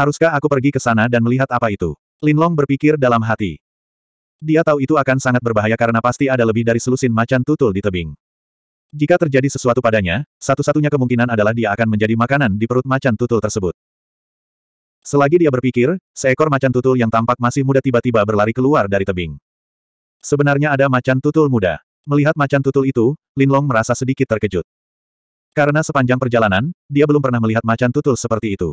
Haruskah aku pergi ke sana dan melihat apa itu? Linlong berpikir dalam hati. Dia tahu itu akan sangat berbahaya karena pasti ada lebih dari selusin macan tutul di tebing. Jika terjadi sesuatu padanya, satu-satunya kemungkinan adalah dia akan menjadi makanan di perut macan tutul tersebut. Selagi dia berpikir, seekor macan tutul yang tampak masih muda tiba-tiba berlari keluar dari tebing. Sebenarnya ada macan tutul muda. Melihat macan tutul itu, Linlong merasa sedikit terkejut. Karena sepanjang perjalanan, dia belum pernah melihat macan tutul seperti itu.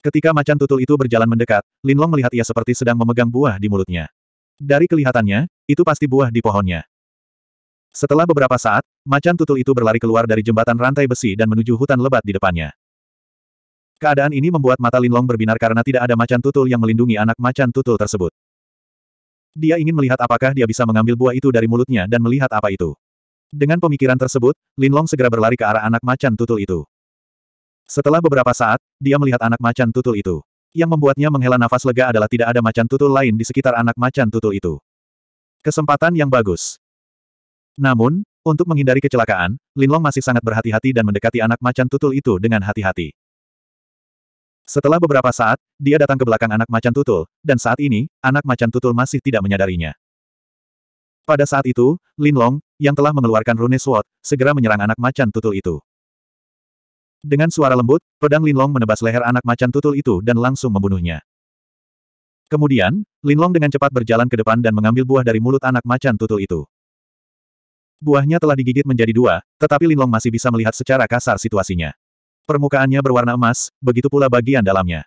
Ketika macan tutul itu berjalan mendekat, Linlong melihat ia seperti sedang memegang buah di mulutnya. Dari kelihatannya, itu pasti buah di pohonnya. Setelah beberapa saat, macan tutul itu berlari keluar dari jembatan rantai besi dan menuju hutan lebat di depannya. Keadaan ini membuat mata Linlong berbinar karena tidak ada macan tutul yang melindungi anak macan tutul tersebut. Dia ingin melihat apakah dia bisa mengambil buah itu dari mulutnya dan melihat apa itu. Dengan pemikiran tersebut, Linlong segera berlari ke arah anak macan tutul itu. Setelah beberapa saat, dia melihat anak macan tutul itu. Yang membuatnya menghela nafas lega adalah tidak ada macan tutul lain di sekitar anak macan tutul itu. Kesempatan yang bagus. Namun, untuk menghindari kecelakaan, Linlong masih sangat berhati-hati dan mendekati anak macan tutul itu dengan hati-hati. Setelah beberapa saat, dia datang ke belakang anak macan tutul, dan saat ini, anak macan tutul masih tidak menyadarinya. Pada saat itu, Linlong, yang telah mengeluarkan rune sword, segera menyerang anak macan tutul itu. Dengan suara lembut, pedang Linlong menebas leher anak macan tutul itu dan langsung membunuhnya. Kemudian, Linlong dengan cepat berjalan ke depan dan mengambil buah dari mulut anak macan tutul itu. Buahnya telah digigit menjadi dua, tetapi Linlong masih bisa melihat secara kasar situasinya. Permukaannya berwarna emas, begitu pula bagian dalamnya.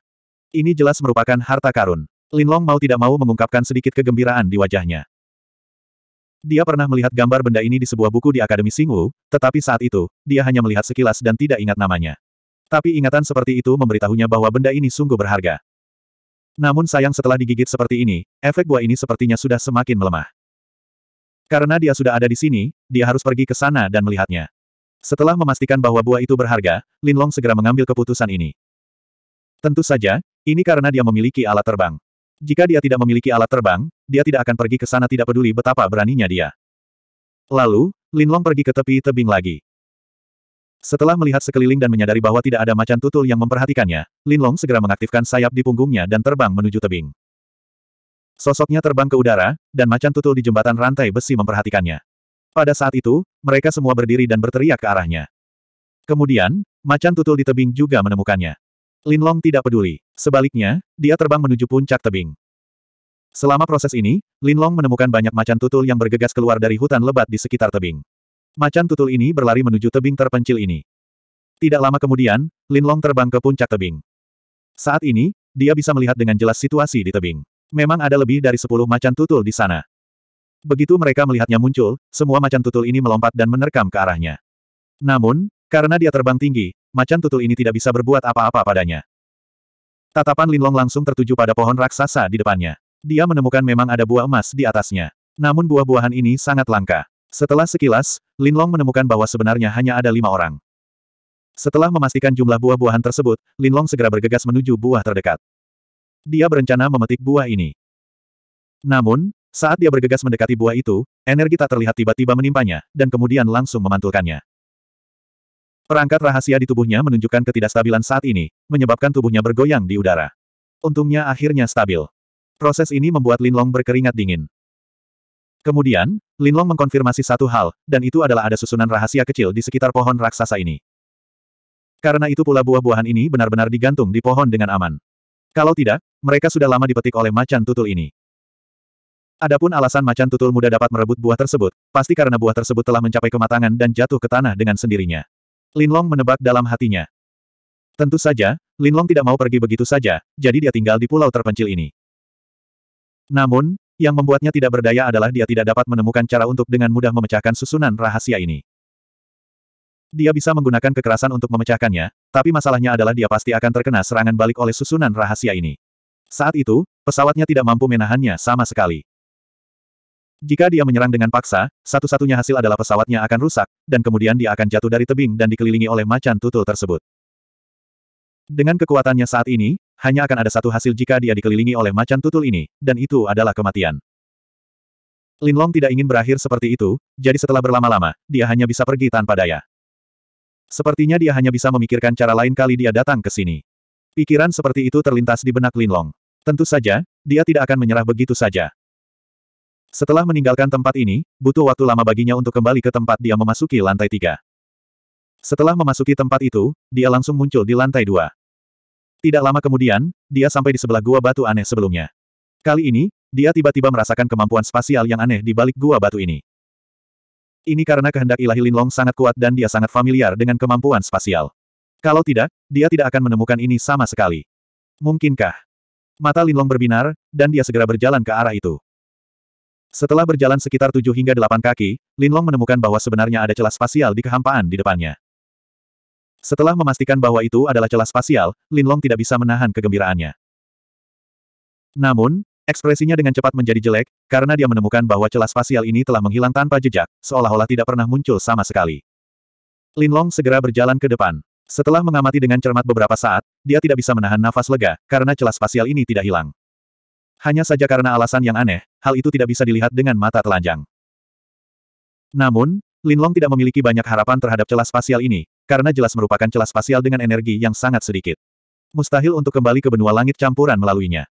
Ini jelas merupakan harta karun. Linlong mau tidak mau mengungkapkan sedikit kegembiraan di wajahnya. Dia pernah melihat gambar benda ini di sebuah buku di Akademi Singwu, tetapi saat itu, dia hanya melihat sekilas dan tidak ingat namanya. Tapi ingatan seperti itu memberitahunya bahwa benda ini sungguh berharga. Namun sayang setelah digigit seperti ini, efek buah ini sepertinya sudah semakin melemah. Karena dia sudah ada di sini, dia harus pergi ke sana dan melihatnya. Setelah memastikan bahwa buah itu berharga, Lin Long segera mengambil keputusan ini. Tentu saja, ini karena dia memiliki alat terbang. Jika dia tidak memiliki alat terbang, dia tidak akan pergi ke sana tidak peduli betapa beraninya dia. Lalu, Lin Long pergi ke tepi tebing lagi. Setelah melihat sekeliling dan menyadari bahwa tidak ada macan tutul yang memperhatikannya, Lin Long segera mengaktifkan sayap di punggungnya dan terbang menuju tebing. Sosoknya terbang ke udara, dan macan tutul di jembatan rantai besi memperhatikannya. Pada saat itu, mereka semua berdiri dan berteriak ke arahnya. Kemudian, macan tutul di tebing juga menemukannya. Linlong tidak peduli. Sebaliknya, dia terbang menuju puncak tebing. Selama proses ini, Linlong menemukan banyak macan tutul yang bergegas keluar dari hutan lebat di sekitar tebing. Macan tutul ini berlari menuju tebing terpencil ini. Tidak lama kemudian, Linlong terbang ke puncak tebing. Saat ini, dia bisa melihat dengan jelas situasi di tebing. Memang ada lebih dari sepuluh macan tutul di sana. Begitu mereka melihatnya muncul, semua macan tutul ini melompat dan menerkam ke arahnya. Namun, karena dia terbang tinggi, macan tutul ini tidak bisa berbuat apa-apa padanya. Tatapan Linlong langsung tertuju pada pohon raksasa di depannya. Dia menemukan memang ada buah emas di atasnya. Namun buah-buahan ini sangat langka. Setelah sekilas, Linlong menemukan bahwa sebenarnya hanya ada lima orang. Setelah memastikan jumlah buah-buahan tersebut, Linlong segera bergegas menuju buah terdekat. Dia berencana memetik buah ini. Namun, saat dia bergegas mendekati buah itu, energi tak terlihat tiba-tiba menimpanya, dan kemudian langsung memantulkannya. Perangkat rahasia di tubuhnya menunjukkan ketidakstabilan saat ini, menyebabkan tubuhnya bergoyang di udara. Untungnya akhirnya stabil. Proses ini membuat Linlong berkeringat dingin. Kemudian, Linlong mengkonfirmasi satu hal, dan itu adalah ada susunan rahasia kecil di sekitar pohon raksasa ini. Karena itu pula buah-buahan ini benar-benar digantung di pohon dengan aman. Kalau tidak, mereka sudah lama dipetik oleh macan tutul ini. Adapun alasan macan tutul muda dapat merebut buah tersebut, pasti karena buah tersebut telah mencapai kematangan dan jatuh ke tanah dengan sendirinya. Linlong menebak dalam hatinya. Tentu saja, Linlong tidak mau pergi begitu saja, jadi dia tinggal di pulau terpencil ini. Namun, yang membuatnya tidak berdaya adalah dia tidak dapat menemukan cara untuk dengan mudah memecahkan susunan rahasia ini. Dia bisa menggunakan kekerasan untuk memecahkannya, tapi masalahnya adalah dia pasti akan terkena serangan balik oleh susunan rahasia ini. Saat itu, pesawatnya tidak mampu menahannya sama sekali. Jika dia menyerang dengan paksa, satu-satunya hasil adalah pesawatnya akan rusak, dan kemudian dia akan jatuh dari tebing dan dikelilingi oleh macan tutul tersebut. Dengan kekuatannya saat ini, hanya akan ada satu hasil jika dia dikelilingi oleh macan tutul ini, dan itu adalah kematian. Linlong tidak ingin berakhir seperti itu, jadi setelah berlama-lama, dia hanya bisa pergi tanpa daya. Sepertinya dia hanya bisa memikirkan cara lain kali dia datang ke sini. Pikiran seperti itu terlintas di benak Linlong. Tentu saja, dia tidak akan menyerah begitu saja. Setelah meninggalkan tempat ini, butuh waktu lama baginya untuk kembali ke tempat dia memasuki lantai tiga. Setelah memasuki tempat itu, dia langsung muncul di lantai dua. Tidak lama kemudian, dia sampai di sebelah gua batu aneh sebelumnya. Kali ini, dia tiba-tiba merasakan kemampuan spasial yang aneh di balik gua batu ini. Ini karena kehendak ilahi Linlong sangat kuat dan dia sangat familiar dengan kemampuan spasial. Kalau tidak, dia tidak akan menemukan ini sama sekali. Mungkinkah? Mata Linlong berbinar, dan dia segera berjalan ke arah itu. Setelah berjalan sekitar tujuh hingga delapan kaki, Linlong menemukan bahwa sebenarnya ada celah spasial di kehampaan di depannya. Setelah memastikan bahwa itu adalah celah spasial, Linlong tidak bisa menahan kegembiraannya. Namun, ekspresinya dengan cepat menjadi jelek, karena dia menemukan bahwa celah spasial ini telah menghilang tanpa jejak, seolah-olah tidak pernah muncul sama sekali. Linlong segera berjalan ke depan. Setelah mengamati dengan cermat beberapa saat, dia tidak bisa menahan nafas lega, karena celah spasial ini tidak hilang. Hanya saja karena alasan yang aneh, hal itu tidak bisa dilihat dengan mata telanjang. Namun, Linlong tidak memiliki banyak harapan terhadap celah spasial ini, karena jelas merupakan celah spasial dengan energi yang sangat sedikit. Mustahil untuk kembali ke benua langit campuran melaluinya.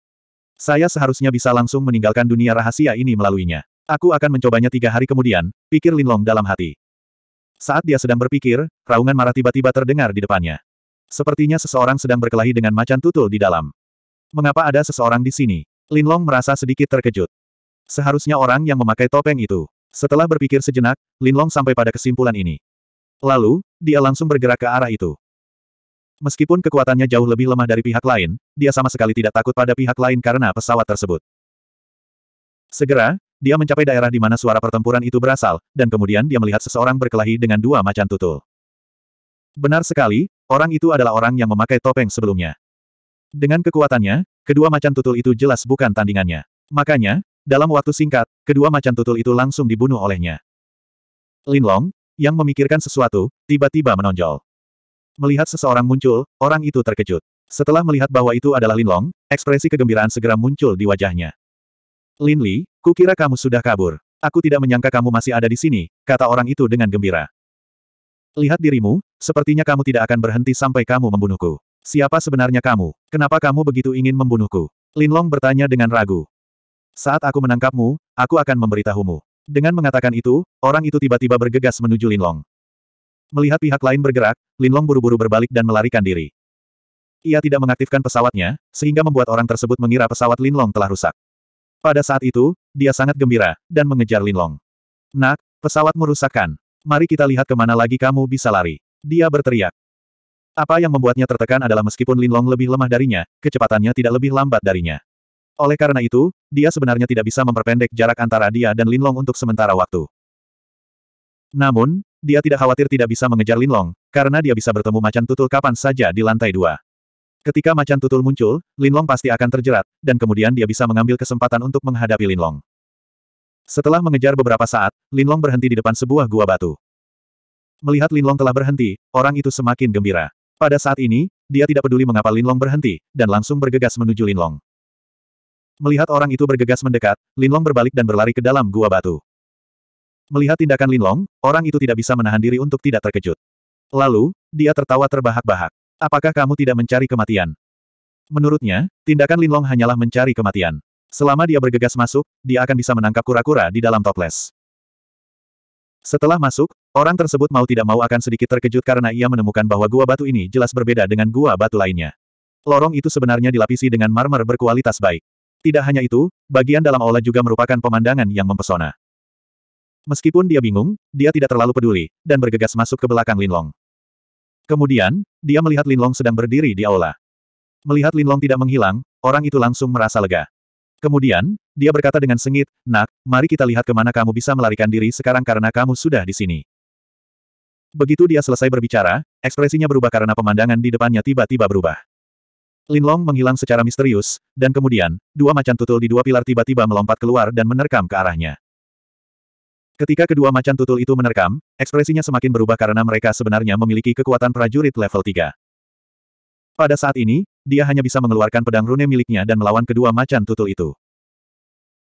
Saya seharusnya bisa langsung meninggalkan dunia rahasia ini melaluinya. Aku akan mencobanya tiga hari kemudian, pikir Linlong dalam hati. Saat dia sedang berpikir, raungan marah tiba-tiba terdengar di depannya. Sepertinya seseorang sedang berkelahi dengan macan tutul di dalam. Mengapa ada seseorang di sini? Linlong merasa sedikit terkejut. Seharusnya orang yang memakai topeng itu. Setelah berpikir sejenak, Linlong sampai pada kesimpulan ini. Lalu, dia langsung bergerak ke arah itu. Meskipun kekuatannya jauh lebih lemah dari pihak lain, dia sama sekali tidak takut pada pihak lain karena pesawat tersebut. Segera, dia mencapai daerah di mana suara pertempuran itu berasal, dan kemudian dia melihat seseorang berkelahi dengan dua macan tutul. Benar sekali, orang itu adalah orang yang memakai topeng sebelumnya. Dengan kekuatannya, kedua macan tutul itu jelas bukan tandingannya. Makanya, dalam waktu singkat, kedua macan tutul itu langsung dibunuh olehnya. Lin Long, yang memikirkan sesuatu, tiba-tiba menonjol. Melihat seseorang muncul, orang itu terkejut. Setelah melihat bahwa itu adalah Lin Long, ekspresi kegembiraan segera muncul di wajahnya. Lin Li, kukira kamu sudah kabur. Aku tidak menyangka kamu masih ada di sini, kata orang itu dengan gembira. Lihat dirimu, sepertinya kamu tidak akan berhenti sampai kamu membunuhku. Siapa sebenarnya kamu? Kenapa kamu begitu ingin membunuhku? Linlong bertanya dengan ragu. Saat aku menangkapmu, aku akan memberitahumu. Dengan mengatakan itu, orang itu tiba-tiba bergegas menuju Linlong. Melihat pihak lain bergerak, Linlong buru-buru berbalik dan melarikan diri. Ia tidak mengaktifkan pesawatnya, sehingga membuat orang tersebut mengira pesawat Linlong telah rusak. Pada saat itu, dia sangat gembira, dan mengejar Linlong. Nak, pesawat merusakkan. Mari kita lihat kemana lagi kamu bisa lari. Dia berteriak. Apa yang membuatnya tertekan adalah meskipun Linlong lebih lemah darinya, kecepatannya tidak lebih lambat darinya. Oleh karena itu, dia sebenarnya tidak bisa memperpendek jarak antara dia dan Linlong untuk sementara waktu. Namun, dia tidak khawatir tidak bisa mengejar Linlong, karena dia bisa bertemu macan tutul kapan saja di lantai dua. Ketika macan tutul muncul, Linlong pasti akan terjerat, dan kemudian dia bisa mengambil kesempatan untuk menghadapi Linlong. Setelah mengejar beberapa saat, Linlong berhenti di depan sebuah gua batu. Melihat Linlong telah berhenti, orang itu semakin gembira. Pada saat ini, dia tidak peduli mengapa Linlong berhenti, dan langsung bergegas menuju Linlong. Melihat orang itu bergegas mendekat, Linlong berbalik dan berlari ke dalam gua batu. Melihat tindakan Linlong, orang itu tidak bisa menahan diri untuk tidak terkejut. Lalu, dia tertawa terbahak-bahak. Apakah kamu tidak mencari kematian? Menurutnya, tindakan Linlong hanyalah mencari kematian. Selama dia bergegas masuk, dia akan bisa menangkap kura-kura di dalam toples. Setelah masuk, Orang tersebut mau tidak mau akan sedikit terkejut karena ia menemukan bahwa gua batu ini jelas berbeda dengan gua batu lainnya. Lorong itu sebenarnya dilapisi dengan marmer berkualitas baik. Tidak hanya itu, bagian dalam aula juga merupakan pemandangan yang mempesona. Meskipun dia bingung, dia tidak terlalu peduli, dan bergegas masuk ke belakang Linlong. Kemudian, dia melihat Linlong sedang berdiri di aula. Melihat Linlong tidak menghilang, orang itu langsung merasa lega. Kemudian, dia berkata dengan sengit, Nak, mari kita lihat kemana kamu bisa melarikan diri sekarang karena kamu sudah di sini. Begitu dia selesai berbicara, ekspresinya berubah karena pemandangan di depannya tiba-tiba berubah. Linlong menghilang secara misterius, dan kemudian, dua macan tutul di dua pilar tiba-tiba melompat keluar dan menerkam ke arahnya. Ketika kedua macan tutul itu menerkam, ekspresinya semakin berubah karena mereka sebenarnya memiliki kekuatan prajurit level 3. Pada saat ini, dia hanya bisa mengeluarkan pedang rune miliknya dan melawan kedua macan tutul itu.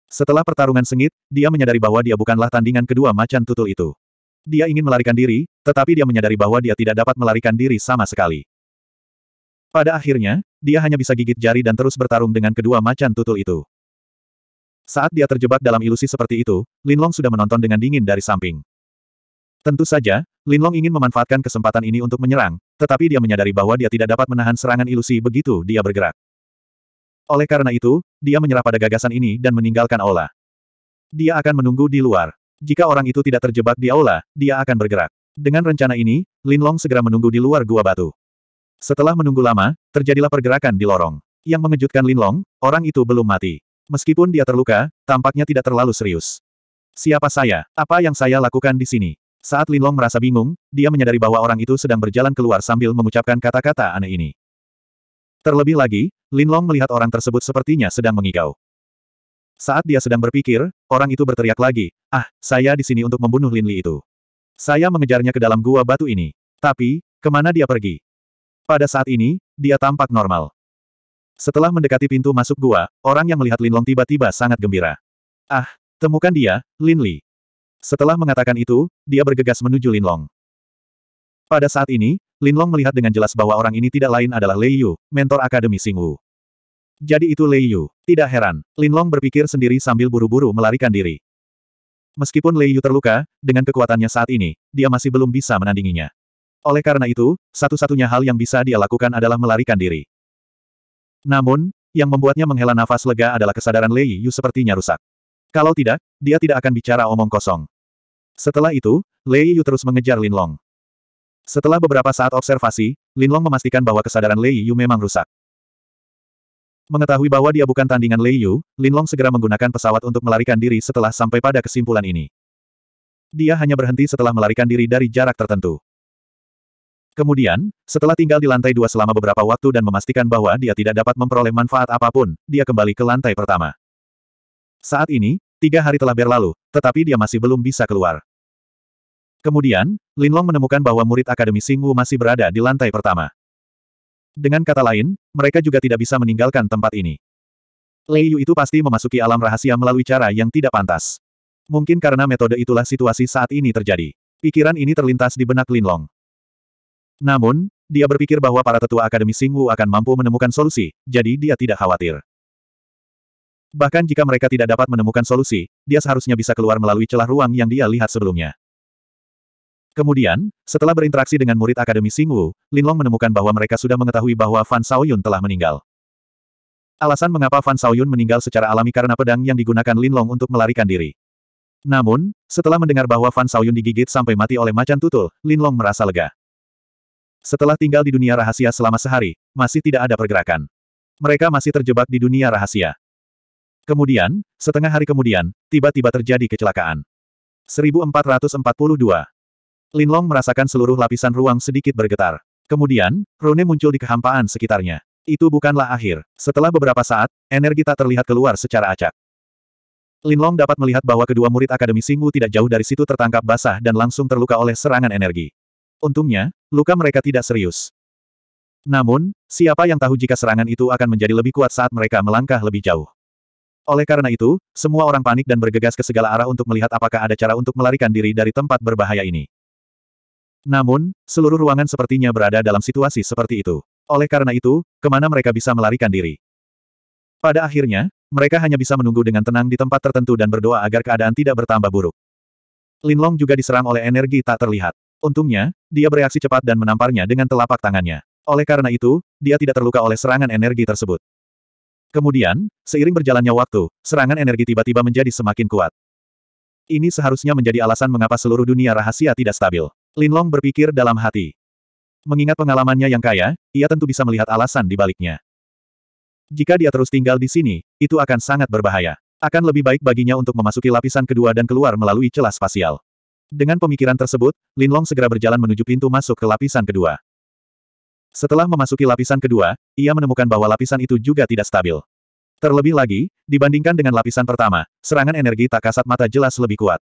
Setelah pertarungan sengit, dia menyadari bahwa dia bukanlah tandingan kedua macan tutul itu. Dia ingin melarikan diri, tetapi dia menyadari bahwa dia tidak dapat melarikan diri sama sekali. Pada akhirnya, dia hanya bisa gigit jari dan terus bertarung dengan kedua macan tutul itu. Saat dia terjebak dalam ilusi seperti itu, Linlong sudah menonton dengan dingin dari samping. Tentu saja, Linlong ingin memanfaatkan kesempatan ini untuk menyerang, tetapi dia menyadari bahwa dia tidak dapat menahan serangan ilusi begitu dia bergerak. Oleh karena itu, dia menyerah pada gagasan ini dan meninggalkan Ola. Dia akan menunggu di luar. Jika orang itu tidak terjebak di aula, dia akan bergerak. Dengan rencana ini, Linlong segera menunggu di luar gua batu. Setelah menunggu lama, terjadilah pergerakan di lorong. Yang mengejutkan Linlong, orang itu belum mati. Meskipun dia terluka, tampaknya tidak terlalu serius. Siapa saya? Apa yang saya lakukan di sini? Saat Linlong merasa bingung, dia menyadari bahwa orang itu sedang berjalan keluar sambil mengucapkan kata-kata aneh ini. Terlebih lagi, Linlong melihat orang tersebut sepertinya sedang mengigau. Saat dia sedang berpikir, orang itu berteriak lagi, ah, saya di sini untuk membunuh Lin Li itu. Saya mengejarnya ke dalam gua batu ini. Tapi, kemana dia pergi? Pada saat ini, dia tampak normal. Setelah mendekati pintu masuk gua, orang yang melihat Lin Long tiba-tiba sangat gembira. Ah, temukan dia, Lin Li. Setelah mengatakan itu, dia bergegas menuju Lin Long. Pada saat ini, Lin Long melihat dengan jelas bahwa orang ini tidak lain adalah Lei Yu, mentor Akademi Wu. Jadi itu Lei Yu. Tidak heran, Lin Long berpikir sendiri sambil buru-buru melarikan diri. Meskipun Lei Yu terluka, dengan kekuatannya saat ini, dia masih belum bisa menandinginya. Oleh karena itu, satu-satunya hal yang bisa dia lakukan adalah melarikan diri. Namun, yang membuatnya menghela nafas lega adalah kesadaran Lei Yu sepertinya rusak. Kalau tidak, dia tidak akan bicara omong kosong. Setelah itu, Lei Yu terus mengejar Lin Long. Setelah beberapa saat observasi, Lin Long memastikan bahwa kesadaran Lei Yu memang rusak. Mengetahui bahwa dia bukan tandingan Lei Yu, Linlong segera menggunakan pesawat untuk melarikan diri setelah sampai pada kesimpulan ini. Dia hanya berhenti setelah melarikan diri dari jarak tertentu. Kemudian, setelah tinggal di lantai dua selama beberapa waktu dan memastikan bahwa dia tidak dapat memperoleh manfaat apapun, dia kembali ke lantai pertama. Saat ini, tiga hari telah berlalu, tetapi dia masih belum bisa keluar. Kemudian, Linlong menemukan bahwa murid Akademi Singwu masih berada di lantai pertama. Dengan kata lain, mereka juga tidak bisa meninggalkan tempat ini. Lei Yu itu pasti memasuki alam rahasia melalui cara yang tidak pantas. Mungkin karena metode itulah situasi saat ini terjadi. Pikiran ini terlintas di benak Lin Long. Namun, dia berpikir bahwa para tetua Akademi Sing Wu akan mampu menemukan solusi, jadi dia tidak khawatir. Bahkan jika mereka tidak dapat menemukan solusi, dia seharusnya bisa keluar melalui celah ruang yang dia lihat sebelumnya. Kemudian, setelah berinteraksi dengan murid Akademi Lin Linlong menemukan bahwa mereka sudah mengetahui bahwa Fan Saoyun telah meninggal. Alasan mengapa Fan Saoyun meninggal secara alami karena pedang yang digunakan Linlong untuk melarikan diri. Namun, setelah mendengar bahwa Fan Saoyun digigit sampai mati oleh macan tutul, Linlong merasa lega. Setelah tinggal di dunia rahasia selama sehari, masih tidak ada pergerakan. Mereka masih terjebak di dunia rahasia. Kemudian, setengah hari kemudian, tiba-tiba terjadi kecelakaan. 1442 Linlong merasakan seluruh lapisan ruang sedikit bergetar. Kemudian, rune muncul di kehampaan sekitarnya. Itu bukanlah akhir. Setelah beberapa saat, energi tak terlihat keluar secara acak. Linlong dapat melihat bahwa kedua murid Akademi Singwu tidak jauh dari situ tertangkap basah dan langsung terluka oleh serangan energi. Untungnya, luka mereka tidak serius. Namun, siapa yang tahu jika serangan itu akan menjadi lebih kuat saat mereka melangkah lebih jauh. Oleh karena itu, semua orang panik dan bergegas ke segala arah untuk melihat apakah ada cara untuk melarikan diri dari tempat berbahaya ini. Namun, seluruh ruangan sepertinya berada dalam situasi seperti itu. Oleh karena itu, kemana mereka bisa melarikan diri? Pada akhirnya, mereka hanya bisa menunggu dengan tenang di tempat tertentu dan berdoa agar keadaan tidak bertambah buruk. Linlong juga diserang oleh energi tak terlihat. Untungnya, dia bereaksi cepat dan menamparnya dengan telapak tangannya. Oleh karena itu, dia tidak terluka oleh serangan energi tersebut. Kemudian, seiring berjalannya waktu, serangan energi tiba-tiba menjadi semakin kuat. Ini seharusnya menjadi alasan mengapa seluruh dunia rahasia tidak stabil. Linlong berpikir dalam hati. Mengingat pengalamannya yang kaya, ia tentu bisa melihat alasan di baliknya. Jika dia terus tinggal di sini, itu akan sangat berbahaya. Akan lebih baik baginya untuk memasuki lapisan kedua dan keluar melalui celah spasial. Dengan pemikiran tersebut, Linlong segera berjalan menuju pintu masuk ke lapisan kedua. Setelah memasuki lapisan kedua, ia menemukan bahwa lapisan itu juga tidak stabil. Terlebih lagi, dibandingkan dengan lapisan pertama, serangan energi tak kasat mata jelas lebih kuat.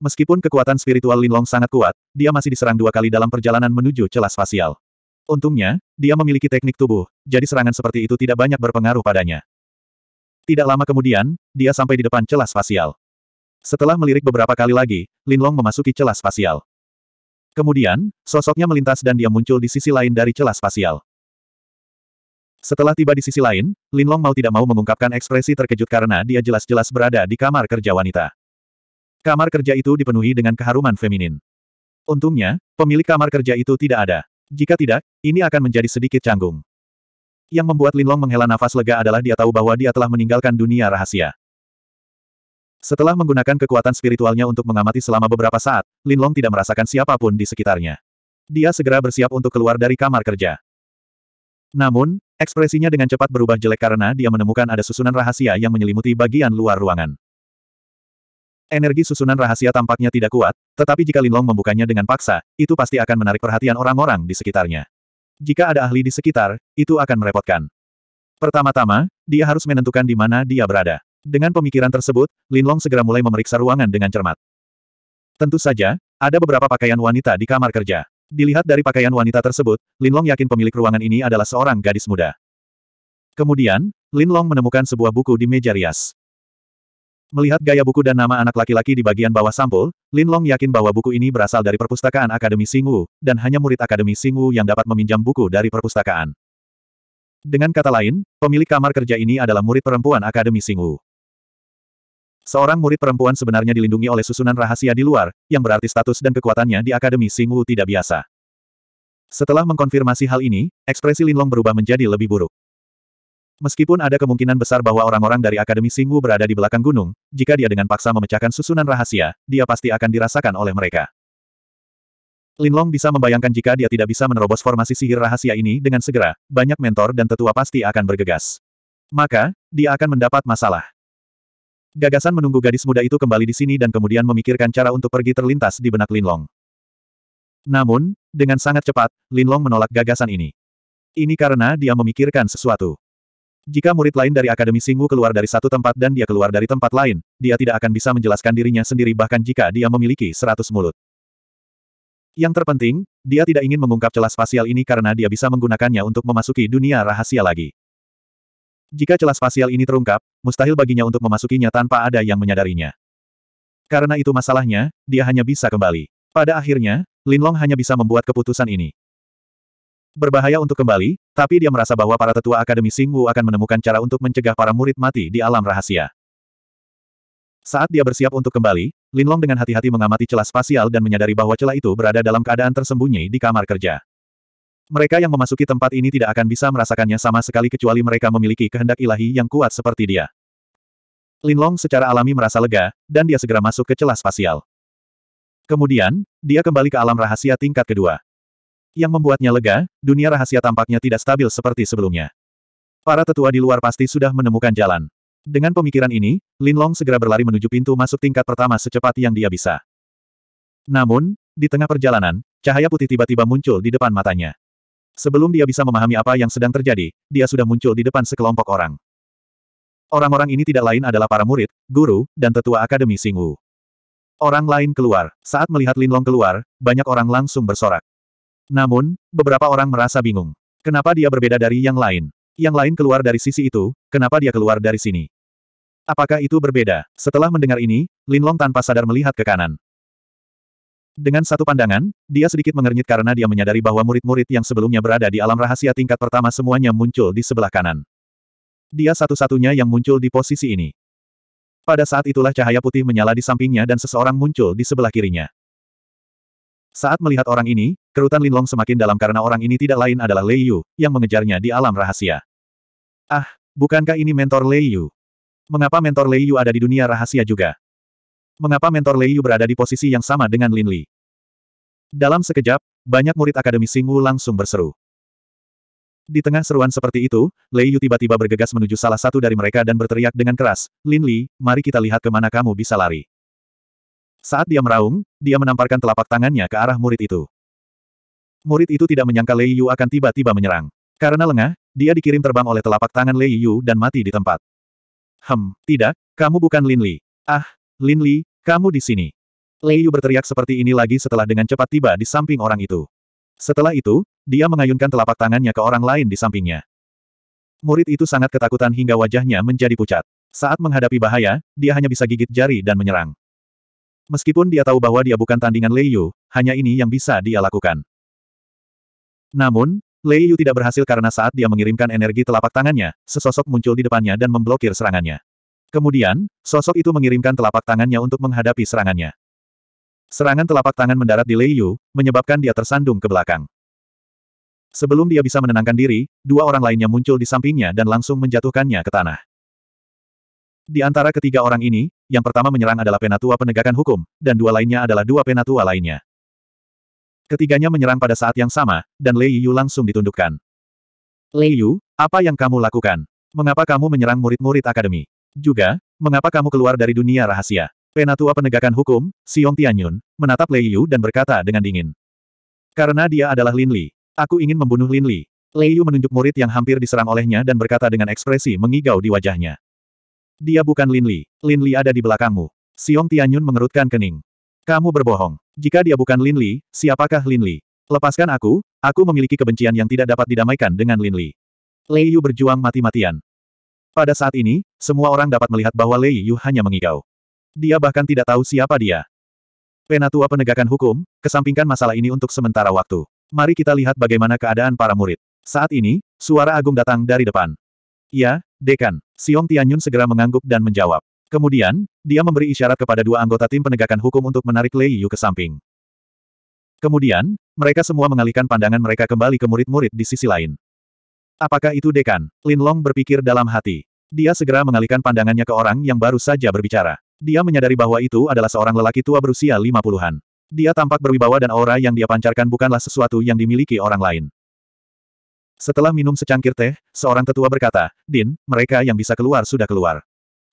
Meskipun kekuatan spiritual Linlong sangat kuat, dia masih diserang dua kali dalam perjalanan menuju celah spasial. Untungnya, dia memiliki teknik tubuh, jadi serangan seperti itu tidak banyak berpengaruh padanya. Tidak lama kemudian, dia sampai di depan celah spasial. Setelah melirik beberapa kali lagi, Linlong memasuki celah spasial. Kemudian, sosoknya melintas dan dia muncul di sisi lain dari celah spasial. Setelah tiba di sisi lain, Linlong mau tidak mau mengungkapkan ekspresi terkejut karena dia jelas-jelas berada di kamar kerja wanita. Kamar kerja itu dipenuhi dengan keharuman feminin. Untungnya, pemilik kamar kerja itu tidak ada. Jika tidak, ini akan menjadi sedikit canggung. Yang membuat Linlong menghela nafas lega adalah dia tahu bahwa dia telah meninggalkan dunia rahasia. Setelah menggunakan kekuatan spiritualnya untuk mengamati selama beberapa saat, Linlong tidak merasakan siapapun di sekitarnya. Dia segera bersiap untuk keluar dari kamar kerja. Namun, ekspresinya dengan cepat berubah jelek karena dia menemukan ada susunan rahasia yang menyelimuti bagian luar ruangan. Energi susunan rahasia tampaknya tidak kuat, tetapi jika Linlong membukanya dengan paksa, itu pasti akan menarik perhatian orang-orang di sekitarnya. Jika ada ahli di sekitar, itu akan merepotkan. Pertama-tama, dia harus menentukan di mana dia berada. Dengan pemikiran tersebut, Linlong segera mulai memeriksa ruangan dengan cermat. Tentu saja, ada beberapa pakaian wanita di kamar kerja. Dilihat dari pakaian wanita tersebut, Linlong yakin pemilik ruangan ini adalah seorang gadis muda. Kemudian, Linlong menemukan sebuah buku di meja rias. Melihat gaya buku dan nama anak laki-laki di bagian bawah sampul, Lin Long yakin bahwa buku ini berasal dari perpustakaan Akademi Singwu, dan hanya murid Akademi Singwu yang dapat meminjam buku dari perpustakaan. Dengan kata lain, pemilik kamar kerja ini adalah murid perempuan Akademi Singwu. Seorang murid perempuan sebenarnya dilindungi oleh susunan rahasia di luar, yang berarti status dan kekuatannya di Akademi Singwu tidak biasa. Setelah mengkonfirmasi hal ini, ekspresi Linlong berubah menjadi lebih buruk. Meskipun ada kemungkinan besar bahwa orang-orang dari Akademi Singwu berada di belakang gunung, jika dia dengan paksa memecahkan susunan rahasia, dia pasti akan dirasakan oleh mereka. Linlong bisa membayangkan jika dia tidak bisa menerobos formasi sihir rahasia ini dengan segera, banyak mentor dan tetua pasti akan bergegas. Maka, dia akan mendapat masalah. Gagasan menunggu gadis muda itu kembali di sini dan kemudian memikirkan cara untuk pergi terlintas di benak Linlong. Namun, dengan sangat cepat, Linlong menolak gagasan ini. Ini karena dia memikirkan sesuatu. Jika murid lain dari Akademi Singu keluar dari satu tempat dan dia keluar dari tempat lain, dia tidak akan bisa menjelaskan dirinya sendiri bahkan jika dia memiliki seratus mulut. Yang terpenting, dia tidak ingin mengungkap celah spasial ini karena dia bisa menggunakannya untuk memasuki dunia rahasia lagi. Jika celah spasial ini terungkap, mustahil baginya untuk memasukinya tanpa ada yang menyadarinya. Karena itu masalahnya, dia hanya bisa kembali. Pada akhirnya, Linlong hanya bisa membuat keputusan ini. Berbahaya untuk kembali, tapi dia merasa bahwa para tetua Akademi Sing Wu akan menemukan cara untuk mencegah para murid mati di alam rahasia. Saat dia bersiap untuk kembali, Lin Long dengan hati-hati mengamati celah spasial dan menyadari bahwa celah itu berada dalam keadaan tersembunyi di kamar kerja. Mereka yang memasuki tempat ini tidak akan bisa merasakannya sama sekali kecuali mereka memiliki kehendak ilahi yang kuat seperti dia. Lin Long secara alami merasa lega, dan dia segera masuk ke celah spasial. Kemudian, dia kembali ke alam rahasia tingkat kedua. Yang membuatnya lega, dunia rahasia tampaknya tidak stabil seperti sebelumnya. Para tetua di luar pasti sudah menemukan jalan. Dengan pemikiran ini, Lin Long segera berlari menuju pintu masuk tingkat pertama secepat yang dia bisa. Namun, di tengah perjalanan, cahaya putih tiba-tiba muncul di depan matanya. Sebelum dia bisa memahami apa yang sedang terjadi, dia sudah muncul di depan sekelompok orang. Orang-orang ini tidak lain adalah para murid, guru, dan tetua Akademi Singwu. Orang lain keluar. Saat melihat Lin Long keluar, banyak orang langsung bersorak. Namun, beberapa orang merasa bingung. Kenapa dia berbeda dari yang lain? Yang lain keluar dari sisi itu, kenapa dia keluar dari sini? Apakah itu berbeda? Setelah mendengar ini, Lin Long tanpa sadar melihat ke kanan. Dengan satu pandangan, dia sedikit mengernyit karena dia menyadari bahwa murid-murid yang sebelumnya berada di alam rahasia tingkat pertama semuanya muncul di sebelah kanan. Dia satu-satunya yang muncul di posisi ini. Pada saat itulah cahaya putih menyala di sampingnya dan seseorang muncul di sebelah kirinya. Saat melihat orang ini, kerutan Linlong semakin dalam karena orang ini tidak lain adalah Lei Yu, yang mengejarnya di alam rahasia. Ah, bukankah ini mentor Lei Yu? Mengapa mentor Lei Yu ada di dunia rahasia juga? Mengapa mentor Lei Yu berada di posisi yang sama dengan Lin Li? Dalam sekejap, banyak murid Akademi Singu langsung berseru. Di tengah seruan seperti itu, Lei Yu tiba-tiba bergegas menuju salah satu dari mereka dan berteriak dengan keras, Lin Li, mari kita lihat kemana kamu bisa lari. Saat dia meraung, dia menamparkan telapak tangannya ke arah murid itu. Murid itu tidak menyangka Lei Yu akan tiba-tiba menyerang. Karena lengah, dia dikirim terbang oleh telapak tangan Lei Yu dan mati di tempat. Hem, tidak, kamu bukan Lin Li. Ah, Lin Li, kamu di sini. Lei Yu berteriak seperti ini lagi setelah dengan cepat tiba di samping orang itu. Setelah itu, dia mengayunkan telapak tangannya ke orang lain di sampingnya. Murid itu sangat ketakutan hingga wajahnya menjadi pucat. Saat menghadapi bahaya, dia hanya bisa gigit jari dan menyerang. Meskipun dia tahu bahwa dia bukan tandingan Lei Yu, hanya ini yang bisa dia lakukan. Namun, Lei Yu tidak berhasil karena saat dia mengirimkan energi telapak tangannya, sesosok muncul di depannya dan memblokir serangannya. Kemudian, sosok itu mengirimkan telapak tangannya untuk menghadapi serangannya. Serangan telapak tangan mendarat di Lei Yu, menyebabkan dia tersandung ke belakang. Sebelum dia bisa menenangkan diri, dua orang lainnya muncul di sampingnya dan langsung menjatuhkannya ke tanah. Di antara ketiga orang ini, yang pertama menyerang adalah penatua penegakan hukum, dan dua lainnya adalah dua penatua lainnya. Ketiganya menyerang pada saat yang sama, dan Lei Yu langsung ditundukkan. Lei Yu, apa yang kamu lakukan? Mengapa kamu menyerang murid-murid akademi? Juga, mengapa kamu keluar dari dunia rahasia? Penatua penegakan hukum, Xiong Tianyun, menatap Lei Yu dan berkata dengan dingin. Karena dia adalah Lin Li. Aku ingin membunuh Lin Li. Lei Yu menunjuk murid yang hampir diserang olehnya dan berkata dengan ekspresi mengigau di wajahnya. Dia bukan Lin Li. Lin Li ada di belakangmu. Xiong Tianyun mengerutkan kening. Kamu berbohong. Jika dia bukan Lin Li, siapakah Lin Li? Lepaskan aku, aku memiliki kebencian yang tidak dapat didamaikan dengan Lin Li. Lei Yu berjuang mati-matian. Pada saat ini, semua orang dapat melihat bahwa Lei Yu hanya mengigau. Dia bahkan tidak tahu siapa dia. Penatua penegakan hukum, kesampingkan masalah ini untuk sementara waktu. Mari kita lihat bagaimana keadaan para murid. Saat ini, suara agung datang dari depan. Ya, Dekan, Siong Tianyun segera mengangguk dan menjawab. Kemudian, dia memberi isyarat kepada dua anggota tim penegakan hukum untuk menarik Lei Yu ke samping. Kemudian, mereka semua mengalihkan pandangan mereka kembali ke murid-murid di sisi lain. Apakah itu Dekan? Lin Long berpikir dalam hati. Dia segera mengalihkan pandangannya ke orang yang baru saja berbicara. Dia menyadari bahwa itu adalah seorang lelaki tua berusia lima puluhan. Dia tampak berwibawa dan aura yang dia pancarkan bukanlah sesuatu yang dimiliki orang lain. Setelah minum secangkir teh, seorang tetua berkata, Din, mereka yang bisa keluar sudah keluar.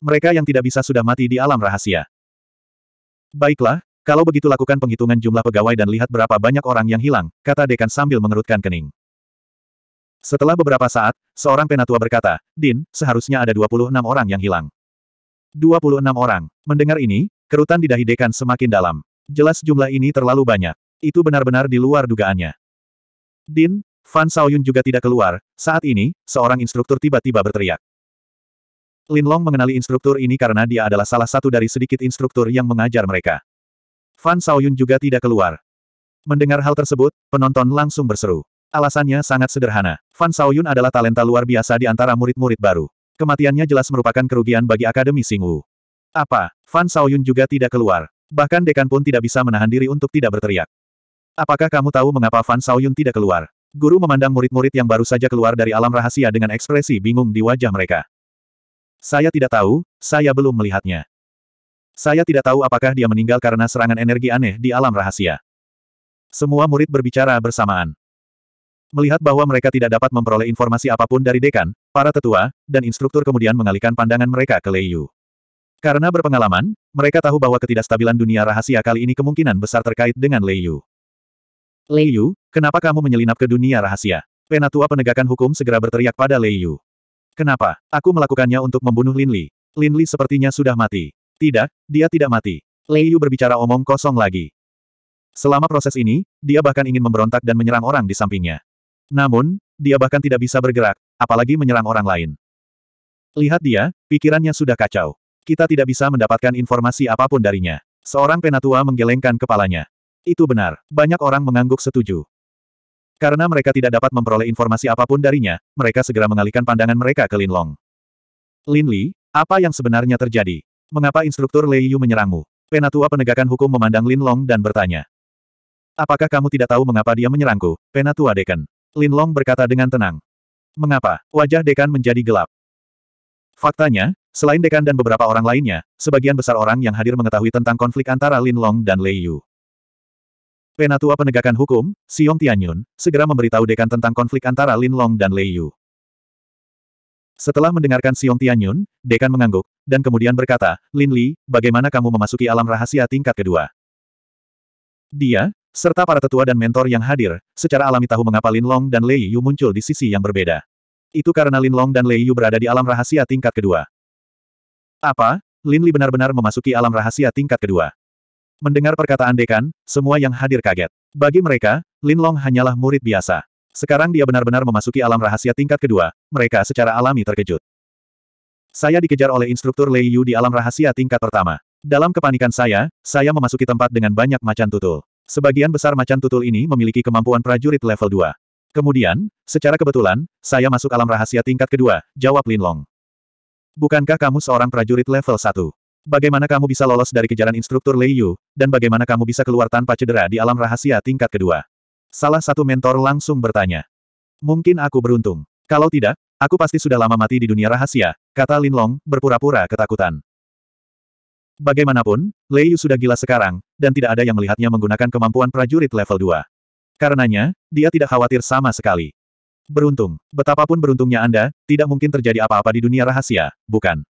Mereka yang tidak bisa sudah mati di alam rahasia. Baiklah, kalau begitu lakukan penghitungan jumlah pegawai dan lihat berapa banyak orang yang hilang, kata Dekan sambil mengerutkan kening. Setelah beberapa saat, seorang penatua berkata, Din, seharusnya ada 26 orang yang hilang. 26 orang. Mendengar ini, kerutan di dahi Dekan semakin dalam. Jelas jumlah ini terlalu banyak. Itu benar-benar di luar dugaannya. Din, Fan Saoyun juga tidak keluar, saat ini, seorang instruktur tiba-tiba berteriak. Lin Long mengenali instruktur ini karena dia adalah salah satu dari sedikit instruktur yang mengajar mereka. Fan Saoyun juga tidak keluar. Mendengar hal tersebut, penonton langsung berseru. Alasannya sangat sederhana. Fan Saoyun adalah talenta luar biasa di antara murid-murid baru. Kematiannya jelas merupakan kerugian bagi Akademi Singwu. Apa? Fan Saoyun juga tidak keluar. Bahkan Dekan pun tidak bisa menahan diri untuk tidak berteriak. Apakah kamu tahu mengapa Fan Saoyun tidak keluar? Guru memandang murid-murid yang baru saja keluar dari alam rahasia dengan ekspresi bingung di wajah mereka. Saya tidak tahu, saya belum melihatnya. Saya tidak tahu apakah dia meninggal karena serangan energi aneh di alam rahasia. Semua murid berbicara bersamaan. Melihat bahwa mereka tidak dapat memperoleh informasi apapun dari dekan, para tetua, dan instruktur kemudian mengalihkan pandangan mereka ke Lei Yu. Karena berpengalaman, mereka tahu bahwa ketidakstabilan dunia rahasia kali ini kemungkinan besar terkait dengan Lei Yu. Lei Yu, kenapa kamu menyelinap ke dunia rahasia? Penatua penegakan hukum segera berteriak pada Lei Yu. Kenapa? Aku melakukannya untuk membunuh Lin Li. Lin Li sepertinya sudah mati. Tidak, dia tidak mati. Lei Yu berbicara omong kosong lagi. Selama proses ini, dia bahkan ingin memberontak dan menyerang orang di sampingnya. Namun, dia bahkan tidak bisa bergerak, apalagi menyerang orang lain. Lihat dia, pikirannya sudah kacau. Kita tidak bisa mendapatkan informasi apapun darinya. Seorang penatua menggelengkan kepalanya. Itu benar, banyak orang mengangguk setuju. Karena mereka tidak dapat memperoleh informasi apapun darinya, mereka segera mengalihkan pandangan mereka ke Lin Long. Lin Li, apa yang sebenarnya terjadi? Mengapa instruktur Lei Yu menyerangmu? Penatua penegakan hukum memandang Lin Long dan bertanya. Apakah kamu tidak tahu mengapa dia menyerangku, Penatua Dekan? Lin Long berkata dengan tenang. Mengapa? Wajah Dekan menjadi gelap. Faktanya, selain Dekan dan beberapa orang lainnya, sebagian besar orang yang hadir mengetahui tentang konflik antara Lin Long dan Lei Yu. Penatua Penegakan Hukum, Yong Tianyun, segera memberitahu dekan tentang konflik antara Lin Long dan Lei Yu. Setelah mendengarkan Yong Tianyun, Dekan mengangguk, dan kemudian berkata, Lin Li, bagaimana kamu memasuki alam rahasia tingkat kedua? Dia, serta para tetua dan mentor yang hadir, secara alami tahu mengapa Lin Long dan Lei Yu muncul di sisi yang berbeda. Itu karena Lin Long dan Lei Yu berada di alam rahasia tingkat kedua. Apa? Lin Li benar-benar memasuki alam rahasia tingkat kedua. Mendengar perkataan dekan, semua yang hadir kaget. Bagi mereka, Lin Long hanyalah murid biasa. Sekarang dia benar-benar memasuki alam rahasia tingkat kedua, mereka secara alami terkejut. Saya dikejar oleh instruktur Lei Yu di alam rahasia tingkat pertama. Dalam kepanikan saya, saya memasuki tempat dengan banyak macan tutul. Sebagian besar macan tutul ini memiliki kemampuan prajurit level 2. Kemudian, secara kebetulan, saya masuk alam rahasia tingkat kedua, jawab Lin Long. Bukankah kamu seorang prajurit level 1? Bagaimana kamu bisa lolos dari kejaran instruktur Lei Yu, dan bagaimana kamu bisa keluar tanpa cedera di alam rahasia tingkat kedua? Salah satu mentor langsung bertanya. Mungkin aku beruntung. Kalau tidak, aku pasti sudah lama mati di dunia rahasia, kata Lin Long, berpura-pura ketakutan. Bagaimanapun, Lei Yu sudah gila sekarang, dan tidak ada yang melihatnya menggunakan kemampuan prajurit level 2. Karenanya, dia tidak khawatir sama sekali. Beruntung, betapapun beruntungnya Anda, tidak mungkin terjadi apa-apa di dunia rahasia, bukan?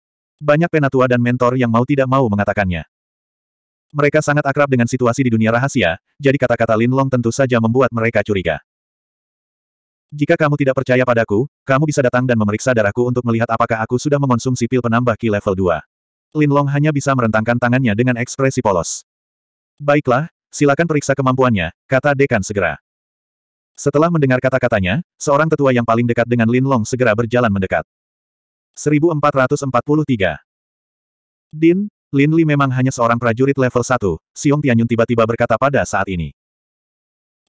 Banyak penatua dan mentor yang mau tidak mau mengatakannya. Mereka sangat akrab dengan situasi di dunia rahasia, jadi kata-kata Lin Long tentu saja membuat mereka curiga. Jika kamu tidak percaya padaku, kamu bisa datang dan memeriksa darahku untuk melihat apakah aku sudah mengonsumsi pil penambah ki level 2. Lin Long hanya bisa merentangkan tangannya dengan ekspresi polos. Baiklah, silakan periksa kemampuannya, kata Dekan segera. Setelah mendengar kata-katanya, seorang tetua yang paling dekat dengan Lin Long segera berjalan mendekat. 1443. Din, Lin Li memang hanya seorang prajurit level 1, Siung Tianyun tiba-tiba berkata pada saat ini.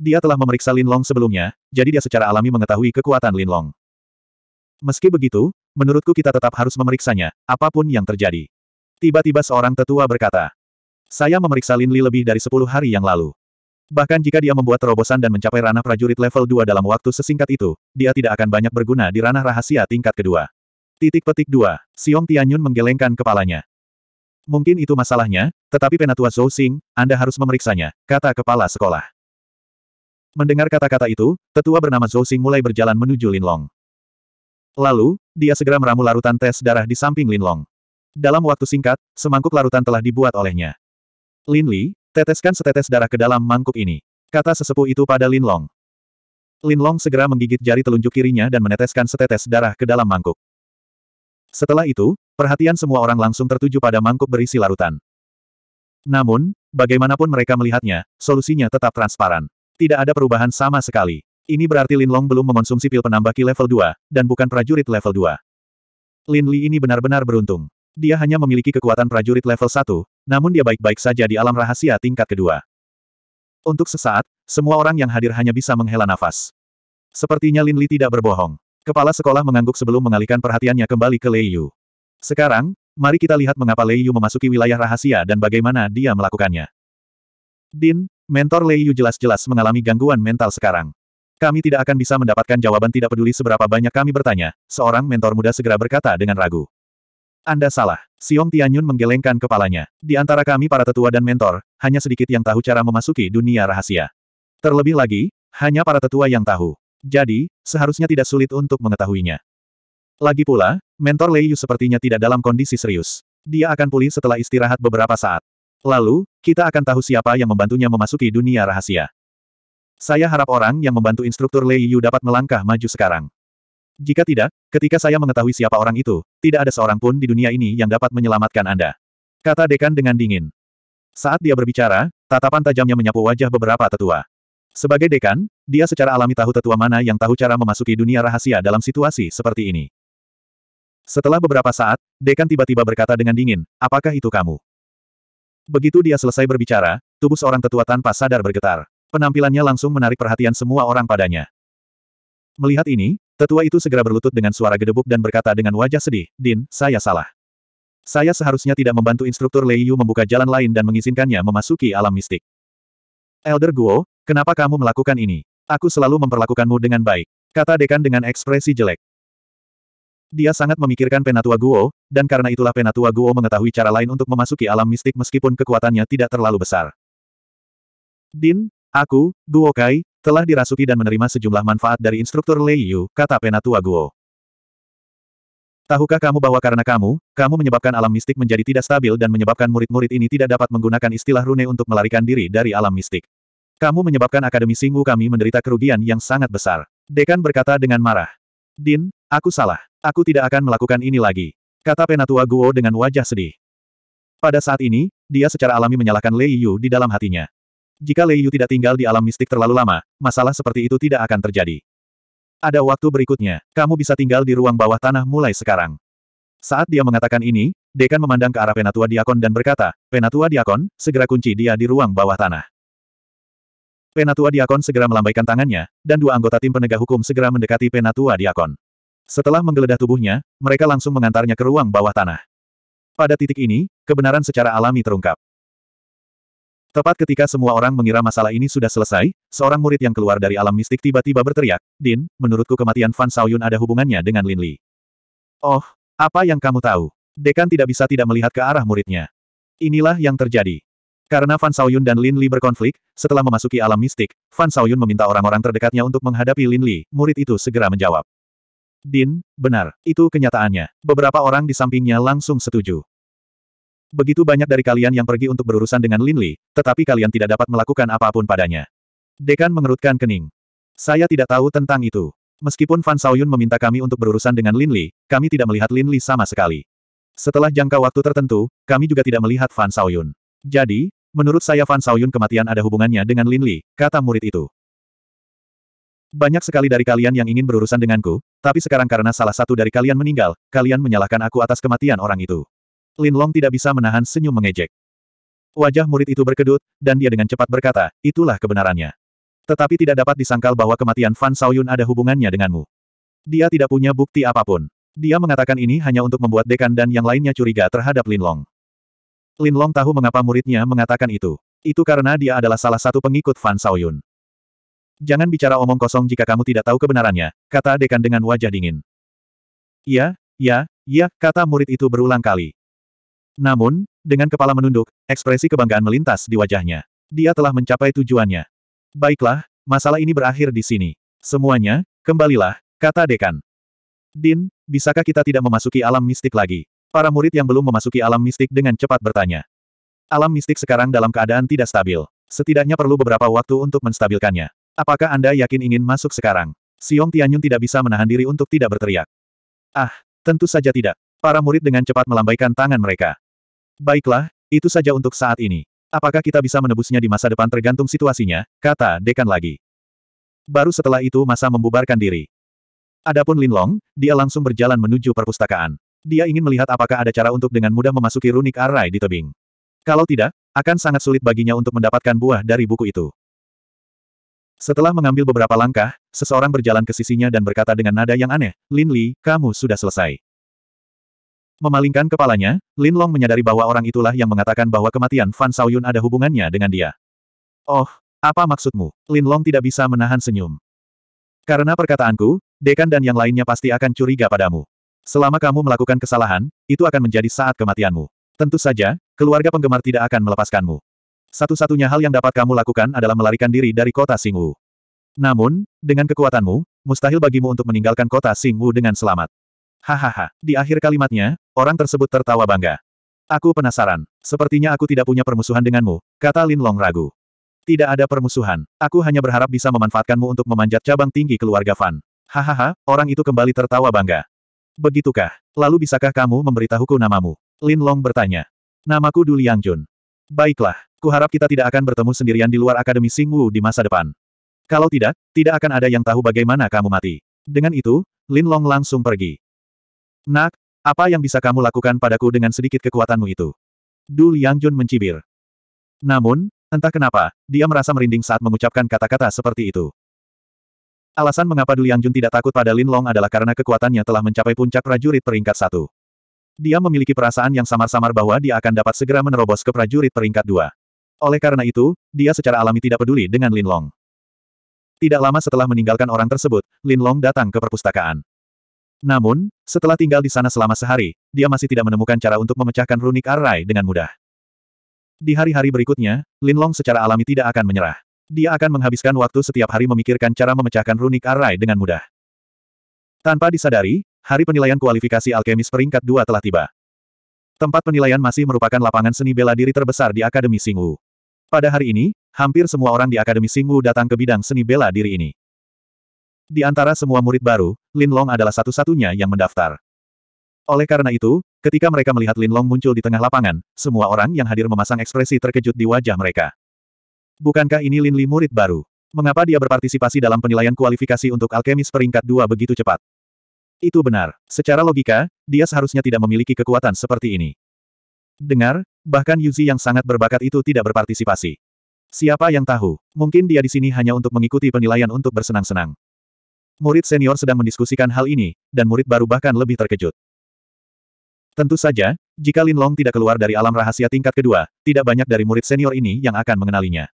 Dia telah memeriksa Lin Long sebelumnya, jadi dia secara alami mengetahui kekuatan Lin Long. Meski begitu, menurutku kita tetap harus memeriksanya, apapun yang terjadi. Tiba-tiba seorang tetua berkata, saya memeriksa Lin Li lebih dari 10 hari yang lalu. Bahkan jika dia membuat terobosan dan mencapai ranah prajurit level 2 dalam waktu sesingkat itu, dia tidak akan banyak berguna di ranah rahasia tingkat kedua. Titik petik dua. Siong Tianyun menggelengkan kepalanya. Mungkin itu masalahnya, tetapi penatua Zhou Xing, Anda harus memeriksanya, kata kepala sekolah. Mendengar kata-kata itu, tetua bernama Zhou Xing mulai berjalan menuju Linlong. Lalu, dia segera meramu larutan tes darah di samping Linlong. Dalam waktu singkat, semangkuk larutan telah dibuat olehnya. Lin Li, teteskan setetes darah ke dalam mangkuk ini. Kata sesepuh itu pada Linlong. Linlong segera menggigit jari telunjuk kirinya dan meneteskan setetes darah ke dalam mangkuk. Setelah itu, perhatian semua orang langsung tertuju pada mangkuk berisi larutan. Namun, bagaimanapun mereka melihatnya, solusinya tetap transparan. Tidak ada perubahan sama sekali. Ini berarti Lin Long belum mengonsumsi pil penambah ki level 2, dan bukan prajurit level 2. Lin Li ini benar-benar beruntung. Dia hanya memiliki kekuatan prajurit level 1, namun dia baik-baik saja di alam rahasia tingkat kedua. Untuk sesaat, semua orang yang hadir hanya bisa menghela nafas. Sepertinya Lin Li tidak berbohong. Kepala sekolah mengangguk sebelum mengalihkan perhatiannya kembali ke Lei Yu. Sekarang, mari kita lihat mengapa Lei Yu memasuki wilayah rahasia dan bagaimana dia melakukannya. Din, mentor Lei Yu jelas-jelas mengalami gangguan mental sekarang. Kami tidak akan bisa mendapatkan jawaban tidak peduli seberapa banyak kami bertanya, seorang mentor muda segera berkata dengan ragu. Anda salah. Yong Tianyun menggelengkan kepalanya. Di antara kami para tetua dan mentor, hanya sedikit yang tahu cara memasuki dunia rahasia. Terlebih lagi, hanya para tetua yang tahu. Jadi, seharusnya tidak sulit untuk mengetahuinya. Lagi pula, mentor Lei Yu sepertinya tidak dalam kondisi serius. Dia akan pulih setelah istirahat beberapa saat. Lalu, kita akan tahu siapa yang membantunya memasuki dunia rahasia. Saya harap orang yang membantu instruktur Lei Yu dapat melangkah maju sekarang. Jika tidak, ketika saya mengetahui siapa orang itu, tidak ada seorang pun di dunia ini yang dapat menyelamatkan Anda. Kata dekan dengan dingin. Saat dia berbicara, tatapan tajamnya menyapu wajah beberapa tetua. Sebagai dekan, dia secara alami tahu tetua mana yang tahu cara memasuki dunia rahasia dalam situasi seperti ini. Setelah beberapa saat, dekan tiba-tiba berkata dengan dingin, apakah itu kamu? Begitu dia selesai berbicara, tubuh seorang tetua tanpa sadar bergetar. Penampilannya langsung menarik perhatian semua orang padanya. Melihat ini, tetua itu segera berlutut dengan suara gedebuk dan berkata dengan wajah sedih, Din, saya salah. Saya seharusnya tidak membantu instruktur Lei Yu membuka jalan lain dan mengizinkannya memasuki alam mistik. Elder Guo, Kenapa kamu melakukan ini? Aku selalu memperlakukanmu dengan baik, kata dekan dengan ekspresi jelek. Dia sangat memikirkan Penatua Guo, dan karena itulah Penatua Guo mengetahui cara lain untuk memasuki alam mistik meskipun kekuatannya tidak terlalu besar. Din, aku, Guo Kai, telah dirasuki dan menerima sejumlah manfaat dari instruktur Lei Yu, kata Penatua Guo. Tahukah kamu bahwa karena kamu, kamu menyebabkan alam mistik menjadi tidak stabil dan menyebabkan murid-murid ini tidak dapat menggunakan istilah rune untuk melarikan diri dari alam mistik. Kamu menyebabkan Akademi Singu kami menderita kerugian yang sangat besar. Dekan berkata dengan marah. Din, aku salah. Aku tidak akan melakukan ini lagi. Kata Penatua Guo dengan wajah sedih. Pada saat ini, dia secara alami menyalahkan Lei Yu di dalam hatinya. Jika Lei Yu tidak tinggal di alam mistik terlalu lama, masalah seperti itu tidak akan terjadi. Ada waktu berikutnya, kamu bisa tinggal di ruang bawah tanah mulai sekarang. Saat dia mengatakan ini, Dekan memandang ke arah Penatua Diakon dan berkata, Penatua Diakon, segera kunci dia di ruang bawah tanah. Penatua Diakon segera melambaikan tangannya, dan dua anggota tim penegak hukum segera mendekati Penatua Diakon. Setelah menggeledah tubuhnya, mereka langsung mengantarnya ke ruang bawah tanah. Pada titik ini, kebenaran secara alami terungkap. Tepat ketika semua orang mengira masalah ini sudah selesai, seorang murid yang keluar dari alam mistik tiba-tiba berteriak, Din, menurutku kematian Fan Saoyun ada hubungannya dengan Lin Li. Oh, apa yang kamu tahu? Dekan tidak bisa tidak melihat ke arah muridnya. Inilah yang terjadi. Karena Fan Xiaoyun dan Lin Li berkonflik, setelah memasuki alam mistik, Fan Xiaoyun meminta orang-orang terdekatnya untuk menghadapi Lin Li, murid itu segera menjawab. Din, benar, itu kenyataannya. Beberapa orang di sampingnya langsung setuju. Begitu banyak dari kalian yang pergi untuk berurusan dengan Lin Li, tetapi kalian tidak dapat melakukan apapun padanya. Dekan mengerutkan kening. Saya tidak tahu tentang itu. Meskipun Fan Xiaoyun meminta kami untuk berurusan dengan Lin Li, kami tidak melihat Lin Li sama sekali. Setelah jangka waktu tertentu, kami juga tidak melihat Fan Xiaoyun. Jadi, Menurut saya Fan Saoyun kematian ada hubungannya dengan Lin Li, kata murid itu. Banyak sekali dari kalian yang ingin berurusan denganku, tapi sekarang karena salah satu dari kalian meninggal, kalian menyalahkan aku atas kematian orang itu. Lin Long tidak bisa menahan senyum mengejek. Wajah murid itu berkedut, dan dia dengan cepat berkata, itulah kebenarannya. Tetapi tidak dapat disangkal bahwa kematian Fan Saoyun ada hubungannya denganmu. Dia tidak punya bukti apapun. Dia mengatakan ini hanya untuk membuat dekan dan yang lainnya curiga terhadap Lin Long. Lin Long tahu mengapa muridnya mengatakan itu. Itu karena dia adalah salah satu pengikut Fan Saoyun. Jangan bicara omong kosong jika kamu tidak tahu kebenarannya, kata dekan dengan wajah dingin. Ya, ya, ya, kata murid itu berulang kali. Namun, dengan kepala menunduk, ekspresi kebanggaan melintas di wajahnya. Dia telah mencapai tujuannya. Baiklah, masalah ini berakhir di sini. Semuanya, kembalilah, kata dekan. Din, bisakah kita tidak memasuki alam mistik lagi? Para murid yang belum memasuki alam mistik dengan cepat bertanya. Alam mistik sekarang dalam keadaan tidak stabil. Setidaknya perlu beberapa waktu untuk menstabilkannya. Apakah Anda yakin ingin masuk sekarang? Siong Tianyun tidak bisa menahan diri untuk tidak berteriak. Ah, tentu saja tidak. Para murid dengan cepat melambaikan tangan mereka. Baiklah, itu saja untuk saat ini. Apakah kita bisa menebusnya di masa depan tergantung situasinya, kata dekan lagi. Baru setelah itu masa membubarkan diri. Adapun Lin Long, dia langsung berjalan menuju perpustakaan. Dia ingin melihat apakah ada cara untuk dengan mudah memasuki runik arai di tebing. Kalau tidak, akan sangat sulit baginya untuk mendapatkan buah dari buku itu. Setelah mengambil beberapa langkah, seseorang berjalan ke sisinya dan berkata dengan nada yang aneh, Lin Li, kamu sudah selesai. Memalingkan kepalanya, Lin Long menyadari bahwa orang itulah yang mengatakan bahwa kematian Fan Saoyun ada hubungannya dengan dia. Oh, apa maksudmu? Lin Long tidak bisa menahan senyum. Karena perkataanku, Dekan dan yang lainnya pasti akan curiga padamu. Selama kamu melakukan kesalahan, itu akan menjadi saat kematianmu. Tentu saja, keluarga penggemar tidak akan melepaskanmu. Satu-satunya hal yang dapat kamu lakukan adalah melarikan diri dari kota Singwu. Namun, dengan kekuatanmu, mustahil bagimu untuk meninggalkan kota Singwu dengan selamat. Hahaha, di akhir kalimatnya, orang tersebut tertawa bangga. Aku penasaran, sepertinya aku tidak punya permusuhan denganmu, kata Lin Long ragu. Tidak ada permusuhan, aku hanya berharap bisa memanfaatkanmu untuk memanjat cabang tinggi keluarga Fan. Hahaha, orang itu kembali tertawa bangga. Begitukah? Lalu bisakah kamu memberitahuku namamu? Lin Long bertanya. Namaku Du Jun. Baiklah, kuharap kita tidak akan bertemu sendirian di luar Akademi Sing Wu di masa depan. Kalau tidak, tidak akan ada yang tahu bagaimana kamu mati. Dengan itu, Lin Long langsung pergi. Nak, apa yang bisa kamu lakukan padaku dengan sedikit kekuatanmu itu? Du Jun mencibir. Namun, entah kenapa, dia merasa merinding saat mengucapkan kata-kata seperti itu. Alasan mengapa Du Liangjun tidak takut pada Lin Long adalah karena kekuatannya telah mencapai puncak prajurit peringkat satu. Dia memiliki perasaan yang samar-samar bahwa dia akan dapat segera menerobos ke prajurit peringkat dua. Oleh karena itu, dia secara alami tidak peduli dengan Lin Long. Tidak lama setelah meninggalkan orang tersebut, Lin Long datang ke perpustakaan. Namun, setelah tinggal di sana selama sehari, dia masih tidak menemukan cara untuk memecahkan runik Array dengan mudah. Di hari-hari berikutnya, Lin Long secara alami tidak akan menyerah. Dia akan menghabiskan waktu setiap hari memikirkan cara memecahkan runik arai dengan mudah. Tanpa disadari, hari penilaian kualifikasi alkemis peringkat dua telah tiba. Tempat penilaian masih merupakan lapangan seni bela diri terbesar di Akademi Singwu. Pada hari ini, hampir semua orang di Akademi Singwu datang ke bidang seni bela diri ini. Di antara semua murid baru, Lin Long adalah satu-satunya yang mendaftar. Oleh karena itu, ketika mereka melihat Lin Long muncul di tengah lapangan, semua orang yang hadir memasang ekspresi terkejut di wajah mereka. Bukankah ini Lin Li murid baru? Mengapa dia berpartisipasi dalam penilaian kualifikasi untuk alkemis peringkat dua begitu cepat? Itu benar. Secara logika, dia seharusnya tidak memiliki kekuatan seperti ini. Dengar, bahkan Yuzi yang sangat berbakat itu tidak berpartisipasi. Siapa yang tahu, mungkin dia di sini hanya untuk mengikuti penilaian untuk bersenang-senang. Murid senior sedang mendiskusikan hal ini, dan murid baru bahkan lebih terkejut. Tentu saja, jika Lin Long tidak keluar dari alam rahasia tingkat kedua, tidak banyak dari murid senior ini yang akan mengenalinya.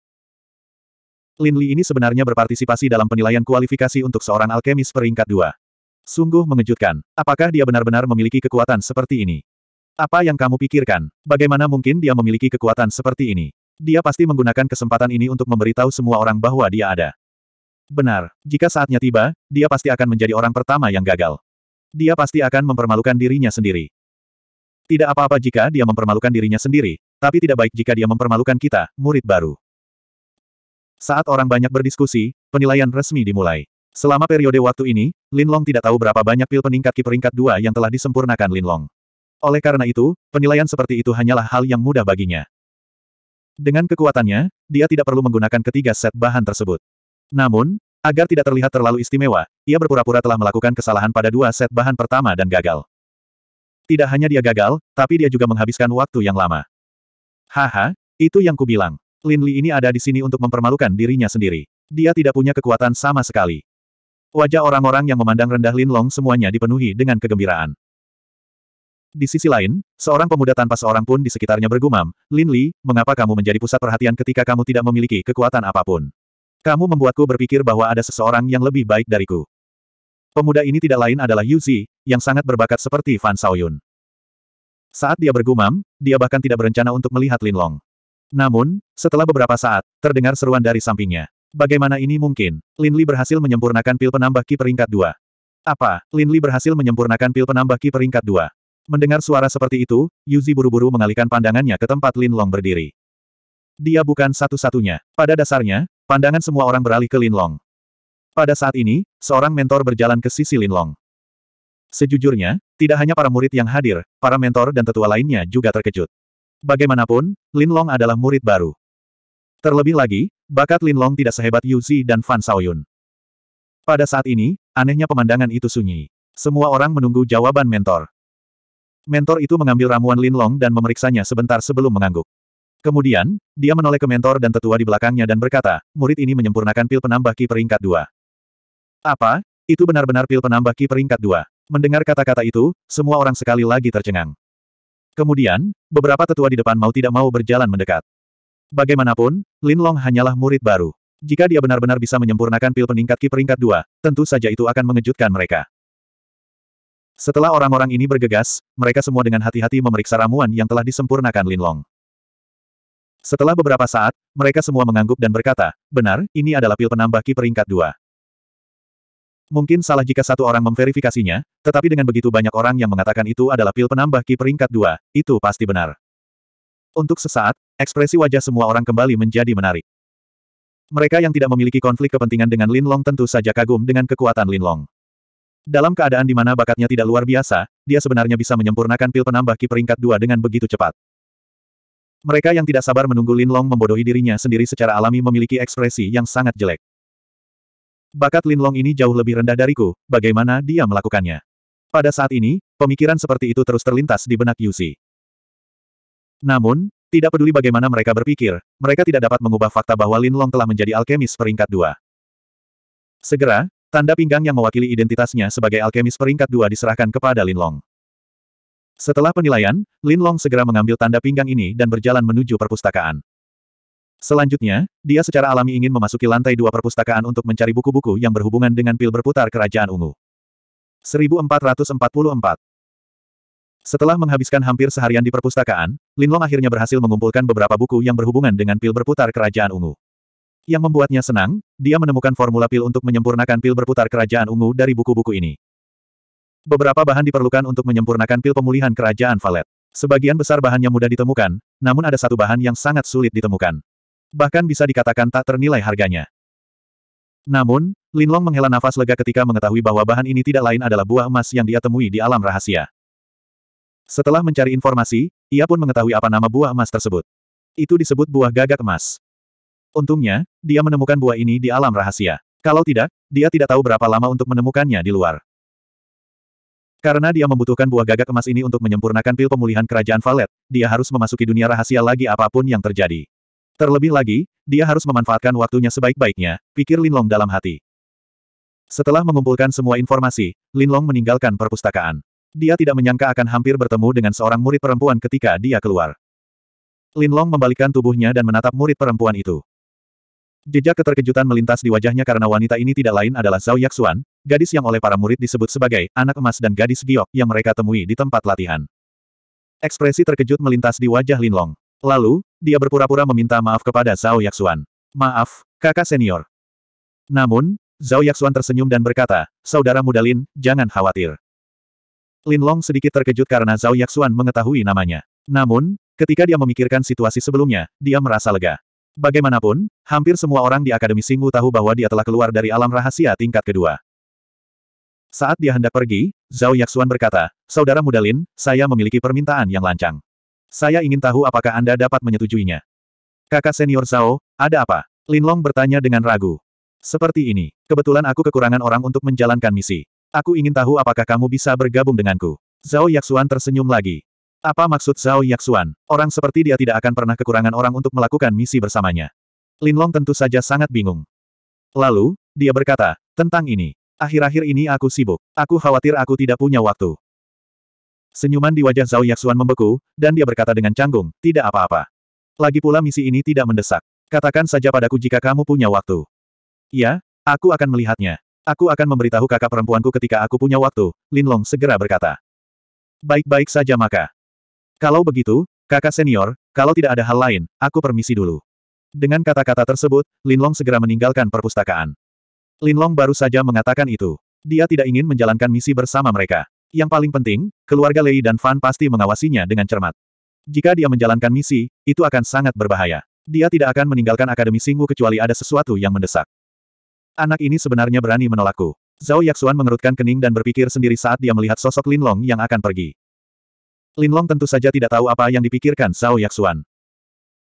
Lin Li ini sebenarnya berpartisipasi dalam penilaian kualifikasi untuk seorang alkemis peringkat dua. Sungguh mengejutkan. Apakah dia benar-benar memiliki kekuatan seperti ini? Apa yang kamu pikirkan? Bagaimana mungkin dia memiliki kekuatan seperti ini? Dia pasti menggunakan kesempatan ini untuk memberitahu semua orang bahwa dia ada. Benar, jika saatnya tiba, dia pasti akan menjadi orang pertama yang gagal. Dia pasti akan mempermalukan dirinya sendiri. Tidak apa-apa jika dia mempermalukan dirinya sendiri, tapi tidak baik jika dia mempermalukan kita, murid baru. Saat orang banyak berdiskusi, penilaian resmi dimulai. Selama periode waktu ini, Lin Long tidak tahu berapa banyak pil peningkat ki peringkat dua yang telah disempurnakan Lin Long. Oleh karena itu, penilaian seperti itu hanyalah hal yang mudah baginya. Dengan kekuatannya, dia tidak perlu menggunakan ketiga set bahan tersebut. Namun, agar tidak terlihat terlalu istimewa, ia berpura-pura telah melakukan kesalahan pada dua set bahan pertama dan gagal. Tidak hanya dia gagal, tapi dia juga menghabiskan waktu yang lama. Haha, itu yang kubilang. Lin Li ini ada di sini untuk mempermalukan dirinya sendiri. Dia tidak punya kekuatan sama sekali. Wajah orang-orang yang memandang rendah Lin Long semuanya dipenuhi dengan kegembiraan. Di sisi lain, seorang pemuda tanpa seorang pun di sekitarnya bergumam, Lin Li, mengapa kamu menjadi pusat perhatian ketika kamu tidak memiliki kekuatan apapun? Kamu membuatku berpikir bahwa ada seseorang yang lebih baik dariku. Pemuda ini tidak lain adalah Yu Zi, yang sangat berbakat seperti Fan Xiaoyun. Saat dia bergumam, dia bahkan tidak berencana untuk melihat Lin Long. Namun, setelah beberapa saat, terdengar seruan dari sampingnya. Bagaimana ini mungkin? Lin Li berhasil menyempurnakan pil penambah ki peringkat 2. Apa? Lin Li berhasil menyempurnakan pil penambah ki peringkat 2. Mendengar suara seperti itu, Yuzi buru-buru mengalihkan pandangannya ke tempat Lin Long berdiri. Dia bukan satu-satunya. Pada dasarnya, pandangan semua orang beralih ke Lin Long. Pada saat ini, seorang mentor berjalan ke sisi Lin Long. Sejujurnya, tidak hanya para murid yang hadir, para mentor dan tetua lainnya juga terkejut. Bagaimanapun, Lin Long adalah murid baru. Terlebih lagi, bakat Lin Long tidak sehebat Yu Zi dan Fan Saoyun. Pada saat ini, anehnya pemandangan itu sunyi. Semua orang menunggu jawaban mentor. Mentor itu mengambil ramuan Lin Long dan memeriksanya sebentar sebelum mengangguk. Kemudian, dia menoleh ke mentor dan tetua di belakangnya dan berkata, murid ini menyempurnakan pil penambah ki peringkat dua. Apa? Itu benar-benar pil penambah ki peringkat dua. Mendengar kata-kata itu, semua orang sekali lagi tercengang. Kemudian, beberapa tetua di depan mau tidak mau berjalan mendekat. Bagaimanapun, Lin Long hanyalah murid baru. Jika dia benar-benar bisa menyempurnakan pil peningkat Ki peringkat 2, tentu saja itu akan mengejutkan mereka. Setelah orang-orang ini bergegas, mereka semua dengan hati-hati memeriksa ramuan yang telah disempurnakan Lin Long. Setelah beberapa saat, mereka semua mengangguk dan berkata, benar, ini adalah pil penambah Ki peringkat 2. Mungkin salah jika satu orang memverifikasinya, tetapi dengan begitu banyak orang yang mengatakan itu adalah pil penambah ki peringkat dua, itu pasti benar. Untuk sesaat, ekspresi wajah semua orang kembali menjadi menarik. Mereka yang tidak memiliki konflik kepentingan dengan Lin Long tentu saja kagum dengan kekuatan Lin Long. Dalam keadaan di mana bakatnya tidak luar biasa, dia sebenarnya bisa menyempurnakan pil penambah ki peringkat dua dengan begitu cepat. Mereka yang tidak sabar menunggu Lin Long membodohi dirinya sendiri secara alami memiliki ekspresi yang sangat jelek bakat Lin Long ini jauh lebih rendah dariku, bagaimana dia melakukannya. Pada saat ini, pemikiran seperti itu terus terlintas di benak Yusi. Namun, tidak peduli bagaimana mereka berpikir, mereka tidak dapat mengubah fakta bahwa Lin Long telah menjadi alkemis peringkat dua. Segera, tanda pinggang yang mewakili identitasnya sebagai alkemis peringkat dua diserahkan kepada Lin Long. Setelah penilaian, Lin Long segera mengambil tanda pinggang ini dan berjalan menuju perpustakaan. Selanjutnya, dia secara alami ingin memasuki lantai dua perpustakaan untuk mencari buku-buku yang berhubungan dengan pil berputar Kerajaan Ungu. 1444 Setelah menghabiskan hampir seharian di perpustakaan, Lin Long akhirnya berhasil mengumpulkan beberapa buku yang berhubungan dengan pil berputar Kerajaan Ungu. Yang membuatnya senang, dia menemukan formula pil untuk menyempurnakan pil berputar Kerajaan Ungu dari buku-buku ini. Beberapa bahan diperlukan untuk menyempurnakan pil pemulihan Kerajaan Valet. Sebagian besar bahannya mudah ditemukan, namun ada satu bahan yang sangat sulit ditemukan bahkan bisa dikatakan tak ternilai harganya. Namun, Linlong menghela nafas lega ketika mengetahui bahwa bahan ini tidak lain adalah buah emas yang dia temui di alam rahasia. Setelah mencari informasi, ia pun mengetahui apa nama buah emas tersebut. Itu disebut buah gagak emas. Untungnya, dia menemukan buah ini di alam rahasia. Kalau tidak, dia tidak tahu berapa lama untuk menemukannya di luar. Karena dia membutuhkan buah gagak emas ini untuk menyempurnakan pil pemulihan kerajaan Valet, dia harus memasuki dunia rahasia lagi apapun yang terjadi. Terlebih lagi, dia harus memanfaatkan waktunya sebaik-baiknya, pikir Linlong dalam hati. Setelah mengumpulkan semua informasi, Linlong meninggalkan perpustakaan. Dia tidak menyangka akan hampir bertemu dengan seorang murid perempuan ketika dia keluar. Linlong membalikkan tubuhnya dan menatap murid perempuan itu. Jejak keterkejutan melintas di wajahnya karena wanita ini tidak lain adalah Zhao Yaxuan, gadis yang oleh para murid disebut sebagai anak emas dan gadis giok yang mereka temui di tempat latihan. Ekspresi terkejut melintas di wajah Linlong. Lalu, dia berpura-pura meminta maaf kepada Zhao Yaxuan. Maaf, kakak senior. Namun, Zhao Yaxuan tersenyum dan berkata, Saudara muda Lin, jangan khawatir. Lin Long sedikit terkejut karena Zhao Yaxuan mengetahui namanya. Namun, ketika dia memikirkan situasi sebelumnya, dia merasa lega. Bagaimanapun, hampir semua orang di Akademi Singwu tahu bahwa dia telah keluar dari alam rahasia tingkat kedua. Saat dia hendak pergi, Zhao Yaxuan berkata, Saudara muda Lin, saya memiliki permintaan yang lancang. Saya ingin tahu apakah Anda dapat menyetujuinya. Kakak senior Zhao, ada apa? Linlong bertanya dengan ragu. Seperti ini, kebetulan aku kekurangan orang untuk menjalankan misi. Aku ingin tahu apakah kamu bisa bergabung denganku. Zhao Yaxuan tersenyum lagi. Apa maksud Zhao Yaxuan? Orang seperti dia tidak akan pernah kekurangan orang untuk melakukan misi bersamanya. Linlong tentu saja sangat bingung. Lalu, dia berkata, tentang ini. Akhir-akhir ini aku sibuk. Aku khawatir aku tidak punya waktu. Senyuman di wajah Zhao Yaxuan membeku, dan dia berkata dengan canggung, tidak apa-apa. Lagi pula misi ini tidak mendesak. Katakan saja padaku jika kamu punya waktu. Ya, aku akan melihatnya. Aku akan memberitahu kakak perempuanku ketika aku punya waktu, Lin Long segera berkata. Baik-baik saja maka. Kalau begitu, kakak senior, kalau tidak ada hal lain, aku permisi dulu. Dengan kata-kata tersebut, Lin Long segera meninggalkan perpustakaan. Lin Long baru saja mengatakan itu. Dia tidak ingin menjalankan misi bersama mereka. Yang paling penting, keluarga Lei dan Fan pasti mengawasinya dengan cermat. Jika dia menjalankan misi, itu akan sangat berbahaya. Dia tidak akan meninggalkan Akademi Singwu kecuali ada sesuatu yang mendesak. Anak ini sebenarnya berani menolakku. Zhao Yaxuan mengerutkan kening dan berpikir sendiri saat dia melihat sosok Lin Long yang akan pergi. Lin Long tentu saja tidak tahu apa yang dipikirkan Zhao Yaxuan.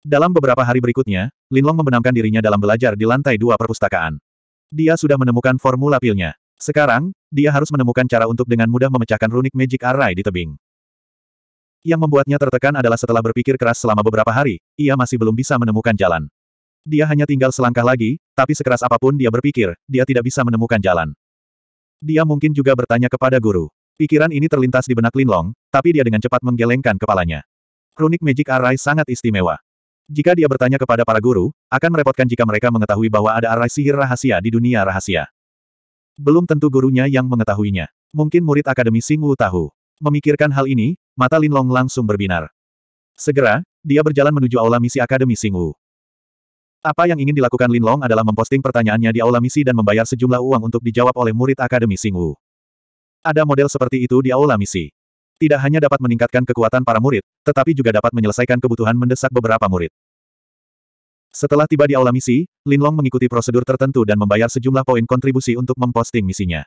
Dalam beberapa hari berikutnya, Lin Long membenamkan dirinya dalam belajar di lantai dua perpustakaan. Dia sudah menemukan formula pilnya. Sekarang, dia harus menemukan cara untuk dengan mudah memecahkan runik Magic Array di tebing. Yang membuatnya tertekan adalah setelah berpikir keras selama beberapa hari, ia masih belum bisa menemukan jalan. Dia hanya tinggal selangkah lagi, tapi sekeras apapun dia berpikir, dia tidak bisa menemukan jalan. Dia mungkin juga bertanya kepada guru. Pikiran ini terlintas di benak Linlong, tapi dia dengan cepat menggelengkan kepalanya. Runik Magic Array sangat istimewa. Jika dia bertanya kepada para guru, akan merepotkan jika mereka mengetahui bahwa ada array sihir rahasia di dunia rahasia. Belum tentu gurunya yang mengetahuinya. Mungkin murid Akademi Wu tahu. Memikirkan hal ini, mata Lin Long langsung berbinar. Segera, dia berjalan menuju aula misi Akademi Wu. Apa yang ingin dilakukan Lin Long adalah memposting pertanyaannya di aula misi dan membayar sejumlah uang untuk dijawab oleh murid Akademi Wu. Ada model seperti itu di aula misi. Tidak hanya dapat meningkatkan kekuatan para murid, tetapi juga dapat menyelesaikan kebutuhan mendesak beberapa murid. Setelah tiba di aula misi, Linlong mengikuti prosedur tertentu dan membayar sejumlah poin kontribusi untuk memposting misinya.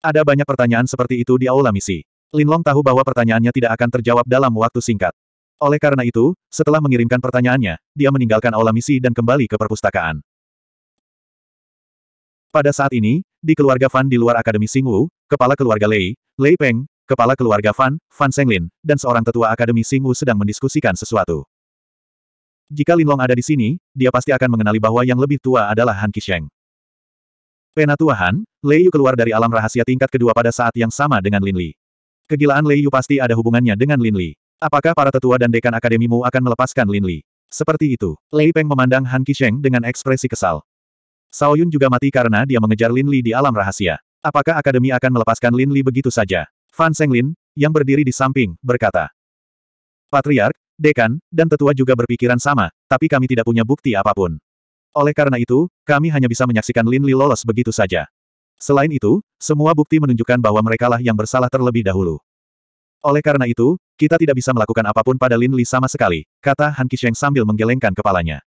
Ada banyak pertanyaan seperti itu di aula misi. Linlong tahu bahwa pertanyaannya tidak akan terjawab dalam waktu singkat. Oleh karena itu, setelah mengirimkan pertanyaannya, dia meninggalkan aula misi dan kembali ke perpustakaan. Pada saat ini, di keluarga Fan di luar Akademi Singwu, kepala keluarga Lei, Lei Peng, kepala keluarga Fan, Fan Senglin, dan seorang tetua Akademi Singwu sedang mendiskusikan sesuatu. Jika Linlong ada di sini, dia pasti akan mengenali bahwa yang lebih tua adalah Han Kisheng. Penatua Han, Lei Yu keluar dari alam rahasia tingkat kedua pada saat yang sama dengan Lin Li. Kegilaan Lei Yu pasti ada hubungannya dengan Lin Li. Apakah para tetua dan dekan akademimu akan melepaskan Lin Li? Seperti itu, Lei Peng memandang Han Kisheng dengan ekspresi kesal. Sao Yun juga mati karena dia mengejar Lin Li di alam rahasia. Apakah akademi akan melepaskan Lin Li begitu saja? Fan Lin yang berdiri di samping, berkata. Patriark, Dekan, dan tetua juga berpikiran sama, tapi kami tidak punya bukti apapun. Oleh karena itu, kami hanya bisa menyaksikan Lin Li lolos begitu saja. Selain itu, semua bukti menunjukkan bahwa merekalah yang bersalah terlebih dahulu. Oleh karena itu, kita tidak bisa melakukan apapun pada Lin Li sama sekali, kata Han Qisheng sambil menggelengkan kepalanya.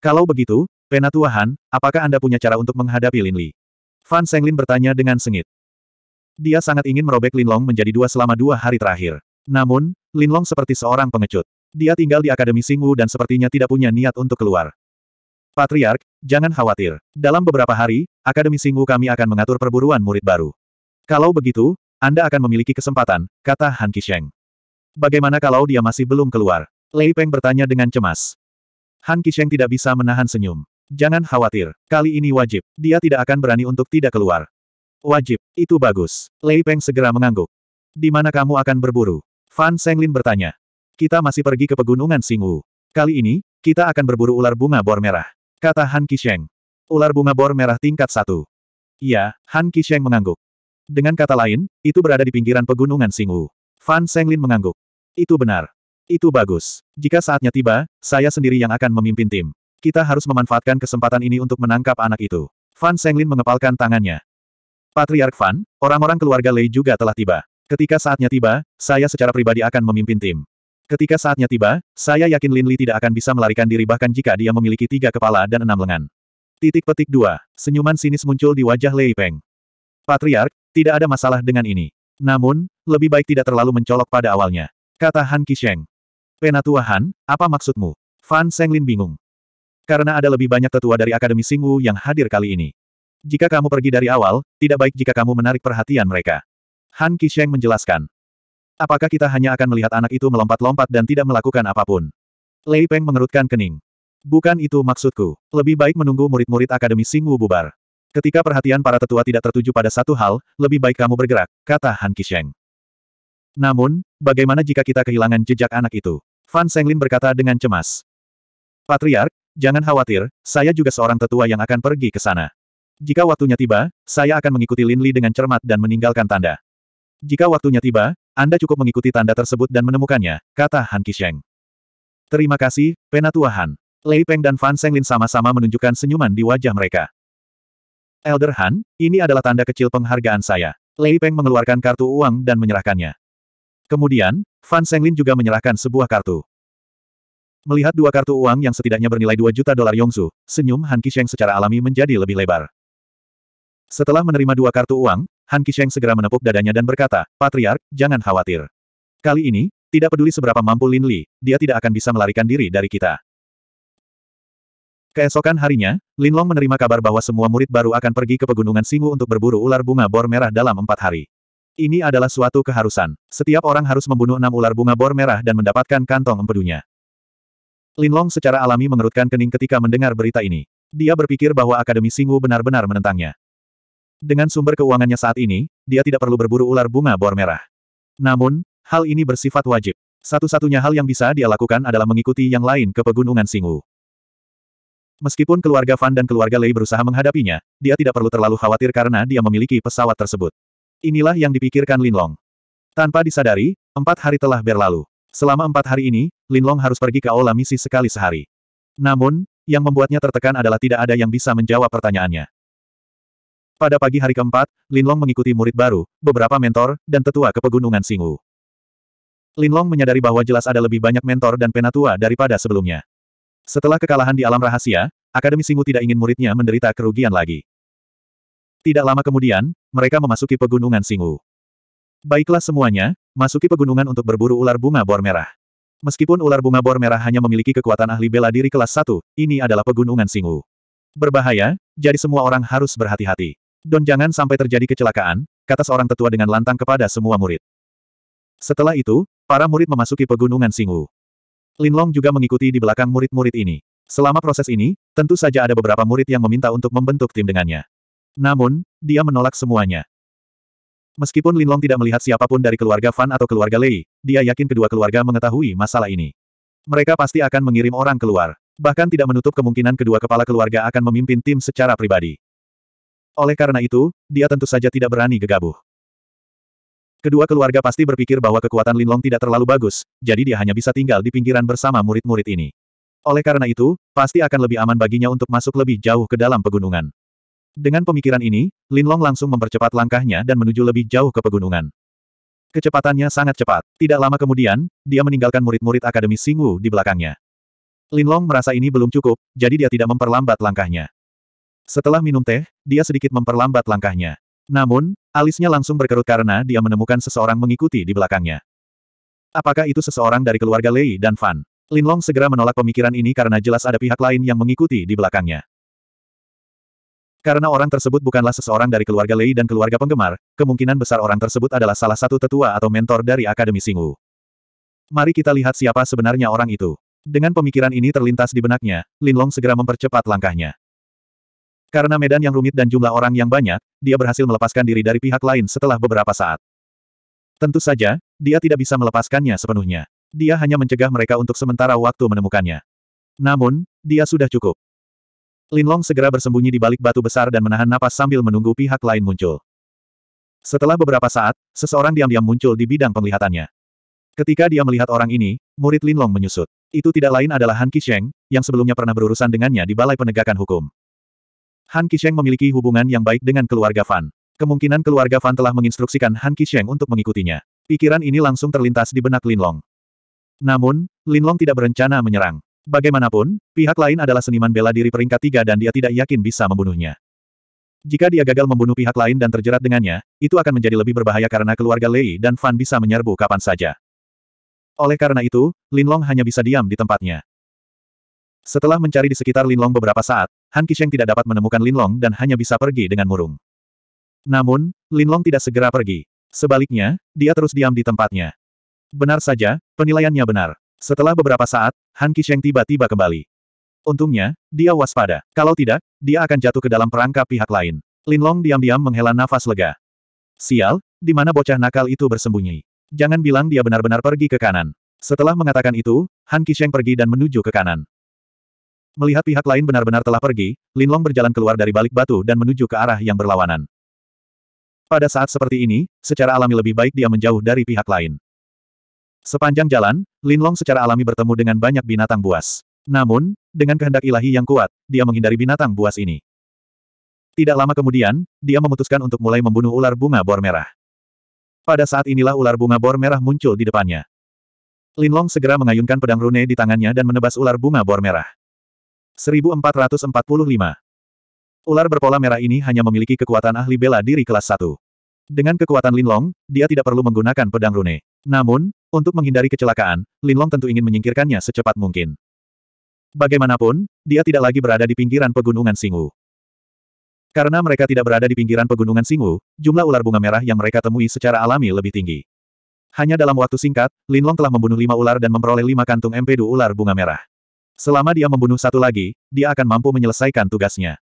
Kalau begitu, Penatua Han, apakah Anda punya cara untuk menghadapi Lin Li? Fan Senglin bertanya dengan sengit. Dia sangat ingin merobek Lin Long menjadi dua selama dua hari terakhir. Namun, Linlong seperti seorang pengecut. Dia tinggal di Akademi Singwu dan sepertinya tidak punya niat untuk keluar. Patriark, jangan khawatir. Dalam beberapa hari, Akademi Singwu kami akan mengatur perburuan murid baru. Kalau begitu, Anda akan memiliki kesempatan, kata Han Kisheng. Bagaimana kalau dia masih belum keluar? Lei Peng bertanya dengan cemas. Han Kisheng tidak bisa menahan senyum. Jangan khawatir, kali ini wajib. Dia tidak akan berani untuk tidak keluar. Wajib, itu bagus. Lei Peng segera mengangguk. Di mana kamu akan berburu? Fan Senglin bertanya. Kita masih pergi ke pegunungan Singwu. Kali ini, kita akan berburu ular bunga bor merah. Kata Han Kisheng. Ular bunga bor merah tingkat satu. Iya, Han Kisheng mengangguk. Dengan kata lain, itu berada di pinggiran pegunungan Singwu. Fan Senglin mengangguk. Itu benar. Itu bagus. Jika saatnya tiba, saya sendiri yang akan memimpin tim. Kita harus memanfaatkan kesempatan ini untuk menangkap anak itu. Fan Senglin mengepalkan tangannya. Patriark Fan, orang-orang keluarga Lei juga telah tiba. Ketika saatnya tiba, saya secara pribadi akan memimpin tim. Ketika saatnya tiba, saya yakin Lin Li tidak akan bisa melarikan diri bahkan jika dia memiliki tiga kepala dan enam lengan. Titik petik dua, senyuman sinis muncul di wajah Lei Peng. Patriark, tidak ada masalah dengan ini. Namun, lebih baik tidak terlalu mencolok pada awalnya. Kata Han Qisheng. Penatua Han, apa maksudmu? Fan Senglin bingung. Karena ada lebih banyak tetua dari Akademi Singwu yang hadir kali ini. Jika kamu pergi dari awal, tidak baik jika kamu menarik perhatian mereka. Han Qisheng menjelaskan. Apakah kita hanya akan melihat anak itu melompat-lompat dan tidak melakukan apapun? Lei Peng mengerutkan kening. Bukan itu maksudku. Lebih baik menunggu murid-murid Akademi Singwu bubar. Ketika perhatian para tetua tidak tertuju pada satu hal, lebih baik kamu bergerak, kata Han Qisheng. Namun, bagaimana jika kita kehilangan jejak anak itu? Fan Senglin berkata dengan cemas. Patriark, jangan khawatir, saya juga seorang tetua yang akan pergi ke sana. Jika waktunya tiba, saya akan mengikuti Lin Li dengan cermat dan meninggalkan tanda. Jika waktunya tiba, Anda cukup mengikuti tanda tersebut dan menemukannya, kata Han Qisheng. Terima kasih, Penatua Han. Lei Peng dan Fan Senglin sama-sama menunjukkan senyuman di wajah mereka. Elder Han, ini adalah tanda kecil penghargaan saya. Lei Peng mengeluarkan kartu uang dan menyerahkannya. Kemudian, Fan Senglin juga menyerahkan sebuah kartu. Melihat dua kartu uang yang setidaknya bernilai 2 juta dolar Yongsu, senyum Han Qisheng secara alami menjadi lebih lebar. Setelah menerima dua kartu uang, Han Kisheng segera menepuk dadanya dan berkata, Patriark, jangan khawatir. Kali ini, tidak peduli seberapa mampu Lin Li, dia tidak akan bisa melarikan diri dari kita. Keesokan harinya, Lin Long menerima kabar bahwa semua murid baru akan pergi ke Pegunungan Singu untuk berburu ular bunga bor merah dalam empat hari. Ini adalah suatu keharusan. Setiap orang harus membunuh enam ular bunga bor merah dan mendapatkan kantong empedunya. Lin Long secara alami mengerutkan kening ketika mendengar berita ini. Dia berpikir bahwa Akademi Singu benar-benar menentangnya. Dengan sumber keuangannya saat ini, dia tidak perlu berburu ular bunga bor merah. Namun, hal ini bersifat wajib. Satu-satunya hal yang bisa dia lakukan adalah mengikuti yang lain ke pegunungan Singu. Meskipun keluarga Fan dan keluarga Lei berusaha menghadapinya, dia tidak perlu terlalu khawatir karena dia memiliki pesawat tersebut. Inilah yang dipikirkan Lin Long. Tanpa disadari, empat hari telah berlalu. Selama empat hari ini, Lin Long harus pergi ke aula misi sekali sehari. Namun, yang membuatnya tertekan adalah tidak ada yang bisa menjawab pertanyaannya. Pada pagi hari keempat, Linlong mengikuti murid baru, beberapa mentor, dan tetua ke Pegunungan Singu. Linlong menyadari bahwa jelas ada lebih banyak mentor dan penatua daripada sebelumnya. Setelah kekalahan di alam rahasia, Akademi Singu tidak ingin muridnya menderita kerugian lagi. Tidak lama kemudian, mereka memasuki Pegunungan Singu. Baiklah semuanya, masuki pegunungan untuk berburu ular bunga bor merah. Meskipun ular bunga bor merah hanya memiliki kekuatan ahli bela diri kelas 1, ini adalah Pegunungan Singu. Berbahaya, jadi semua orang harus berhati-hati. Don jangan sampai terjadi kecelakaan, kata seorang tetua dengan lantang kepada semua murid. Setelah itu, para murid memasuki pegunungan Singwu. Linlong juga mengikuti di belakang murid-murid ini. Selama proses ini, tentu saja ada beberapa murid yang meminta untuk membentuk tim dengannya. Namun, dia menolak semuanya. Meskipun Linlong tidak melihat siapapun dari keluarga Fan atau keluarga Lei, dia yakin kedua keluarga mengetahui masalah ini. Mereka pasti akan mengirim orang keluar. Bahkan tidak menutup kemungkinan kedua kepala keluarga akan memimpin tim secara pribadi. Oleh karena itu, dia tentu saja tidak berani gegabah. Kedua keluarga pasti berpikir bahwa kekuatan Linlong tidak terlalu bagus, jadi dia hanya bisa tinggal di pinggiran bersama murid-murid ini. Oleh karena itu, pasti akan lebih aman baginya untuk masuk lebih jauh ke dalam pegunungan. Dengan pemikiran ini, Linlong langsung mempercepat langkahnya dan menuju lebih jauh ke pegunungan. Kecepatannya sangat cepat. Tidak lama kemudian, dia meninggalkan murid-murid Akademi Singwu di belakangnya. Linlong merasa ini belum cukup, jadi dia tidak memperlambat langkahnya. Setelah minum teh, dia sedikit memperlambat langkahnya. Namun, alisnya langsung berkerut karena dia menemukan seseorang mengikuti di belakangnya. Apakah itu seseorang dari keluarga Lei dan Fan? Linlong segera menolak pemikiran ini karena jelas ada pihak lain yang mengikuti di belakangnya. Karena orang tersebut bukanlah seseorang dari keluarga Lei dan keluarga penggemar, kemungkinan besar orang tersebut adalah salah satu tetua atau mentor dari Akademi Singu. Mari kita lihat siapa sebenarnya orang itu. Dengan pemikiran ini terlintas di benaknya, Linlong segera mempercepat langkahnya. Karena medan yang rumit dan jumlah orang yang banyak, dia berhasil melepaskan diri dari pihak lain setelah beberapa saat. Tentu saja, dia tidak bisa melepaskannya sepenuhnya. Dia hanya mencegah mereka untuk sementara waktu menemukannya. Namun, dia sudah cukup. Linlong segera bersembunyi di balik batu besar dan menahan napas sambil menunggu pihak lain muncul. Setelah beberapa saat, seseorang diam-diam muncul di bidang penglihatannya. Ketika dia melihat orang ini, murid Linlong menyusut. Itu tidak lain adalah Han Kisheng, yang sebelumnya pernah berurusan dengannya di Balai Penegakan Hukum. Han Qisheng memiliki hubungan yang baik dengan keluarga Fan. Kemungkinan keluarga Fan telah menginstruksikan Han Qisheng untuk mengikutinya. Pikiran ini langsung terlintas di benak Linlong. Namun, Linlong tidak berencana menyerang. Bagaimanapun, pihak lain adalah seniman bela diri peringkat tiga dan dia tidak yakin bisa membunuhnya. Jika dia gagal membunuh pihak lain dan terjerat dengannya, itu akan menjadi lebih berbahaya karena keluarga Lei dan Fan bisa menyerbu kapan saja. Oleh karena itu, Linlong hanya bisa diam di tempatnya. Setelah mencari di sekitar Linlong beberapa saat, Han Kisheng tidak dapat menemukan Lin Long dan hanya bisa pergi dengan murung. Namun, Lin Long tidak segera pergi. Sebaliknya, dia terus diam di tempatnya. Benar saja, penilaiannya benar. Setelah beberapa saat, Han Kisheng tiba-tiba kembali. Untungnya, dia waspada. Kalau tidak, dia akan jatuh ke dalam perangkap pihak lain. Lin Long diam-diam menghela nafas lega. Sial, di mana bocah nakal itu bersembunyi? Jangan bilang dia benar-benar pergi ke kanan. Setelah mengatakan itu, Han Kisheng pergi dan menuju ke kanan. Melihat pihak lain benar-benar telah pergi, Linlong berjalan keluar dari balik batu dan menuju ke arah yang berlawanan. Pada saat seperti ini, secara alami lebih baik dia menjauh dari pihak lain. Sepanjang jalan, Linlong secara alami bertemu dengan banyak binatang buas. Namun, dengan kehendak ilahi yang kuat, dia menghindari binatang buas ini. Tidak lama kemudian, dia memutuskan untuk mulai membunuh ular bunga bor merah. Pada saat inilah ular bunga bor merah muncul di depannya. Linlong segera mengayunkan pedang rune di tangannya dan menebas ular bunga bor merah. 1445. Ular berpola merah ini hanya memiliki kekuatan ahli bela diri kelas 1. Dengan kekuatan Linlong, dia tidak perlu menggunakan pedang rune. Namun, untuk menghindari kecelakaan, Linlong tentu ingin menyingkirkannya secepat mungkin. Bagaimanapun, dia tidak lagi berada di pinggiran pegunungan Singu. Karena mereka tidak berada di pinggiran pegunungan Singu, jumlah ular bunga merah yang mereka temui secara alami lebih tinggi. Hanya dalam waktu singkat, Linlong telah membunuh lima ular dan memperoleh lima kantung empedu ular bunga merah. Selama dia membunuh satu lagi, dia akan mampu menyelesaikan tugasnya.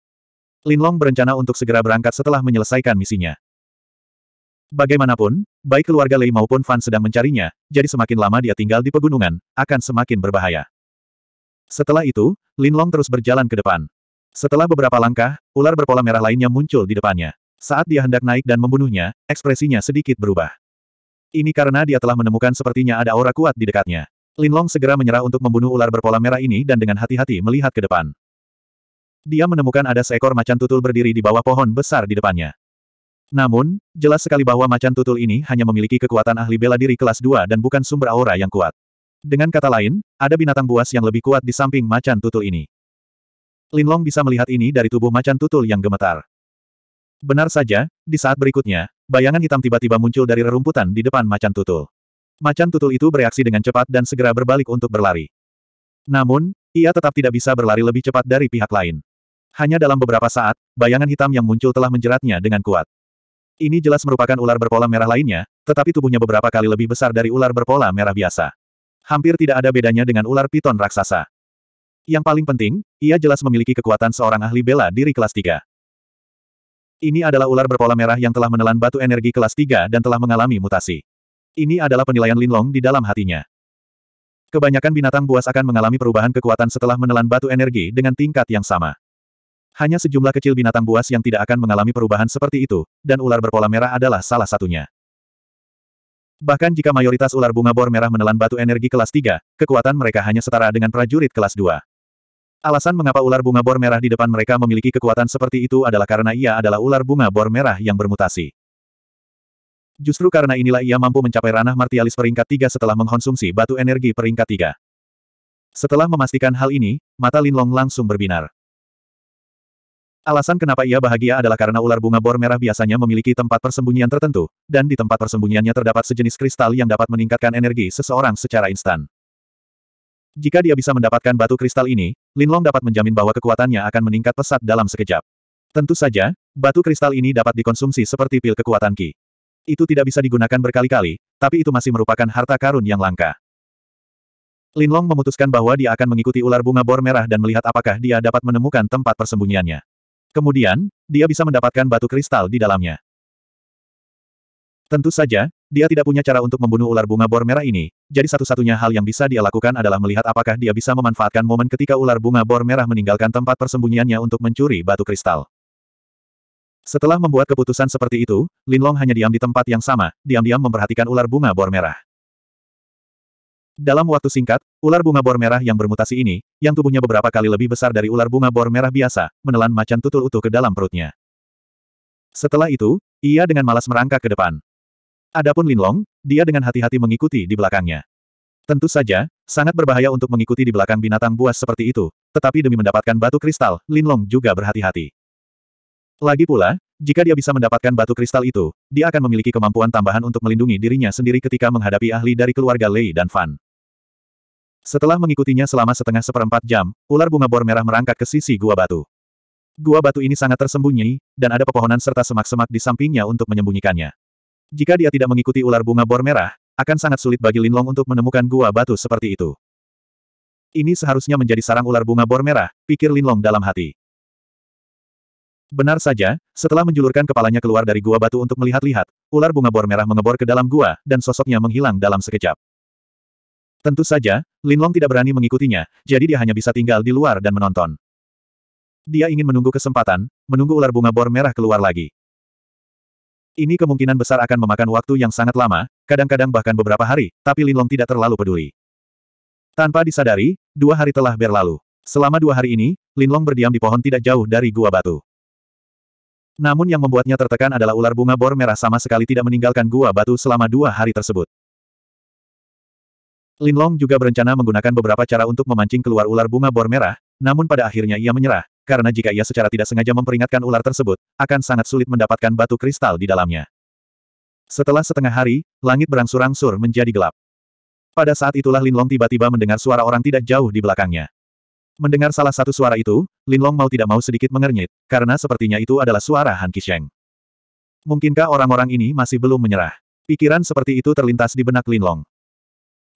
Lin Long berencana untuk segera berangkat setelah menyelesaikan misinya. Bagaimanapun, baik keluarga Lei maupun Fan sedang mencarinya, jadi semakin lama dia tinggal di pegunungan, akan semakin berbahaya. Setelah itu, Lin Long terus berjalan ke depan. Setelah beberapa langkah, ular berpola merah lainnya muncul di depannya. Saat dia hendak naik dan membunuhnya, ekspresinya sedikit berubah. Ini karena dia telah menemukan sepertinya ada aura kuat di dekatnya. Linlong segera menyerah untuk membunuh ular berpola merah ini dan dengan hati-hati melihat ke depan. Dia menemukan ada seekor macan tutul berdiri di bawah pohon besar di depannya. Namun, jelas sekali bahwa macan tutul ini hanya memiliki kekuatan ahli bela diri kelas 2 dan bukan sumber aura yang kuat. Dengan kata lain, ada binatang buas yang lebih kuat di samping macan tutul ini. Linlong bisa melihat ini dari tubuh macan tutul yang gemetar. Benar saja, di saat berikutnya, bayangan hitam tiba-tiba muncul dari rerumputan di depan macan tutul. Macan tutul itu bereaksi dengan cepat dan segera berbalik untuk berlari. Namun, ia tetap tidak bisa berlari lebih cepat dari pihak lain. Hanya dalam beberapa saat, bayangan hitam yang muncul telah menjeratnya dengan kuat. Ini jelas merupakan ular berpola merah lainnya, tetapi tubuhnya beberapa kali lebih besar dari ular berpola merah biasa. Hampir tidak ada bedanya dengan ular piton raksasa. Yang paling penting, ia jelas memiliki kekuatan seorang ahli bela diri kelas 3. Ini adalah ular berpola merah yang telah menelan batu energi kelas 3 dan telah mengalami mutasi. Ini adalah penilaian Linlong di dalam hatinya. Kebanyakan binatang buas akan mengalami perubahan kekuatan setelah menelan batu energi dengan tingkat yang sama. Hanya sejumlah kecil binatang buas yang tidak akan mengalami perubahan seperti itu, dan ular berpola merah adalah salah satunya. Bahkan jika mayoritas ular bunga bor merah menelan batu energi kelas 3, kekuatan mereka hanya setara dengan prajurit kelas 2. Alasan mengapa ular bunga bor merah di depan mereka memiliki kekuatan seperti itu adalah karena ia adalah ular bunga bor merah yang bermutasi. Justru karena inilah ia mampu mencapai ranah martialis peringkat tiga setelah mengkonsumsi batu energi peringkat tiga. Setelah memastikan hal ini, mata Linlong langsung berbinar. Alasan kenapa ia bahagia adalah karena ular bunga bor merah biasanya memiliki tempat persembunyian tertentu, dan di tempat persembunyiannya terdapat sejenis kristal yang dapat meningkatkan energi seseorang secara instan. Jika dia bisa mendapatkan batu kristal ini, Linlong dapat menjamin bahwa kekuatannya akan meningkat pesat dalam sekejap. Tentu saja, batu kristal ini dapat dikonsumsi seperti pil kekuatan Ki itu tidak bisa digunakan berkali-kali, tapi itu masih merupakan harta karun yang langka. Linlong memutuskan bahwa dia akan mengikuti ular bunga bor merah dan melihat apakah dia dapat menemukan tempat persembunyiannya. Kemudian, dia bisa mendapatkan batu kristal di dalamnya. Tentu saja, dia tidak punya cara untuk membunuh ular bunga bor merah ini, jadi satu-satunya hal yang bisa dia lakukan adalah melihat apakah dia bisa memanfaatkan momen ketika ular bunga bor merah meninggalkan tempat persembunyiannya untuk mencuri batu kristal. Setelah membuat keputusan seperti itu, Linlong hanya diam di tempat yang sama, diam-diam memperhatikan ular bunga bor merah. Dalam waktu singkat, ular bunga bor merah yang bermutasi ini, yang tubuhnya beberapa kali lebih besar dari ular bunga bor merah biasa, menelan macan tutul utuh ke dalam perutnya. Setelah itu, ia dengan malas merangkak ke depan. Adapun Linlong, dia dengan hati-hati mengikuti di belakangnya. Tentu saja, sangat berbahaya untuk mengikuti di belakang binatang buas seperti itu, tetapi demi mendapatkan batu kristal, Linlong juga berhati-hati. Lagi pula, jika dia bisa mendapatkan batu kristal itu, dia akan memiliki kemampuan tambahan untuk melindungi dirinya sendiri ketika menghadapi ahli dari keluarga Lei dan Fan. Setelah mengikutinya selama setengah seperempat jam, ular bunga bor merah merangkak ke sisi gua batu. Gua batu ini sangat tersembunyi, dan ada pepohonan serta semak-semak di sampingnya untuk menyembunyikannya. Jika dia tidak mengikuti ular bunga bor merah, akan sangat sulit bagi Linlong untuk menemukan gua batu seperti itu. Ini seharusnya menjadi sarang ular bunga bor merah, pikir Linlong dalam hati. Benar saja, setelah menjulurkan kepalanya keluar dari gua batu untuk melihat-lihat, ular bunga bor merah mengebor ke dalam gua, dan sosoknya menghilang dalam sekejap. Tentu saja, Linlong tidak berani mengikutinya, jadi dia hanya bisa tinggal di luar dan menonton. Dia ingin menunggu kesempatan, menunggu ular bunga bor merah keluar lagi. Ini kemungkinan besar akan memakan waktu yang sangat lama, kadang-kadang bahkan beberapa hari, tapi Linlong tidak terlalu peduli. Tanpa disadari, dua hari telah berlalu. Selama dua hari ini, Linlong berdiam di pohon tidak jauh dari gua batu. Namun yang membuatnya tertekan adalah ular bunga bor merah sama sekali tidak meninggalkan gua batu selama dua hari tersebut. Linlong juga berencana menggunakan beberapa cara untuk memancing keluar ular bunga bor merah, namun pada akhirnya ia menyerah, karena jika ia secara tidak sengaja memperingatkan ular tersebut, akan sangat sulit mendapatkan batu kristal di dalamnya. Setelah setengah hari, langit berangsur-angsur menjadi gelap. Pada saat itulah Linlong tiba-tiba mendengar suara orang tidak jauh di belakangnya. Mendengar salah satu suara itu, Lin Long mau tidak mau sedikit mengernyit, karena sepertinya itu adalah suara Han Kisheng. Mungkinkah orang-orang ini masih belum menyerah? Pikiran seperti itu terlintas di benak Lin Long.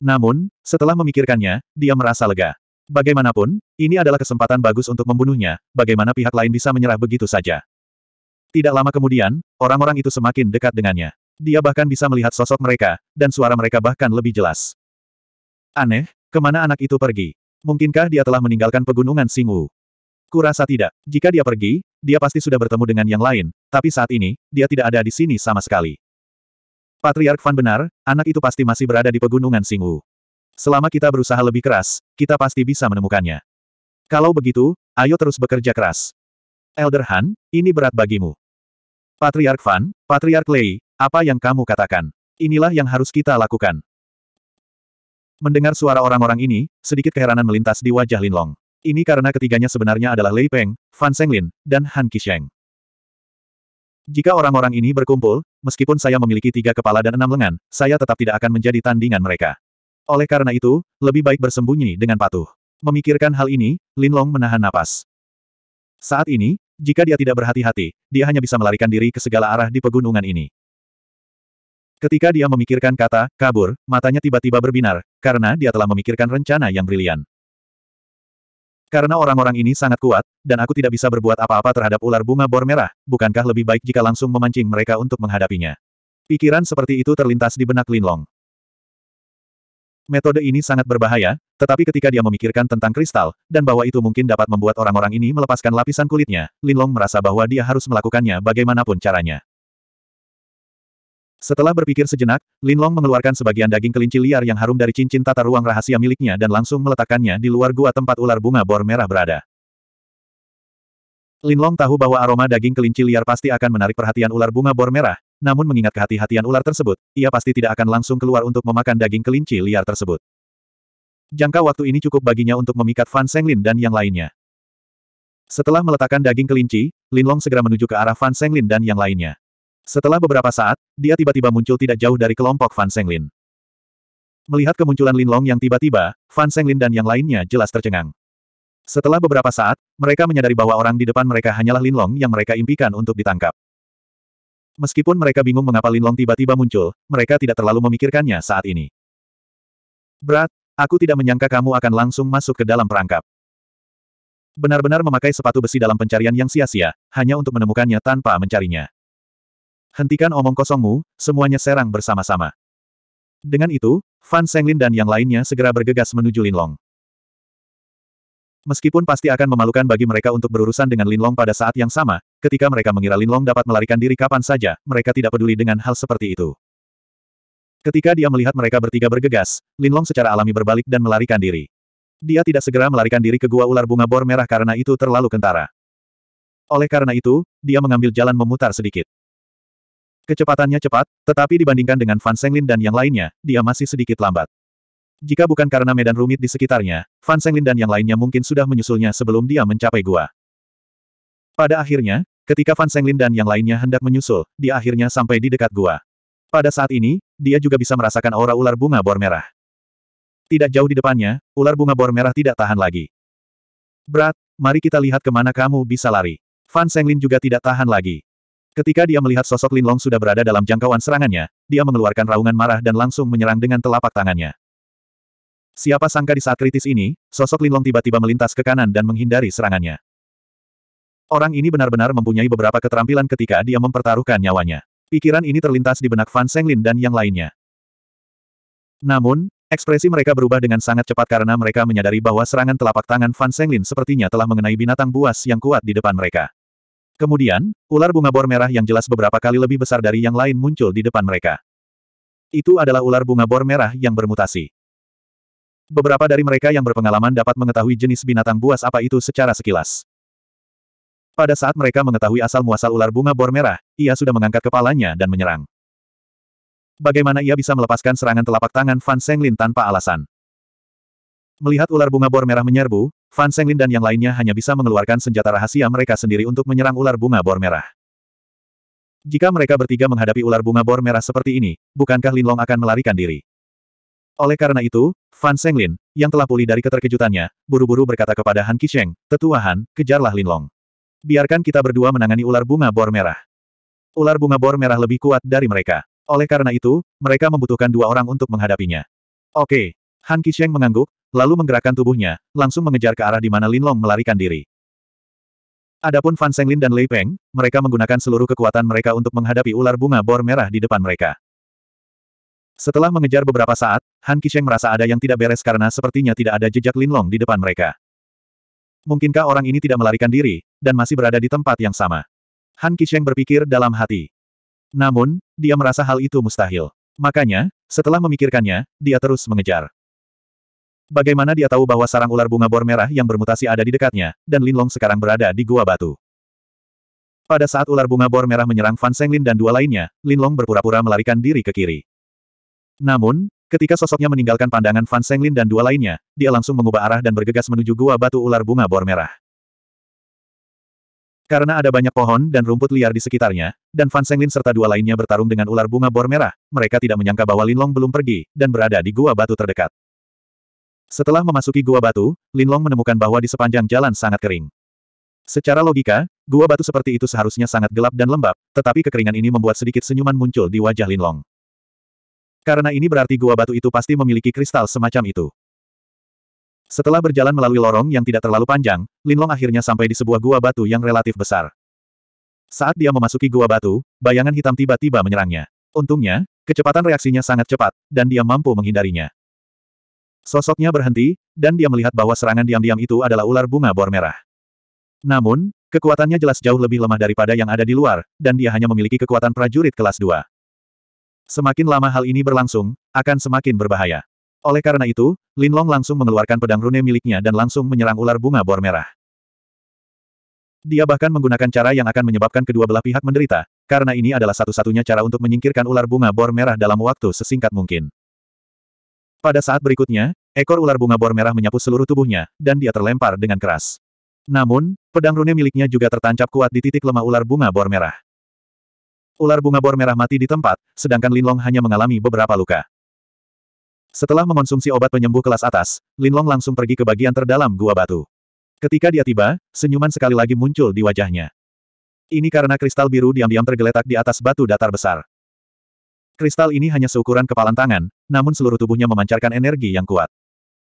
Namun, setelah memikirkannya, dia merasa lega. Bagaimanapun, ini adalah kesempatan bagus untuk membunuhnya, bagaimana pihak lain bisa menyerah begitu saja. Tidak lama kemudian, orang-orang itu semakin dekat dengannya. Dia bahkan bisa melihat sosok mereka, dan suara mereka bahkan lebih jelas. Aneh, kemana anak itu pergi? Mungkinkah dia telah meninggalkan pegunungan Singu? Kurasa tidak. Jika dia pergi, dia pasti sudah bertemu dengan yang lain, tapi saat ini, dia tidak ada di sini sama sekali. Patriark Van benar, anak itu pasti masih berada di pegunungan Singu. Selama kita berusaha lebih keras, kita pasti bisa menemukannya. Kalau begitu, ayo terus bekerja keras. Elder Han, ini berat bagimu. Patriark Van, Patriark Lei, apa yang kamu katakan? Inilah yang harus kita lakukan. Mendengar suara orang-orang ini, sedikit keheranan melintas di wajah Linlong. Ini karena ketiganya sebenarnya adalah Lei Peng, Fan Senglin, dan Han Qisheng. Jika orang-orang ini berkumpul, meskipun saya memiliki tiga kepala dan enam lengan, saya tetap tidak akan menjadi tandingan mereka. Oleh karena itu, lebih baik bersembunyi dengan patuh. Memikirkan hal ini, Linlong menahan napas. Saat ini, jika dia tidak berhati-hati, dia hanya bisa melarikan diri ke segala arah di pegunungan ini. Ketika dia memikirkan kata, kabur, matanya tiba-tiba berbinar, karena dia telah memikirkan rencana yang brilian. Karena orang-orang ini sangat kuat, dan aku tidak bisa berbuat apa-apa terhadap ular bunga bor merah, bukankah lebih baik jika langsung memancing mereka untuk menghadapinya? Pikiran seperti itu terlintas di benak Linlong. Metode ini sangat berbahaya, tetapi ketika dia memikirkan tentang kristal, dan bahwa itu mungkin dapat membuat orang-orang ini melepaskan lapisan kulitnya, Linlong merasa bahwa dia harus melakukannya bagaimanapun caranya. Setelah berpikir sejenak, Linlong mengeluarkan sebagian daging kelinci liar yang harum dari cincin tata ruang rahasia miliknya dan langsung meletakkannya di luar gua tempat ular bunga bor merah berada. Linlong tahu bahwa aroma daging kelinci liar pasti akan menarik perhatian ular bunga bor merah, namun mengingat kehati-hatian ular tersebut, ia pasti tidak akan langsung keluar untuk memakan daging kelinci liar tersebut. Jangka waktu ini cukup baginya untuk memikat Fan Senglin dan yang lainnya. Setelah meletakkan daging kelinci, Linlong segera menuju ke arah Fan Senglin dan yang lainnya. Setelah beberapa saat, dia tiba-tiba muncul tidak jauh dari kelompok Fan Senglin. Melihat kemunculan Lin Long yang tiba-tiba, Fan Senglin dan yang lainnya jelas tercengang. Setelah beberapa saat, mereka menyadari bahwa orang di depan mereka hanyalah Lin Long yang mereka impikan untuk ditangkap. Meskipun mereka bingung mengapa Lin Long tiba-tiba muncul, mereka tidak terlalu memikirkannya saat ini. Berat, aku tidak menyangka kamu akan langsung masuk ke dalam perangkap. Benar-benar memakai sepatu besi dalam pencarian yang sia-sia, hanya untuk menemukannya tanpa mencarinya. Hentikan omong kosongmu, semuanya serang bersama-sama. Dengan itu, Fan Senglin dan yang lainnya segera bergegas menuju Linlong. Meskipun pasti akan memalukan bagi mereka untuk berurusan dengan Linlong pada saat yang sama, ketika mereka mengira Linlong dapat melarikan diri kapan saja, mereka tidak peduli dengan hal seperti itu. Ketika dia melihat mereka bertiga bergegas, Linlong secara alami berbalik dan melarikan diri. Dia tidak segera melarikan diri ke gua ular bunga bor merah karena itu terlalu kentara. Oleh karena itu, dia mengambil jalan memutar sedikit. Kecepatannya cepat, tetapi dibandingkan dengan Fan Senglin dan yang lainnya, dia masih sedikit lambat. Jika bukan karena medan rumit di sekitarnya, Fan Senglin dan yang lainnya mungkin sudah menyusulnya sebelum dia mencapai gua. Pada akhirnya, ketika Fan Senglin dan yang lainnya hendak menyusul, dia akhirnya sampai di dekat gua. Pada saat ini, dia juga bisa merasakan aura ular bunga bor merah. Tidak jauh di depannya, ular bunga bor merah tidak tahan lagi. Berat, mari kita lihat kemana kamu bisa lari. Fan Senglin juga tidak tahan lagi. Ketika dia melihat sosok Lin Long sudah berada dalam jangkauan serangannya, dia mengeluarkan raungan marah dan langsung menyerang dengan telapak tangannya. Siapa sangka di saat kritis ini, sosok Lin Long tiba-tiba melintas ke kanan dan menghindari serangannya. Orang ini benar-benar mempunyai beberapa keterampilan ketika dia mempertaruhkan nyawanya. Pikiran ini terlintas di benak Fan Senglin dan yang lainnya. Namun, ekspresi mereka berubah dengan sangat cepat karena mereka menyadari bahwa serangan telapak tangan Fan Senglin sepertinya telah mengenai binatang buas yang kuat di depan mereka. Kemudian, ular bunga bor merah yang jelas beberapa kali lebih besar dari yang lain muncul di depan mereka. Itu adalah ular bunga bor merah yang bermutasi. Beberapa dari mereka yang berpengalaman dapat mengetahui jenis binatang buas apa itu secara sekilas. Pada saat mereka mengetahui asal-muasal ular bunga bor merah, ia sudah mengangkat kepalanya dan menyerang. Bagaimana ia bisa melepaskan serangan telapak tangan Fan Senglin tanpa alasan? Melihat ular bunga bor merah menyerbu, Fan Senglin dan yang lainnya hanya bisa mengeluarkan senjata rahasia mereka sendiri untuk menyerang ular bunga bor merah. Jika mereka bertiga menghadapi ular bunga bor merah seperti ini, bukankah Lin Long akan melarikan diri? Oleh karena itu, Fan Senglin, yang telah pulih dari keterkejutannya, buru-buru berkata kepada Han Kisheng, Tetua Han, kejarlah Long. Biarkan kita berdua menangani ular bunga bor merah. Ular bunga bor merah lebih kuat dari mereka. Oleh karena itu, mereka membutuhkan dua orang untuk menghadapinya. Oke. Han Kisheng mengangguk, lalu menggerakkan tubuhnya, langsung mengejar ke arah di mana Long melarikan diri. Adapun Fan Senglin dan Lei Peng, mereka menggunakan seluruh kekuatan mereka untuk menghadapi ular bunga bor merah di depan mereka. Setelah mengejar beberapa saat, Han Kisheng merasa ada yang tidak beres karena sepertinya tidak ada jejak Lin Long di depan mereka. Mungkinkah orang ini tidak melarikan diri, dan masih berada di tempat yang sama? Han Kisheng berpikir dalam hati. Namun, dia merasa hal itu mustahil. Makanya, setelah memikirkannya, dia terus mengejar. Bagaimana dia tahu bahwa sarang ular bunga bor merah yang bermutasi ada di dekatnya, dan Linlong sekarang berada di gua batu. Pada saat ular bunga bor merah menyerang Fan Senglin dan dua lainnya, Linlong berpura-pura melarikan diri ke kiri. Namun, ketika sosoknya meninggalkan pandangan Fan Senglin dan dua lainnya, dia langsung mengubah arah dan bergegas menuju gua batu ular bunga bor merah. Karena ada banyak pohon dan rumput liar di sekitarnya, dan Fan Senglin serta dua lainnya bertarung dengan ular bunga bor merah, mereka tidak menyangka bahwa Linlong belum pergi, dan berada di gua batu terdekat. Setelah memasuki gua batu, Linlong menemukan bahwa di sepanjang jalan sangat kering. Secara logika, gua batu seperti itu seharusnya sangat gelap dan lembab, tetapi kekeringan ini membuat sedikit senyuman muncul di wajah Linlong. Karena ini berarti gua batu itu pasti memiliki kristal semacam itu. Setelah berjalan melalui lorong yang tidak terlalu panjang, Linlong akhirnya sampai di sebuah gua batu yang relatif besar. Saat dia memasuki gua batu, bayangan hitam tiba-tiba menyerangnya. Untungnya, kecepatan reaksinya sangat cepat, dan dia mampu menghindarinya. Sosoknya berhenti, dan dia melihat bahwa serangan diam-diam itu adalah ular bunga bor merah. Namun, kekuatannya jelas jauh lebih lemah daripada yang ada di luar, dan dia hanya memiliki kekuatan prajurit kelas 2. Semakin lama hal ini berlangsung, akan semakin berbahaya. Oleh karena itu, Lin Long langsung mengeluarkan pedang rune miliknya dan langsung menyerang ular bunga bor merah. Dia bahkan menggunakan cara yang akan menyebabkan kedua belah pihak menderita, karena ini adalah satu-satunya cara untuk menyingkirkan ular bunga bor merah dalam waktu sesingkat mungkin. Pada saat berikutnya, ekor ular bunga bor merah menyapu seluruh tubuhnya, dan dia terlempar dengan keras. Namun, pedang rune miliknya juga tertancap kuat di titik lemah ular bunga bor merah. Ular bunga bor merah mati di tempat, sedangkan Linlong hanya mengalami beberapa luka. Setelah mengonsumsi obat penyembuh kelas atas, Linlong langsung pergi ke bagian terdalam gua batu. Ketika dia tiba, senyuman sekali lagi muncul di wajahnya. Ini karena kristal biru diam-diam tergeletak di atas batu datar besar. Kristal ini hanya seukuran kepalan tangan, namun seluruh tubuhnya memancarkan energi yang kuat.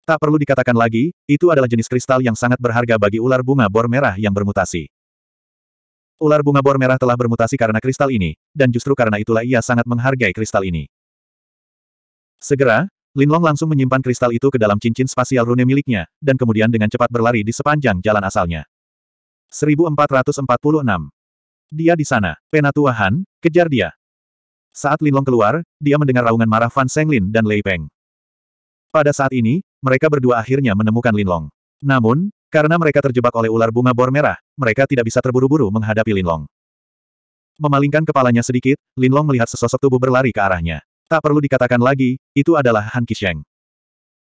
Tak perlu dikatakan lagi, itu adalah jenis kristal yang sangat berharga bagi ular bunga bor merah yang bermutasi. Ular bunga bor merah telah bermutasi karena kristal ini, dan justru karena itulah ia sangat menghargai kristal ini. Segera, Linlong langsung menyimpan kristal itu ke dalam cincin spasial rune miliknya, dan kemudian dengan cepat berlari di sepanjang jalan asalnya. 1446. Dia di sana, Penatua Han, kejar dia. Saat Linlong keluar, dia mendengar raungan marah Fan Senglin dan Lei Peng. Pada saat ini, mereka berdua akhirnya menemukan Linlong. Namun, karena mereka terjebak oleh ular bunga bor merah, mereka tidak bisa terburu-buru menghadapi Linlong. Memalingkan kepalanya sedikit, Linlong melihat sesosok tubuh berlari ke arahnya. Tak perlu dikatakan lagi, itu adalah Han Kisheng.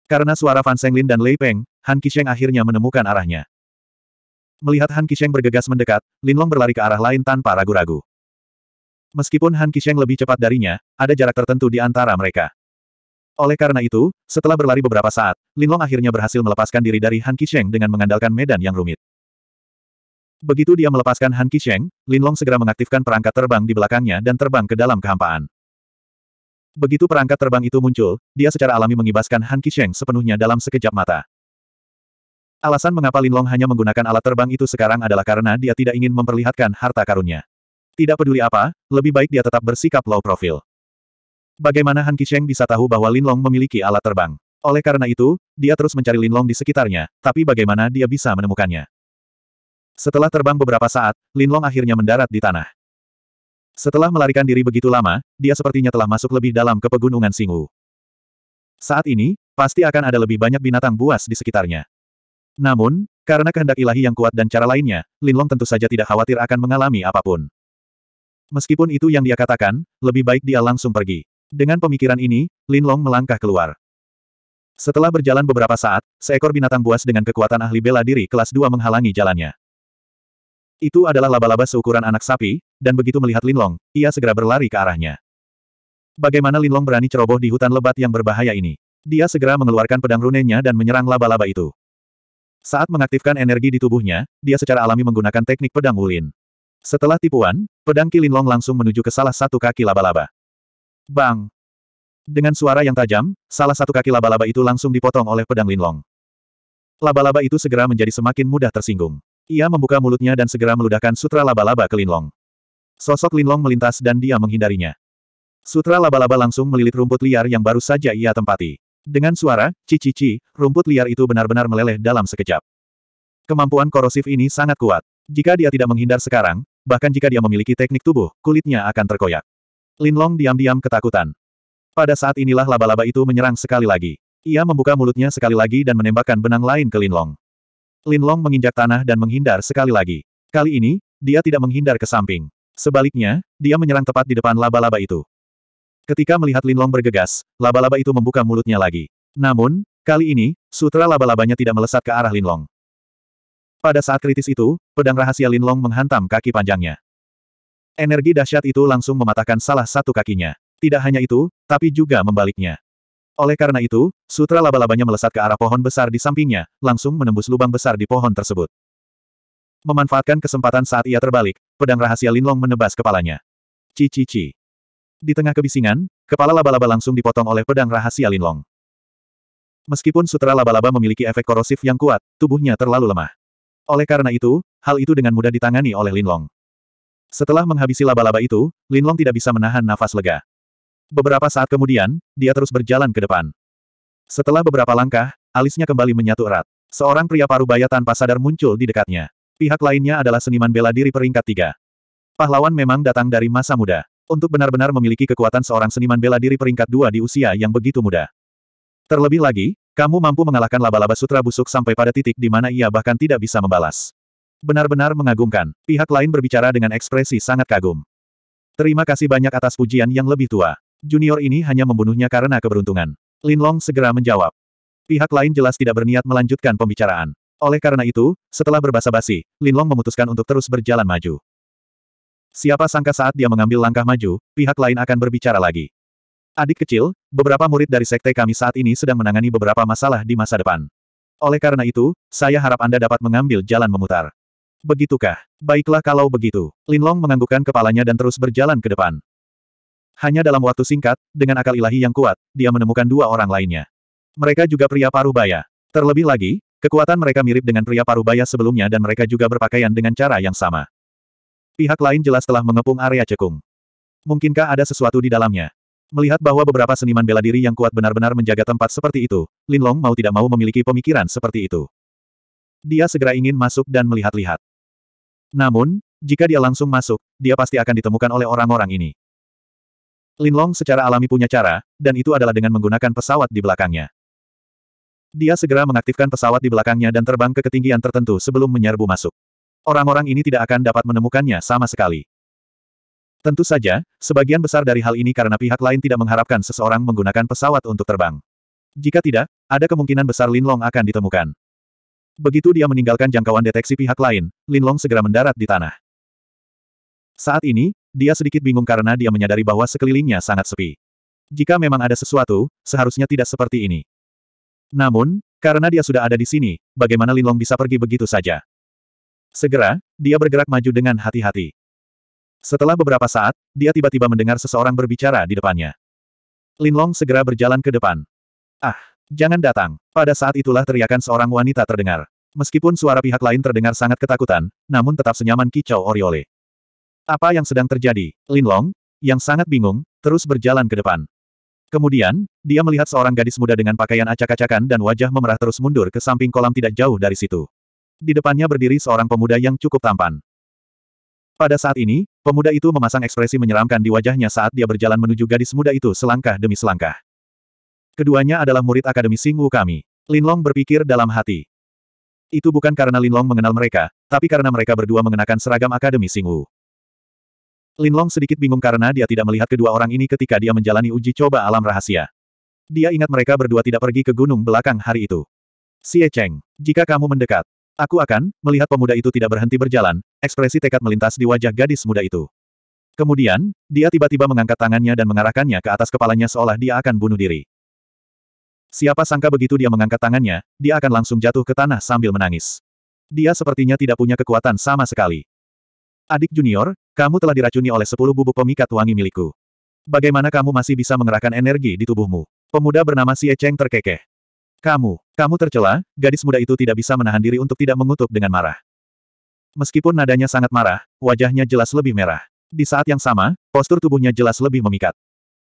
Karena suara Fan Senglin dan Lei Peng, Han Kisheng akhirnya menemukan arahnya. Melihat Han Kisheng bergegas mendekat, Linlong berlari ke arah lain tanpa ragu-ragu. Meskipun Han Qisheng lebih cepat darinya, ada jarak tertentu di antara mereka. Oleh karena itu, setelah berlari beberapa saat, Linlong akhirnya berhasil melepaskan diri dari Han Qisheng dengan mengandalkan medan yang rumit. Begitu dia melepaskan Han Qisheng, Linlong segera mengaktifkan perangkat terbang di belakangnya dan terbang ke dalam kehampaan. Begitu perangkat terbang itu muncul, dia secara alami mengibaskan Han Qisheng sepenuhnya dalam sekejap mata. Alasan mengapa Linlong hanya menggunakan alat terbang itu sekarang adalah karena dia tidak ingin memperlihatkan harta karunnya. Tidak peduli apa, lebih baik dia tetap bersikap low profil. Bagaimana Han Kisheng bisa tahu bahwa Lin Long memiliki alat terbang? Oleh karena itu, dia terus mencari Lin Long di sekitarnya, tapi bagaimana dia bisa menemukannya? Setelah terbang beberapa saat, Lin Long akhirnya mendarat di tanah. Setelah melarikan diri begitu lama, dia sepertinya telah masuk lebih dalam ke pegunungan Singu. Saat ini, pasti akan ada lebih banyak binatang buas di sekitarnya. Namun, karena kehendak ilahi yang kuat dan cara lainnya, Lin Long tentu saja tidak khawatir akan mengalami apapun. Meskipun itu yang dia katakan, lebih baik dia langsung pergi. Dengan pemikiran ini, Lin Long melangkah keluar. Setelah berjalan beberapa saat, seekor binatang buas dengan kekuatan ahli bela diri kelas 2 menghalangi jalannya. Itu adalah laba-laba seukuran anak sapi, dan begitu melihat Lin Long, ia segera berlari ke arahnya. Bagaimana Lin Long berani ceroboh di hutan lebat yang berbahaya ini? Dia segera mengeluarkan pedang runenya dan menyerang laba-laba itu. Saat mengaktifkan energi di tubuhnya, dia secara alami menggunakan teknik pedang ulin. Setelah tipuan, pedang kilinlong langsung menuju ke salah satu kaki laba-laba. Bang! Dengan suara yang tajam, salah satu kaki laba-laba itu langsung dipotong oleh pedang linlong. Laba-laba itu segera menjadi semakin mudah tersinggung. Ia membuka mulutnya dan segera meludahkan sutra laba-laba ke linlong. Sosok linlong melintas dan dia menghindarinya. Sutra laba-laba langsung melilit rumput liar yang baru saja ia tempati. Dengan suara, cici-ci, rumput liar itu benar-benar meleleh dalam sekejap. Kemampuan korosif ini sangat kuat. Jika dia tidak menghindar sekarang, bahkan jika dia memiliki teknik tubuh, kulitnya akan terkoyak. Linlong diam-diam ketakutan. Pada saat inilah laba-laba itu menyerang sekali lagi. Ia membuka mulutnya sekali lagi dan menembakkan benang lain ke Linlong. Linlong menginjak tanah dan menghindar sekali lagi. Kali ini, dia tidak menghindar ke samping. Sebaliknya, dia menyerang tepat di depan laba-laba itu. Ketika melihat Linlong bergegas, laba-laba itu membuka mulutnya lagi. Namun, kali ini, sutra laba-labanya tidak melesat ke arah Linlong. Pada saat kritis itu, pedang rahasia Linlong menghantam kaki panjangnya. Energi dahsyat itu langsung mematahkan salah satu kakinya. Tidak hanya itu, tapi juga membaliknya. Oleh karena itu, sutra laba-labanya melesat ke arah pohon besar di sampingnya, langsung menembus lubang besar di pohon tersebut. Memanfaatkan kesempatan saat ia terbalik, pedang rahasia Linlong menebas kepalanya. Cici-ci. Di tengah kebisingan, kepala laba-laba langsung dipotong oleh pedang rahasia Linlong. Meskipun sutra laba-laba memiliki efek korosif yang kuat, tubuhnya terlalu lemah. Oleh karena itu, hal itu dengan mudah ditangani oleh Linlong. Setelah menghabisi laba-laba itu, Linlong tidak bisa menahan nafas lega. Beberapa saat kemudian, dia terus berjalan ke depan. Setelah beberapa langkah, alisnya kembali menyatu erat. Seorang pria parubaya tanpa sadar muncul di dekatnya. Pihak lainnya adalah seniman bela diri peringkat tiga. Pahlawan memang datang dari masa muda. Untuk benar-benar memiliki kekuatan seorang seniman bela diri peringkat dua di usia yang begitu muda. Terlebih lagi, kamu mampu mengalahkan laba-laba sutra busuk sampai pada titik di mana ia bahkan tidak bisa membalas. Benar-benar mengagumkan, pihak lain berbicara dengan ekspresi sangat kagum. Terima kasih banyak atas pujian yang lebih tua. Junior ini hanya membunuhnya karena keberuntungan. Lin Long segera menjawab. Pihak lain jelas tidak berniat melanjutkan pembicaraan. Oleh karena itu, setelah berbasa-basi, Lin Long memutuskan untuk terus berjalan maju. Siapa sangka saat dia mengambil langkah maju, pihak lain akan berbicara lagi. Adik kecil, beberapa murid dari sekte kami saat ini sedang menangani beberapa masalah di masa depan. Oleh karena itu, saya harap Anda dapat mengambil jalan memutar. Begitukah? Baiklah kalau begitu. Linlong menganggukkan kepalanya dan terus berjalan ke depan. Hanya dalam waktu singkat, dengan akal ilahi yang kuat, dia menemukan dua orang lainnya. Mereka juga pria paruh baya. Terlebih lagi, kekuatan mereka mirip dengan pria paruh baya sebelumnya dan mereka juga berpakaian dengan cara yang sama. Pihak lain jelas telah mengepung area cekung. Mungkinkah ada sesuatu di dalamnya? Melihat bahwa beberapa seniman bela diri yang kuat benar-benar menjaga tempat seperti itu, Lin Long mau tidak mau memiliki pemikiran seperti itu. Dia segera ingin masuk dan melihat-lihat. Namun, jika dia langsung masuk, dia pasti akan ditemukan oleh orang-orang ini. Lin Long secara alami punya cara, dan itu adalah dengan menggunakan pesawat di belakangnya. Dia segera mengaktifkan pesawat di belakangnya dan terbang ke ketinggian tertentu sebelum menyerbu masuk. Orang-orang ini tidak akan dapat menemukannya sama sekali. Tentu saja, sebagian besar dari hal ini karena pihak lain tidak mengharapkan seseorang menggunakan pesawat untuk terbang. Jika tidak, ada kemungkinan besar Lin Long akan ditemukan. Begitu dia meninggalkan jangkauan deteksi pihak lain, Lin Long segera mendarat di tanah. Saat ini, dia sedikit bingung karena dia menyadari bahwa sekelilingnya sangat sepi. Jika memang ada sesuatu, seharusnya tidak seperti ini. Namun, karena dia sudah ada di sini, bagaimana Lin Long bisa pergi begitu saja? Segera, dia bergerak maju dengan hati-hati. Setelah beberapa saat, dia tiba-tiba mendengar seseorang berbicara di depannya. Linlong segera berjalan ke depan. Ah, jangan datang. Pada saat itulah teriakan seorang wanita terdengar. Meskipun suara pihak lain terdengar sangat ketakutan, namun tetap senyaman kicau Oriole. Apa yang sedang terjadi? Linlong, yang sangat bingung, terus berjalan ke depan. Kemudian, dia melihat seorang gadis muda dengan pakaian acak-acakan dan wajah memerah terus mundur ke samping kolam tidak jauh dari situ. Di depannya berdiri seorang pemuda yang cukup tampan. Pada saat ini, Pemuda itu memasang ekspresi menyeramkan di wajahnya saat dia berjalan menuju gadis muda itu selangkah demi selangkah. Keduanya adalah murid Akademi Singwu kami. Linlong berpikir dalam hati. Itu bukan karena Linlong mengenal mereka, tapi karena mereka berdua mengenakan seragam Akademi Singwu. Linlong sedikit bingung karena dia tidak melihat kedua orang ini ketika dia menjalani uji coba alam rahasia. Dia ingat mereka berdua tidak pergi ke gunung belakang hari itu. Xie Cheng, jika kamu mendekat, aku akan melihat pemuda itu tidak berhenti berjalan, ekspresi tekad melintas di wajah gadis muda itu. Kemudian, dia tiba-tiba mengangkat tangannya dan mengarahkannya ke atas kepalanya seolah dia akan bunuh diri. Siapa sangka begitu dia mengangkat tangannya, dia akan langsung jatuh ke tanah sambil menangis. Dia sepertinya tidak punya kekuatan sama sekali. Adik junior, kamu telah diracuni oleh sepuluh bubuk pemikat wangi milikku. Bagaimana kamu masih bisa mengerahkan energi di tubuhmu? Pemuda bernama Xie Cheng terkekeh. Kamu, kamu tercela, gadis muda itu tidak bisa menahan diri untuk tidak mengutuk dengan marah. Meskipun nadanya sangat marah, wajahnya jelas lebih merah. Di saat yang sama, postur tubuhnya jelas lebih memikat.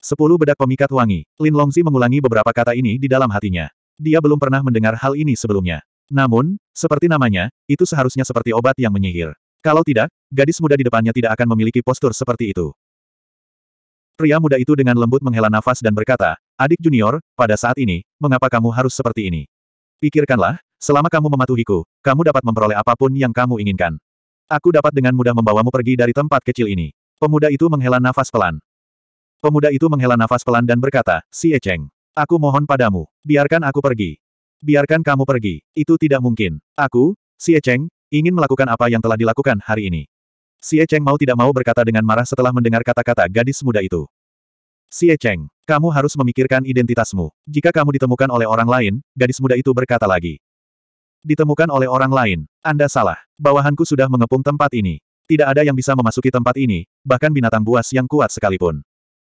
Sepuluh bedak pemikat wangi, Lin Longzi mengulangi beberapa kata ini di dalam hatinya. Dia belum pernah mendengar hal ini sebelumnya. Namun, seperti namanya, itu seharusnya seperti obat yang menyihir. Kalau tidak, gadis muda di depannya tidak akan memiliki postur seperti itu. Pria muda itu dengan lembut menghela nafas dan berkata, Adik junior, pada saat ini, mengapa kamu harus seperti ini? Pikirkanlah, Selama kamu mematuhiku, kamu dapat memperoleh apapun yang kamu inginkan. Aku dapat dengan mudah membawamu pergi dari tempat kecil ini. Pemuda itu menghela nafas pelan. Pemuda itu menghela nafas pelan dan berkata, Si Echeng, aku mohon padamu, biarkan aku pergi. Biarkan kamu pergi, itu tidak mungkin. Aku, Si Echeng, ingin melakukan apa yang telah dilakukan hari ini. Si Echeng mau tidak mau berkata dengan marah setelah mendengar kata-kata gadis muda itu. Si Echeng, kamu harus memikirkan identitasmu. Jika kamu ditemukan oleh orang lain, gadis muda itu berkata lagi. Ditemukan oleh orang lain. Anda salah. Bawahanku sudah mengepung tempat ini. Tidak ada yang bisa memasuki tempat ini, bahkan binatang buas yang kuat sekalipun.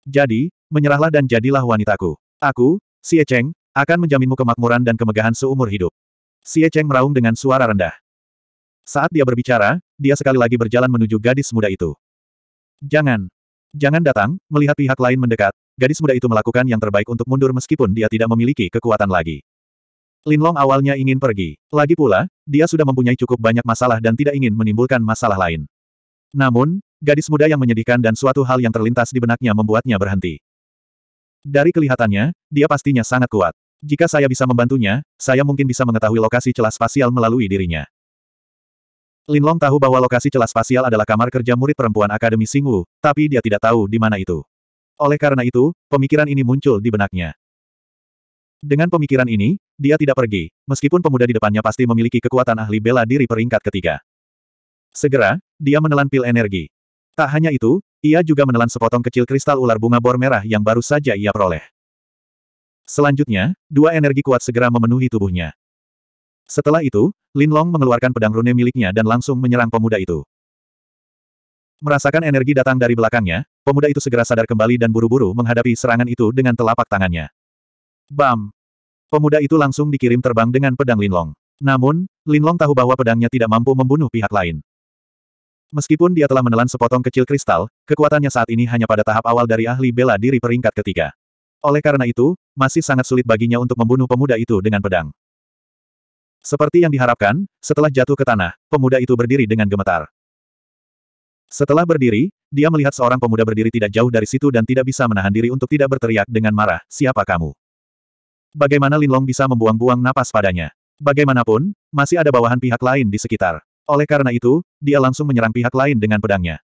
Jadi, menyerahlah dan jadilah wanitaku. Aku, Si Cheng, akan menjaminmu kemakmuran dan kemegahan seumur hidup. Si Cheng meraung dengan suara rendah. Saat dia berbicara, dia sekali lagi berjalan menuju gadis muda itu. Jangan. Jangan datang, melihat pihak lain mendekat, gadis muda itu melakukan yang terbaik untuk mundur meskipun dia tidak memiliki kekuatan lagi. Linlong awalnya ingin pergi. Lagi pula, dia sudah mempunyai cukup banyak masalah dan tidak ingin menimbulkan masalah lain. Namun, gadis muda yang menyedihkan dan suatu hal yang terlintas di benaknya membuatnya berhenti. Dari kelihatannya, dia pastinya sangat kuat. Jika saya bisa membantunya, saya mungkin bisa mengetahui lokasi celah spasial melalui dirinya. Linlong tahu bahwa lokasi celah spasial adalah kamar kerja murid perempuan Akademi Singwu, tapi dia tidak tahu di mana itu. Oleh karena itu, pemikiran ini muncul di benaknya. Dengan pemikiran ini, dia tidak pergi, meskipun pemuda di depannya pasti memiliki kekuatan ahli bela diri peringkat ketiga. Segera, dia menelan pil energi. Tak hanya itu, ia juga menelan sepotong kecil kristal ular bunga bor merah yang baru saja ia peroleh. Selanjutnya, dua energi kuat segera memenuhi tubuhnya. Setelah itu, Lin Long mengeluarkan pedang rune miliknya dan langsung menyerang pemuda itu. Merasakan energi datang dari belakangnya, pemuda itu segera sadar kembali dan buru-buru menghadapi serangan itu dengan telapak tangannya. Bam! Pemuda itu langsung dikirim terbang dengan pedang Linlong. Namun, Linlong tahu bahwa pedangnya tidak mampu membunuh pihak lain. Meskipun dia telah menelan sepotong kecil kristal, kekuatannya saat ini hanya pada tahap awal dari ahli bela diri peringkat ketiga. Oleh karena itu, masih sangat sulit baginya untuk membunuh pemuda itu dengan pedang. Seperti yang diharapkan, setelah jatuh ke tanah, pemuda itu berdiri dengan gemetar. Setelah berdiri, dia melihat seorang pemuda berdiri tidak jauh dari situ dan tidak bisa menahan diri untuk tidak berteriak dengan marah, siapa kamu? Bagaimana Linlong bisa membuang-buang napas padanya? Bagaimanapun, masih ada bawahan pihak lain di sekitar. Oleh karena itu, dia langsung menyerang pihak lain dengan pedangnya.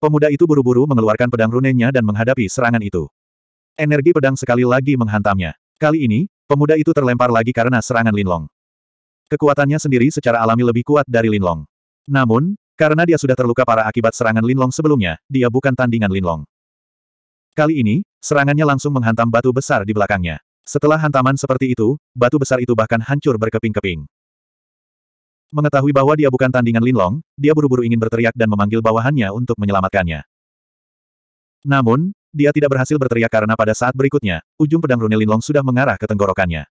Pemuda itu buru-buru mengeluarkan pedang runenya dan menghadapi serangan itu. Energi pedang sekali lagi menghantamnya. Kali ini, pemuda itu terlempar lagi karena serangan Linlong. Kekuatannya sendiri secara alami lebih kuat dari Linlong. Namun, karena dia sudah terluka parah akibat serangan Linlong sebelumnya, dia bukan tandingan Linlong. Kali ini, serangannya langsung menghantam batu besar di belakangnya. Setelah hantaman seperti itu, batu besar itu bahkan hancur berkeping-keping. Mengetahui bahwa dia bukan tandingan Linlong, dia buru-buru ingin berteriak dan memanggil bawahannya untuk menyelamatkannya. Namun, dia tidak berhasil berteriak karena pada saat berikutnya, ujung pedang rune Linlong sudah mengarah ke tenggorokannya.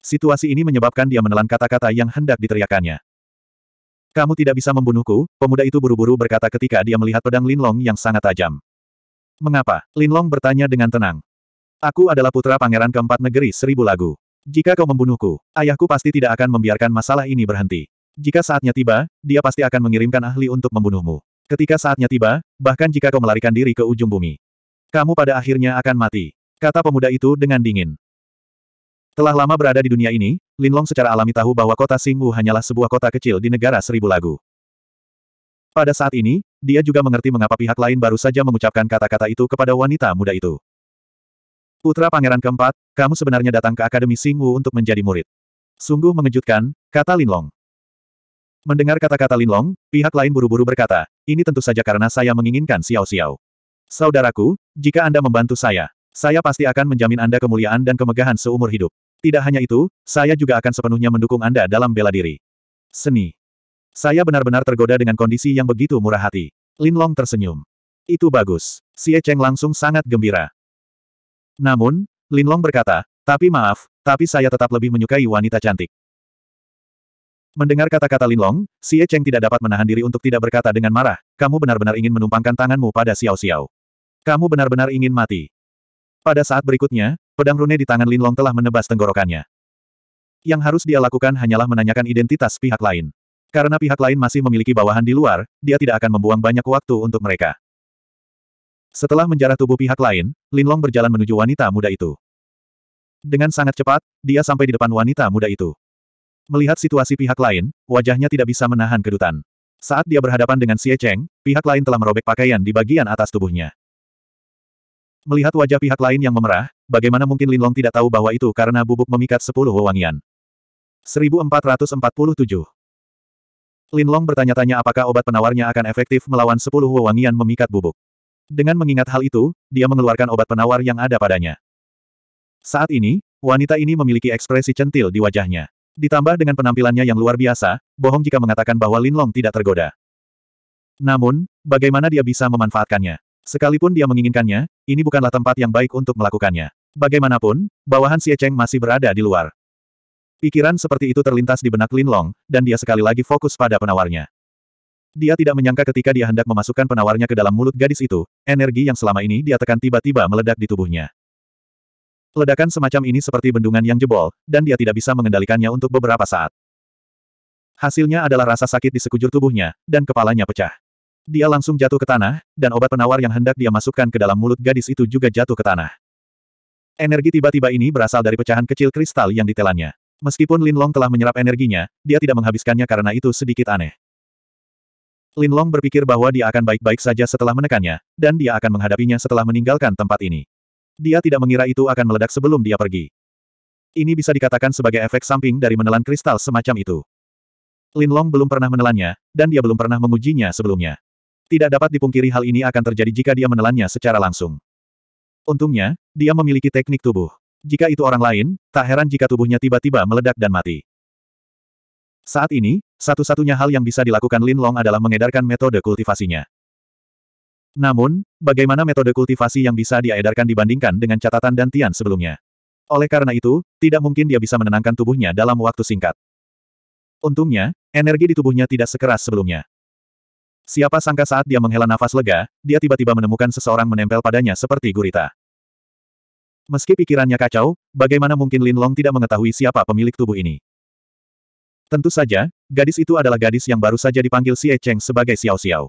Situasi ini menyebabkan dia menelan kata-kata yang hendak diteriakannya. Kamu tidak bisa membunuhku, pemuda itu buru-buru berkata ketika dia melihat pedang Linlong yang sangat tajam. Mengapa? Linlong bertanya dengan tenang. Aku adalah putra pangeran keempat negeri seribu lagu. Jika kau membunuhku, ayahku pasti tidak akan membiarkan masalah ini berhenti. Jika saatnya tiba, dia pasti akan mengirimkan ahli untuk membunuhmu. Ketika saatnya tiba, bahkan jika kau melarikan diri ke ujung bumi, kamu pada akhirnya akan mati. Kata pemuda itu dengan dingin. Telah lama berada di dunia ini, Linlong secara alami tahu bahwa kota Singwu hanyalah sebuah kota kecil di negara seribu lagu. Pada saat ini, dia juga mengerti mengapa pihak lain baru saja mengucapkan kata-kata itu kepada wanita muda itu. Putra pangeran keempat, kamu sebenarnya datang ke Akademi Singwu untuk menjadi murid. Sungguh mengejutkan, kata Linlong. Mendengar kata-kata Linlong, pihak lain buru-buru berkata, ini tentu saja karena saya menginginkan Xiao Xiao. Saudaraku, jika Anda membantu saya, saya pasti akan menjamin Anda kemuliaan dan kemegahan seumur hidup. Tidak hanya itu, saya juga akan sepenuhnya mendukung Anda dalam bela diri. Seni. Saya benar-benar tergoda dengan kondisi yang begitu murah hati. Linlong tersenyum. Itu bagus. Xie Cheng langsung sangat gembira. Namun, Linlong berkata, tapi maaf, tapi saya tetap lebih menyukai wanita cantik. Mendengar kata-kata Linlong, Ye Cheng tidak dapat menahan diri untuk tidak berkata dengan marah, kamu benar-benar ingin menumpangkan tanganmu pada Xiao Xiao. Kamu benar-benar ingin mati. Pada saat berikutnya, pedang rune di tangan Linlong telah menebas tenggorokannya. Yang harus dia lakukan hanyalah menanyakan identitas pihak lain. Karena pihak lain masih memiliki bawahan di luar, dia tidak akan membuang banyak waktu untuk mereka. Setelah menjarah tubuh pihak lain, Linlong berjalan menuju wanita muda itu. Dengan sangat cepat, dia sampai di depan wanita muda itu. Melihat situasi pihak lain, wajahnya tidak bisa menahan kedutan. Saat dia berhadapan dengan Xie Cheng, pihak lain telah merobek pakaian di bagian atas tubuhnya. Melihat wajah pihak lain yang memerah, bagaimana mungkin Linlong tidak tahu bahwa itu karena bubuk memikat sepuluh wewangian. 1447 Linlong bertanya-tanya apakah obat penawarnya akan efektif melawan sepuluh wewangian memikat bubuk. Dengan mengingat hal itu, dia mengeluarkan obat penawar yang ada padanya. Saat ini, wanita ini memiliki ekspresi centil di wajahnya. Ditambah dengan penampilannya yang luar biasa, bohong jika mengatakan bahwa Lin Long tidak tergoda. Namun, bagaimana dia bisa memanfaatkannya? Sekalipun dia menginginkannya, ini bukanlah tempat yang baik untuk melakukannya. Bagaimanapun, bawahan Xie Cheng masih berada di luar. Pikiran seperti itu terlintas di benak Lin Long, dan dia sekali lagi fokus pada penawarnya. Dia tidak menyangka ketika dia hendak memasukkan penawarnya ke dalam mulut gadis itu, energi yang selama ini dia tekan tiba-tiba meledak di tubuhnya. Ledakan semacam ini seperti bendungan yang jebol, dan dia tidak bisa mengendalikannya untuk beberapa saat. Hasilnya adalah rasa sakit di sekujur tubuhnya, dan kepalanya pecah. Dia langsung jatuh ke tanah, dan obat penawar yang hendak dia masukkan ke dalam mulut gadis itu juga jatuh ke tanah. Energi tiba-tiba ini berasal dari pecahan kecil kristal yang ditelannya. Meskipun Lin Long telah menyerap energinya, dia tidak menghabiskannya karena itu sedikit aneh. Linlong berpikir bahwa dia akan baik-baik saja setelah menekannya, dan dia akan menghadapinya setelah meninggalkan tempat ini. Dia tidak mengira itu akan meledak sebelum dia pergi. Ini bisa dikatakan sebagai efek samping dari menelan kristal semacam itu. Linlong belum pernah menelannya, dan dia belum pernah mengujinya sebelumnya. Tidak dapat dipungkiri hal ini akan terjadi jika dia menelannya secara langsung. Untungnya, dia memiliki teknik tubuh. Jika itu orang lain, tak heran jika tubuhnya tiba-tiba meledak dan mati. Saat ini, satu-satunya hal yang bisa dilakukan Lin Long adalah mengedarkan metode kultivasinya. Namun, bagaimana metode kultivasi yang bisa dia edarkan dibandingkan dengan catatan dan Tian sebelumnya? Oleh karena itu, tidak mungkin dia bisa menenangkan tubuhnya dalam waktu singkat. Untungnya, energi di tubuhnya tidak sekeras sebelumnya. Siapa sangka saat dia menghela nafas lega, dia tiba-tiba menemukan seseorang menempel padanya seperti gurita. Meski pikirannya kacau, bagaimana mungkin Lin Long tidak mengetahui siapa pemilik tubuh ini? Tentu saja, gadis itu adalah gadis yang baru saja dipanggil Xie Cheng sebagai Xiao Xiao.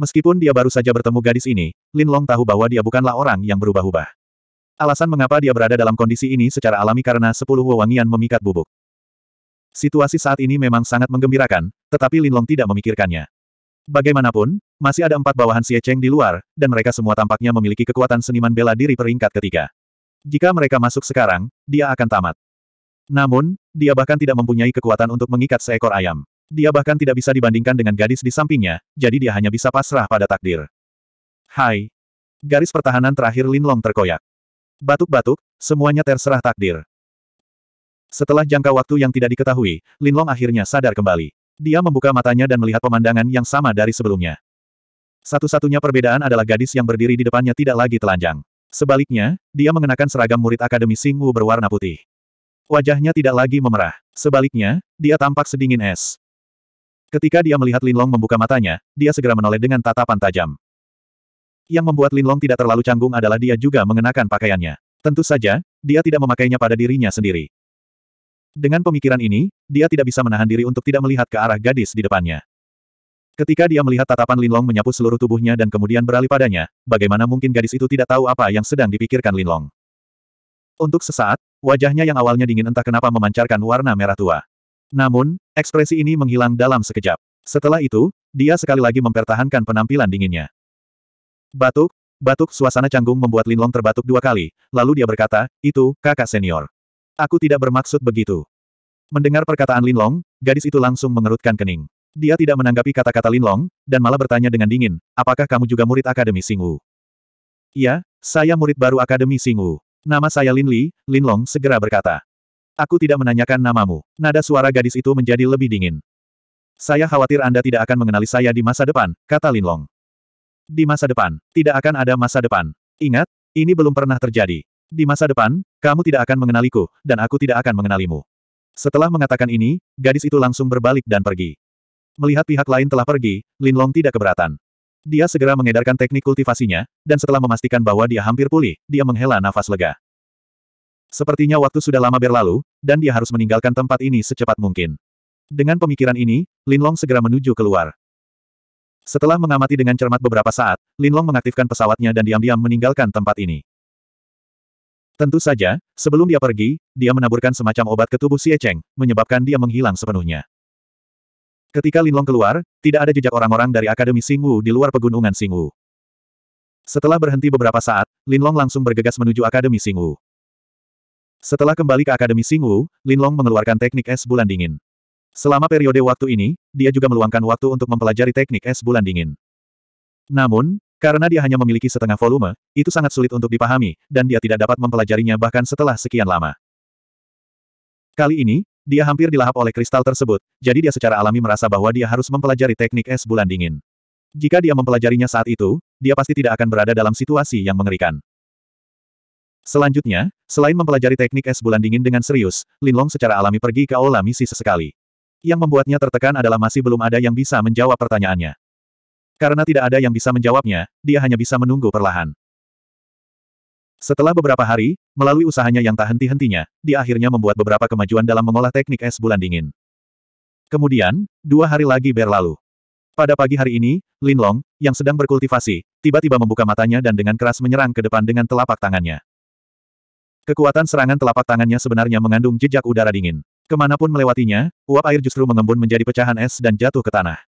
Meskipun dia baru saja bertemu gadis ini, Lin Long tahu bahwa dia bukanlah orang yang berubah-ubah. Alasan mengapa dia berada dalam kondisi ini secara alami karena sepuluh wewangian memikat bubuk. Situasi saat ini memang sangat menggembirakan, tetapi Lin Long tidak memikirkannya. Bagaimanapun, masih ada empat bawahan Xie Cheng di luar, dan mereka semua tampaknya memiliki kekuatan seniman bela diri peringkat ketiga. Jika mereka masuk sekarang, dia akan tamat. Namun, dia bahkan tidak mempunyai kekuatan untuk mengikat seekor ayam. Dia bahkan tidak bisa dibandingkan dengan gadis di sampingnya, jadi dia hanya bisa pasrah pada takdir. Hai. Garis pertahanan terakhir Linlong terkoyak. Batuk-batuk, semuanya terserah takdir. Setelah jangka waktu yang tidak diketahui, Linlong akhirnya sadar kembali. Dia membuka matanya dan melihat pemandangan yang sama dari sebelumnya. Satu-satunya perbedaan adalah gadis yang berdiri di depannya tidak lagi telanjang. Sebaliknya, dia mengenakan seragam murid Akademi Singwu berwarna putih. Wajahnya tidak lagi memerah. Sebaliknya, dia tampak sedingin es. Ketika dia melihat Linlong membuka matanya, dia segera menoleh dengan tatapan tajam. Yang membuat Linlong tidak terlalu canggung adalah dia juga mengenakan pakaiannya. Tentu saja, dia tidak memakainya pada dirinya sendiri. Dengan pemikiran ini, dia tidak bisa menahan diri untuk tidak melihat ke arah gadis di depannya. Ketika dia melihat tatapan Linlong menyapu seluruh tubuhnya dan kemudian beralih padanya, bagaimana mungkin gadis itu tidak tahu apa yang sedang dipikirkan Linlong? Untuk sesaat, wajahnya yang awalnya dingin entah kenapa memancarkan warna merah tua. Namun, ekspresi ini menghilang dalam sekejap. Setelah itu, dia sekali lagi mempertahankan penampilan dinginnya. Batuk, batuk suasana canggung membuat Linlong terbatuk dua kali, lalu dia berkata, itu, kakak senior. Aku tidak bermaksud begitu. Mendengar perkataan Linlong, gadis itu langsung mengerutkan kening. Dia tidak menanggapi kata-kata Linlong, dan malah bertanya dengan dingin, apakah kamu juga murid Akademi Singu? Iya, saya murid baru Akademi Singu. Nama saya Lin Li, Lin Long segera berkata. Aku tidak menanyakan namamu. Nada suara gadis itu menjadi lebih dingin. Saya khawatir Anda tidak akan mengenali saya di masa depan, kata Lin Long. Di masa depan, tidak akan ada masa depan. Ingat, ini belum pernah terjadi. Di masa depan, kamu tidak akan mengenaliku, dan aku tidak akan mengenalimu. Setelah mengatakan ini, gadis itu langsung berbalik dan pergi. Melihat pihak lain telah pergi, Lin Long tidak keberatan. Dia segera mengedarkan teknik kultivasinya, dan setelah memastikan bahwa dia hampir pulih, dia menghela nafas lega. Sepertinya waktu sudah lama berlalu, dan dia harus meninggalkan tempat ini secepat mungkin. Dengan pemikiran ini, Lin Long segera menuju keluar. Setelah mengamati dengan cermat beberapa saat, Lin Long mengaktifkan pesawatnya dan diam-diam meninggalkan tempat ini. Tentu saja, sebelum dia pergi, dia menaburkan semacam obat ke tubuh Xie Cheng, menyebabkan dia menghilang sepenuhnya. Ketika Linlong keluar, tidak ada jejak orang-orang dari Akademi Singwu di luar pegunungan Singwu. Setelah berhenti beberapa saat, Linlong langsung bergegas menuju Akademi Singwu. Setelah kembali ke Akademi Singwu, Linlong mengeluarkan teknik es bulan dingin. Selama periode waktu ini, dia juga meluangkan waktu untuk mempelajari teknik es bulan dingin. Namun, karena dia hanya memiliki setengah volume, itu sangat sulit untuk dipahami, dan dia tidak dapat mempelajarinya bahkan setelah sekian lama. Kali ini, dia hampir dilahap oleh kristal tersebut, jadi dia secara alami merasa bahwa dia harus mempelajari teknik es bulan dingin. Jika dia mempelajarinya saat itu, dia pasti tidak akan berada dalam situasi yang mengerikan. Selanjutnya, selain mempelajari teknik es bulan dingin dengan serius, Linlong secara alami pergi ke Aula Misi sesekali. Yang membuatnya tertekan adalah masih belum ada yang bisa menjawab pertanyaannya. Karena tidak ada yang bisa menjawabnya, dia hanya bisa menunggu perlahan. Setelah beberapa hari, melalui usahanya yang tak henti-hentinya, dia akhirnya membuat beberapa kemajuan dalam mengolah teknik es bulan dingin. Kemudian, dua hari lagi berlalu. Pada pagi hari ini, Lin Long, yang sedang berkultivasi, tiba-tiba membuka matanya dan dengan keras menyerang ke depan dengan telapak tangannya. Kekuatan serangan telapak tangannya sebenarnya mengandung jejak udara dingin. Kemanapun melewatinya, uap air justru mengembun menjadi pecahan es dan jatuh ke tanah.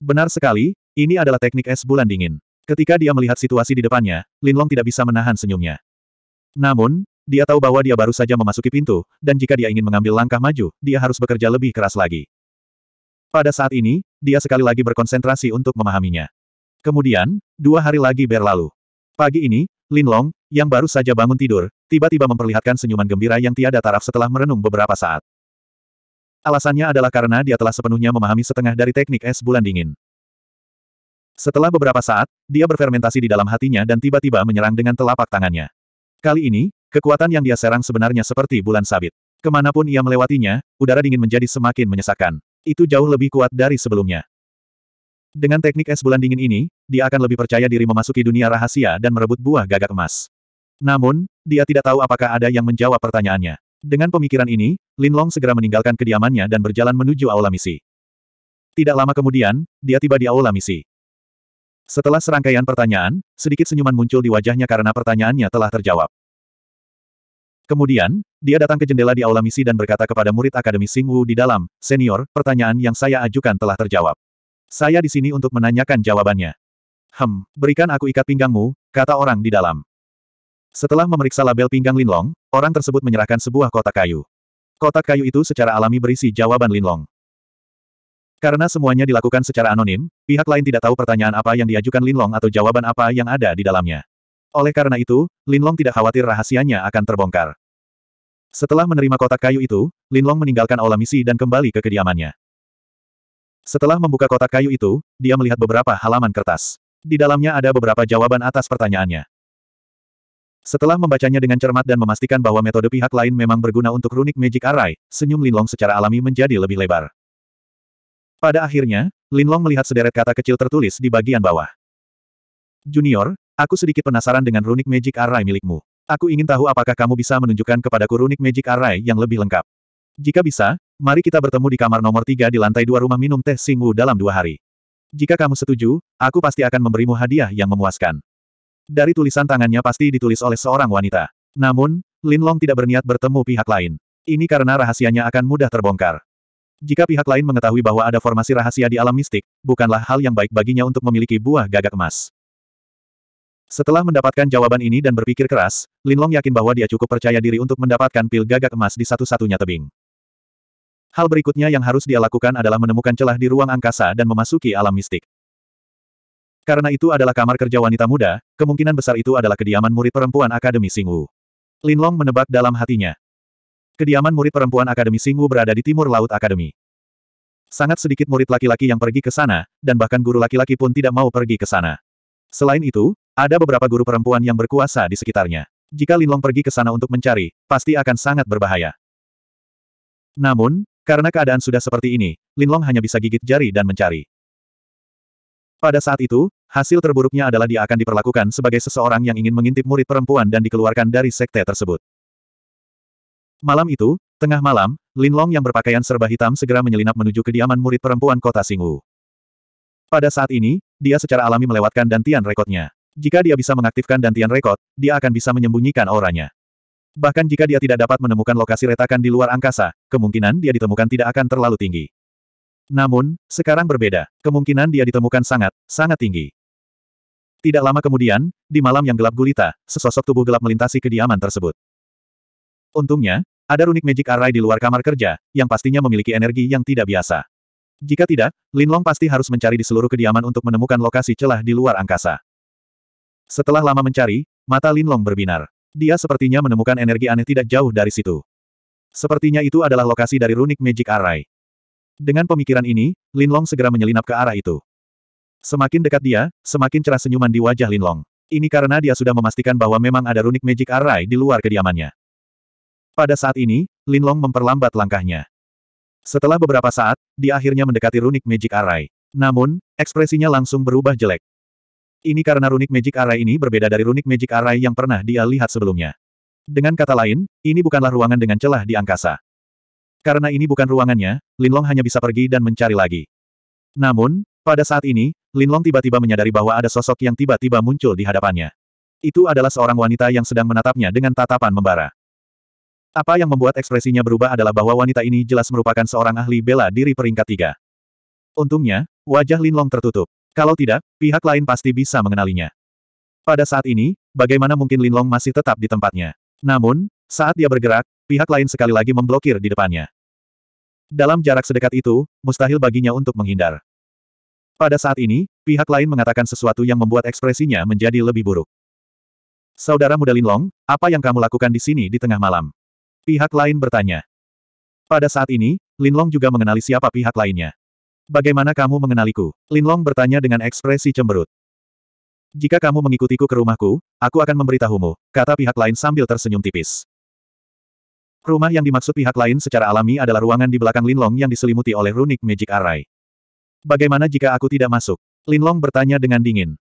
Benar sekali, ini adalah teknik es bulan dingin. Ketika dia melihat situasi di depannya, Linlong tidak bisa menahan senyumnya. Namun, dia tahu bahwa dia baru saja memasuki pintu, dan jika dia ingin mengambil langkah maju, dia harus bekerja lebih keras lagi. Pada saat ini, dia sekali lagi berkonsentrasi untuk memahaminya. Kemudian, dua hari lagi berlalu. Pagi ini, Linlong, yang baru saja bangun tidur, tiba-tiba memperlihatkan senyuman gembira yang tiada taraf setelah merenung beberapa saat. Alasannya adalah karena dia telah sepenuhnya memahami setengah dari teknik es bulan dingin. Setelah beberapa saat, dia berfermentasi di dalam hatinya dan tiba-tiba menyerang dengan telapak tangannya. Kali ini, kekuatan yang dia serang sebenarnya seperti bulan sabit. Kemanapun ia melewatinya, udara dingin menjadi semakin menyesakkan. Itu jauh lebih kuat dari sebelumnya. Dengan teknik es bulan dingin ini, dia akan lebih percaya diri memasuki dunia rahasia dan merebut buah gagak emas. Namun, dia tidak tahu apakah ada yang menjawab pertanyaannya. Dengan pemikiran ini, Lin Long segera meninggalkan kediamannya dan berjalan menuju aula misi. Tidak lama kemudian, dia tiba di aula misi. Setelah serangkaian pertanyaan, sedikit senyuman muncul di wajahnya karena pertanyaannya telah terjawab. Kemudian, dia datang ke jendela di aula misi dan berkata kepada murid Akademi Sing Wu di dalam, Senior, pertanyaan yang saya ajukan telah terjawab. Saya di sini untuk menanyakan jawabannya. Hem, berikan aku ikat pinggangmu, kata orang di dalam. Setelah memeriksa label pinggang Linlong, orang tersebut menyerahkan sebuah kotak kayu. Kotak kayu itu secara alami berisi jawaban Linlong. Karena semuanya dilakukan secara anonim, pihak lain tidak tahu pertanyaan apa yang diajukan Linlong atau jawaban apa yang ada di dalamnya. Oleh karena itu, Linlong tidak khawatir rahasianya akan terbongkar. Setelah menerima kotak kayu itu, Linlong meninggalkan aula misi dan kembali ke kediamannya. Setelah membuka kotak kayu itu, dia melihat beberapa halaman kertas. Di dalamnya ada beberapa jawaban atas pertanyaannya. Setelah membacanya dengan cermat dan memastikan bahwa metode pihak lain memang berguna untuk runik Magic Array, senyum Linlong secara alami menjadi lebih lebar. Pada akhirnya, Linlong melihat sederet kata kecil tertulis di bagian bawah. Junior, aku sedikit penasaran dengan runik Magic Array milikmu. Aku ingin tahu apakah kamu bisa menunjukkan kepadaku runik Magic Array yang lebih lengkap. Jika bisa, mari kita bertemu di kamar nomor tiga di lantai dua rumah minum teh Singwu dalam dua hari. Jika kamu setuju, aku pasti akan memberimu hadiah yang memuaskan. Dari tulisan tangannya pasti ditulis oleh seorang wanita. Namun, Linlong tidak berniat bertemu pihak lain. Ini karena rahasianya akan mudah terbongkar. Jika pihak lain mengetahui bahwa ada formasi rahasia di alam mistik, bukanlah hal yang baik baginya untuk memiliki buah gagak emas. Setelah mendapatkan jawaban ini dan berpikir keras, Linlong yakin bahwa dia cukup percaya diri untuk mendapatkan pil gagak emas di satu-satunya tebing. Hal berikutnya yang harus dia lakukan adalah menemukan celah di ruang angkasa dan memasuki alam mistik. Karena itu adalah kamar kerja wanita muda, kemungkinan besar itu adalah kediaman murid perempuan Akademi Singwu. Linlong menebak dalam hatinya, Kediaman murid perempuan Akademi Singwu berada di timur laut Akademi. Sangat sedikit murid laki-laki yang pergi ke sana, dan bahkan guru laki-laki pun tidak mau pergi ke sana. Selain itu, ada beberapa guru perempuan yang berkuasa di sekitarnya. Jika Linlong pergi ke sana untuk mencari, pasti akan sangat berbahaya. Namun, karena keadaan sudah seperti ini, Linlong hanya bisa gigit jari dan mencari. Pada saat itu, hasil terburuknya adalah dia akan diperlakukan sebagai seseorang yang ingin mengintip murid perempuan dan dikeluarkan dari sekte tersebut. Malam itu, tengah malam, Lin Long yang berpakaian serba hitam segera menyelinap menuju kediaman murid perempuan kota Singwu. Pada saat ini, dia secara alami melewatkan dantian rekodnya. Jika dia bisa mengaktifkan dantian rekod, dia akan bisa menyembunyikan auranya. Bahkan jika dia tidak dapat menemukan lokasi retakan di luar angkasa, kemungkinan dia ditemukan tidak akan terlalu tinggi. Namun, sekarang berbeda. Kemungkinan dia ditemukan sangat, sangat tinggi. Tidak lama kemudian, di malam yang gelap gulita, sesosok tubuh gelap melintasi kediaman tersebut. Untungnya, ada runik magic array di luar kamar kerja, yang pastinya memiliki energi yang tidak biasa. Jika tidak, Linlong pasti harus mencari di seluruh kediaman untuk menemukan lokasi celah di luar angkasa. Setelah lama mencari, mata Linlong berbinar. Dia sepertinya menemukan energi aneh tidak jauh dari situ. Sepertinya itu adalah lokasi dari runik magic array. Dengan pemikiran ini, Linlong segera menyelinap ke arah itu. Semakin dekat dia, semakin cerah senyuman di wajah Linlong. Ini karena dia sudah memastikan bahwa memang ada runik magic array di luar kediamannya. Pada saat ini, Linlong memperlambat langkahnya. Setelah beberapa saat, dia akhirnya mendekati runik Magic Array. Namun, ekspresinya langsung berubah jelek. Ini karena runik Magic Array ini berbeda dari runik Magic Array yang pernah dia lihat sebelumnya. Dengan kata lain, ini bukanlah ruangan dengan celah di angkasa. Karena ini bukan ruangannya, Linlong hanya bisa pergi dan mencari lagi. Namun, pada saat ini, Linlong tiba-tiba menyadari bahwa ada sosok yang tiba-tiba muncul di hadapannya. Itu adalah seorang wanita yang sedang menatapnya dengan tatapan membara. Apa yang membuat ekspresinya berubah adalah bahwa wanita ini jelas merupakan seorang ahli bela diri peringkat tiga. Untungnya, wajah Lin Long tertutup. Kalau tidak, pihak lain pasti bisa mengenalinya. Pada saat ini, bagaimana mungkin Lin Long masih tetap di tempatnya? Namun, saat dia bergerak, pihak lain sekali lagi memblokir di depannya. Dalam jarak sedekat itu, mustahil baginya untuk menghindar. Pada saat ini, pihak lain mengatakan sesuatu yang membuat ekspresinya menjadi lebih buruk. Saudara muda Lin Long, apa yang kamu lakukan di sini di tengah malam? Pihak lain bertanya. Pada saat ini, Linlong juga mengenali siapa pihak lainnya. Bagaimana kamu mengenaliku? Linlong bertanya dengan ekspresi cemberut. Jika kamu mengikutiku ke rumahku, aku akan memberitahumu, kata pihak lain sambil tersenyum tipis. Rumah yang dimaksud pihak lain secara alami adalah ruangan di belakang Linlong yang diselimuti oleh runik magic array. Bagaimana jika aku tidak masuk? Linlong bertanya dengan dingin.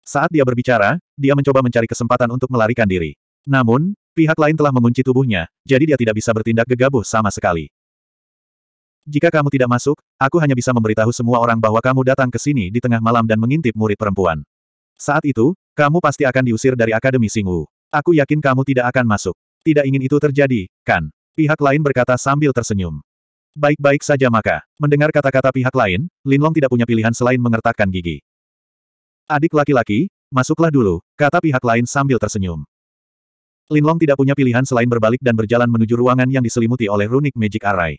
Saat dia berbicara, dia mencoba mencari kesempatan untuk melarikan diri. Namun, Pihak lain telah mengunci tubuhnya, jadi dia tidak bisa bertindak gegabah sama sekali. Jika kamu tidak masuk, aku hanya bisa memberitahu semua orang bahwa kamu datang ke sini di tengah malam dan mengintip murid perempuan. Saat itu, kamu pasti akan diusir dari Akademi Singu. Aku yakin kamu tidak akan masuk. Tidak ingin itu terjadi, kan? Pihak lain berkata sambil tersenyum. Baik-baik saja maka. Mendengar kata-kata pihak lain, Linlong tidak punya pilihan selain mengertakkan gigi. Adik laki-laki, masuklah dulu, kata pihak lain sambil tersenyum. Linlong tidak punya pilihan selain berbalik dan berjalan menuju ruangan yang diselimuti oleh runik magic array.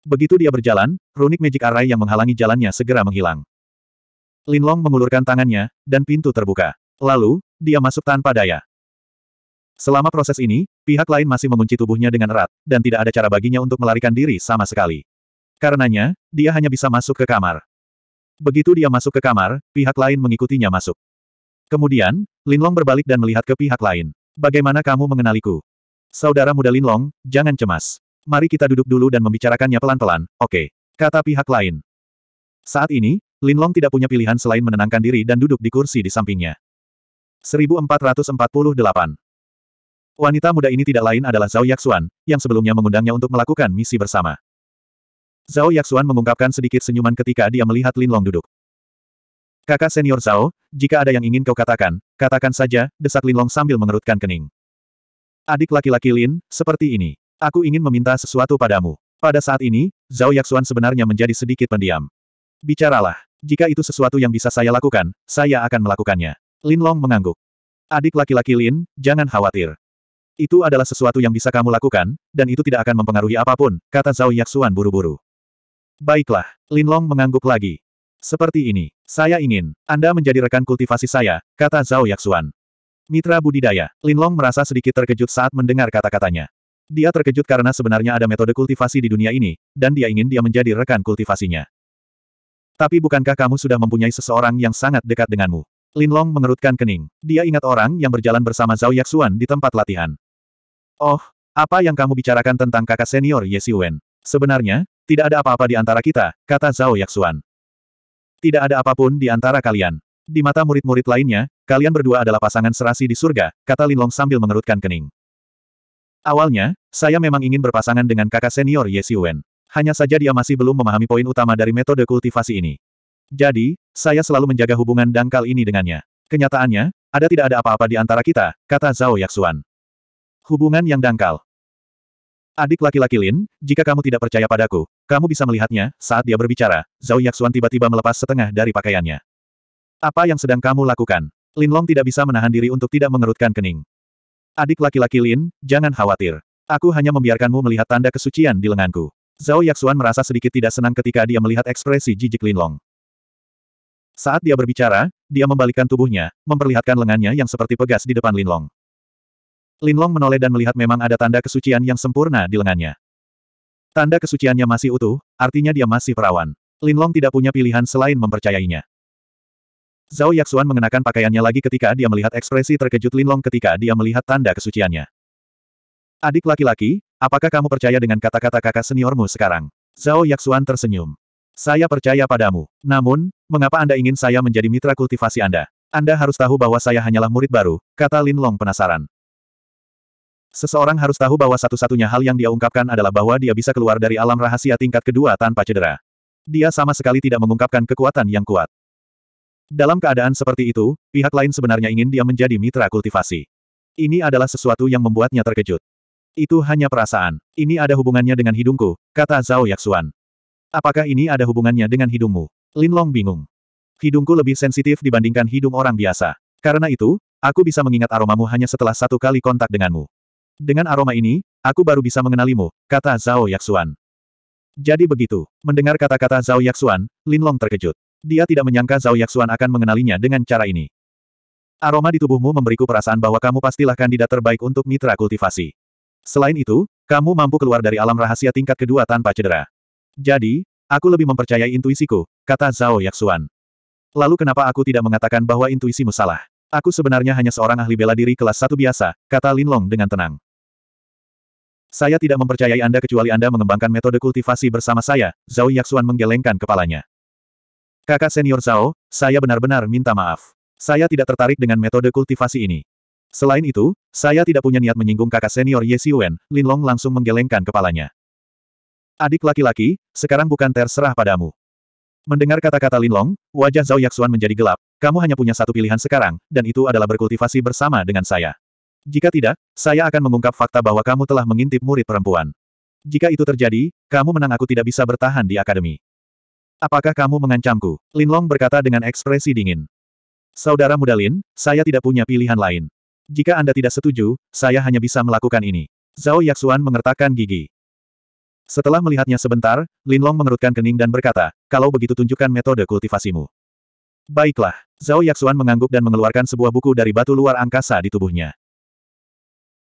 Begitu dia berjalan, runik magic array yang menghalangi jalannya segera menghilang. Linlong mengulurkan tangannya, dan pintu terbuka. Lalu, dia masuk tanpa daya. Selama proses ini, pihak lain masih mengunci tubuhnya dengan erat, dan tidak ada cara baginya untuk melarikan diri sama sekali. Karenanya, dia hanya bisa masuk ke kamar. Begitu dia masuk ke kamar, pihak lain mengikutinya masuk. Kemudian, Linlong berbalik dan melihat ke pihak lain. Bagaimana kamu mengenaliku? Saudara muda Linlong, jangan cemas. Mari kita duduk dulu dan membicarakannya pelan-pelan, oke? Okay. Kata pihak lain. Saat ini, Linlong tidak punya pilihan selain menenangkan diri dan duduk di kursi di sampingnya. 1448 Wanita muda ini tidak lain adalah Zhao Yaxuan, yang sebelumnya mengundangnya untuk melakukan misi bersama. Zhao Yaxuan mengungkapkan sedikit senyuman ketika dia melihat Linlong duduk. Kakak senior Zhao, jika ada yang ingin kau katakan, katakan saja, desak Linlong sambil mengerutkan kening. Adik laki-laki Lin, seperti ini. Aku ingin meminta sesuatu padamu. Pada saat ini, Zhao Yaxuan sebenarnya menjadi sedikit pendiam. Bicaralah. Jika itu sesuatu yang bisa saya lakukan, saya akan melakukannya. Linlong mengangguk. Adik laki-laki Lin, jangan khawatir. Itu adalah sesuatu yang bisa kamu lakukan, dan itu tidak akan mempengaruhi apapun, kata Zhao Yaxuan buru-buru. Baiklah, Linlong mengangguk lagi. Seperti ini. Saya ingin. Anda menjadi rekan kultivasi saya, kata Zhao Yaxuan. Mitra budidaya, Linlong merasa sedikit terkejut saat mendengar kata-katanya. Dia terkejut karena sebenarnya ada metode kultivasi di dunia ini, dan dia ingin dia menjadi rekan kultivasinya. Tapi bukankah kamu sudah mempunyai seseorang yang sangat dekat denganmu? Linlong mengerutkan kening. Dia ingat orang yang berjalan bersama Zhao Yaxuan di tempat latihan. Oh, apa yang kamu bicarakan tentang kakak senior Ye Siwen? Sebenarnya, tidak ada apa-apa di antara kita, kata Zhao Yaxuan. Tidak ada apapun di antara kalian. Di mata murid-murid lainnya, kalian berdua adalah pasangan serasi di surga, kata Linlong sambil mengerutkan kening. Awalnya, saya memang ingin berpasangan dengan kakak senior Ye Siwen, Hanya saja dia masih belum memahami poin utama dari metode kultivasi ini. Jadi, saya selalu menjaga hubungan dangkal ini dengannya. Kenyataannya, ada tidak ada apa-apa di antara kita, kata Zhao Yaxuan. Hubungan yang dangkal. Adik laki-laki Lin, jika kamu tidak percaya padaku, kamu bisa melihatnya, saat dia berbicara, Zhao Yaxuan tiba-tiba melepas setengah dari pakaiannya. Apa yang sedang kamu lakukan? Lin Long tidak bisa menahan diri untuk tidak mengerutkan kening. Adik laki-laki Lin, jangan khawatir. Aku hanya membiarkanmu melihat tanda kesucian di lenganku. Zhao Yaxuan merasa sedikit tidak senang ketika dia melihat ekspresi jijik Lin Long. Saat dia berbicara, dia membalikkan tubuhnya, memperlihatkan lengannya yang seperti pegas di depan Lin Long. Linlong menoleh dan melihat memang ada tanda kesucian yang sempurna di lengannya. Tanda kesuciannya masih utuh, artinya dia masih perawan. Linlong tidak punya pilihan selain mempercayainya. Zhao Yaxuan mengenakan pakaiannya lagi ketika dia melihat ekspresi terkejut Linlong ketika dia melihat tanda kesuciannya. Adik laki-laki, apakah kamu percaya dengan kata-kata kakak seniormu sekarang? Zhao Yaxuan tersenyum. Saya percaya padamu. Namun, mengapa Anda ingin saya menjadi mitra kultivasi Anda? Anda harus tahu bahwa saya hanyalah murid baru, kata Linlong penasaran. Seseorang harus tahu bahwa satu-satunya hal yang dia ungkapkan adalah bahwa dia bisa keluar dari alam rahasia tingkat kedua tanpa cedera. Dia sama sekali tidak mengungkapkan kekuatan yang kuat. Dalam keadaan seperti itu, pihak lain sebenarnya ingin dia menjadi mitra kultivasi. Ini adalah sesuatu yang membuatnya terkejut. Itu hanya perasaan. Ini ada hubungannya dengan hidungku, kata Zhao Yaxuan. Apakah ini ada hubungannya dengan hidungmu? Lin Long bingung. Hidungku lebih sensitif dibandingkan hidung orang biasa. Karena itu, aku bisa mengingat aromamu hanya setelah satu kali kontak denganmu. Dengan aroma ini, aku baru bisa mengenalimu, kata Zhao Yaxuan. Jadi begitu. Mendengar kata-kata Zhao Yaxuan, Linlong terkejut. Dia tidak menyangka Zhao Yaxuan akan mengenalinya dengan cara ini. Aroma di tubuhmu memberiku perasaan bahwa kamu pastilah kandidat terbaik untuk mitra kultivasi. Selain itu, kamu mampu keluar dari alam rahasia tingkat kedua tanpa cedera. Jadi, aku lebih mempercayai intuisiku, kata Zhao Yaxuan. Lalu kenapa aku tidak mengatakan bahwa intuisimu salah? Aku sebenarnya hanya seorang ahli bela diri kelas satu biasa, kata Linlong dengan tenang. Saya tidak mempercayai Anda kecuali Anda mengembangkan metode kultivasi bersama saya, Zhao Yaxuan menggelengkan kepalanya. Kakak senior Zhao, saya benar-benar minta maaf. Saya tidak tertarik dengan metode kultivasi ini. Selain itu, saya tidak punya niat menyinggung kakak senior Ye Xiuwen, Lin Long langsung menggelengkan kepalanya. Adik laki-laki, sekarang bukan terserah padamu. Mendengar kata-kata Lin Long, wajah Zhao Yaxuan menjadi gelap, kamu hanya punya satu pilihan sekarang, dan itu adalah berkultivasi bersama dengan saya. Jika tidak, saya akan mengungkap fakta bahwa kamu telah mengintip murid perempuan. Jika itu terjadi, kamu menang aku tidak bisa bertahan di akademi. Apakah kamu mengancamku? Linlong berkata dengan ekspresi dingin. Saudara muda Lin, saya tidak punya pilihan lain. Jika Anda tidak setuju, saya hanya bisa melakukan ini. Zhao Yaxuan mengertakkan gigi. Setelah melihatnya sebentar, Linlong mengerutkan kening dan berkata, kalau begitu tunjukkan metode kultivasimu. Baiklah, Zhao Yaxuan mengangguk dan mengeluarkan sebuah buku dari batu luar angkasa di tubuhnya.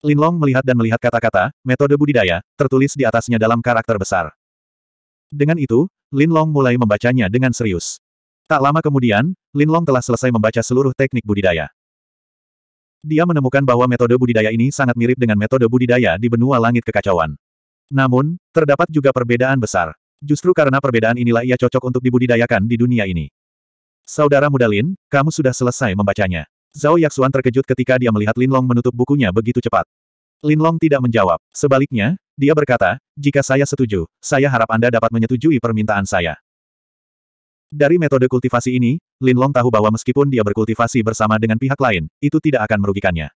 Linlong melihat dan melihat kata-kata, metode budidaya, tertulis di atasnya dalam karakter besar. Dengan itu, Linlong mulai membacanya dengan serius. Tak lama kemudian, Linlong telah selesai membaca seluruh teknik budidaya. Dia menemukan bahwa metode budidaya ini sangat mirip dengan metode budidaya di benua langit kekacauan. Namun, terdapat juga perbedaan besar. Justru karena perbedaan inilah ia cocok untuk dibudidayakan di dunia ini. Saudara muda Lin, kamu sudah selesai membacanya. Zhao Yaxuan terkejut ketika dia melihat Lin Long menutup bukunya begitu cepat. Lin Long tidak menjawab. Sebaliknya, dia berkata, jika saya setuju, saya harap Anda dapat menyetujui permintaan saya. Dari metode kultivasi ini, Lin Long tahu bahwa meskipun dia berkultivasi bersama dengan pihak lain, itu tidak akan merugikannya.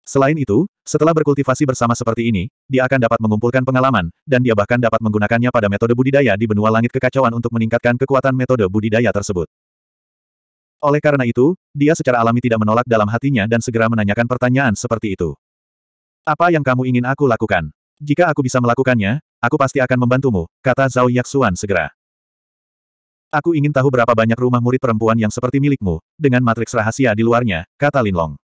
Selain itu, setelah berkultivasi bersama seperti ini, dia akan dapat mengumpulkan pengalaman, dan dia bahkan dapat menggunakannya pada metode budidaya di benua langit kekacauan untuk meningkatkan kekuatan metode budidaya tersebut. Oleh karena itu, dia secara alami tidak menolak dalam hatinya dan segera menanyakan pertanyaan seperti itu. Apa yang kamu ingin aku lakukan? Jika aku bisa melakukannya, aku pasti akan membantumu, kata Zhao Yaksuan segera. Aku ingin tahu berapa banyak rumah murid perempuan yang seperti milikmu, dengan matriks rahasia di luarnya, kata Linlong.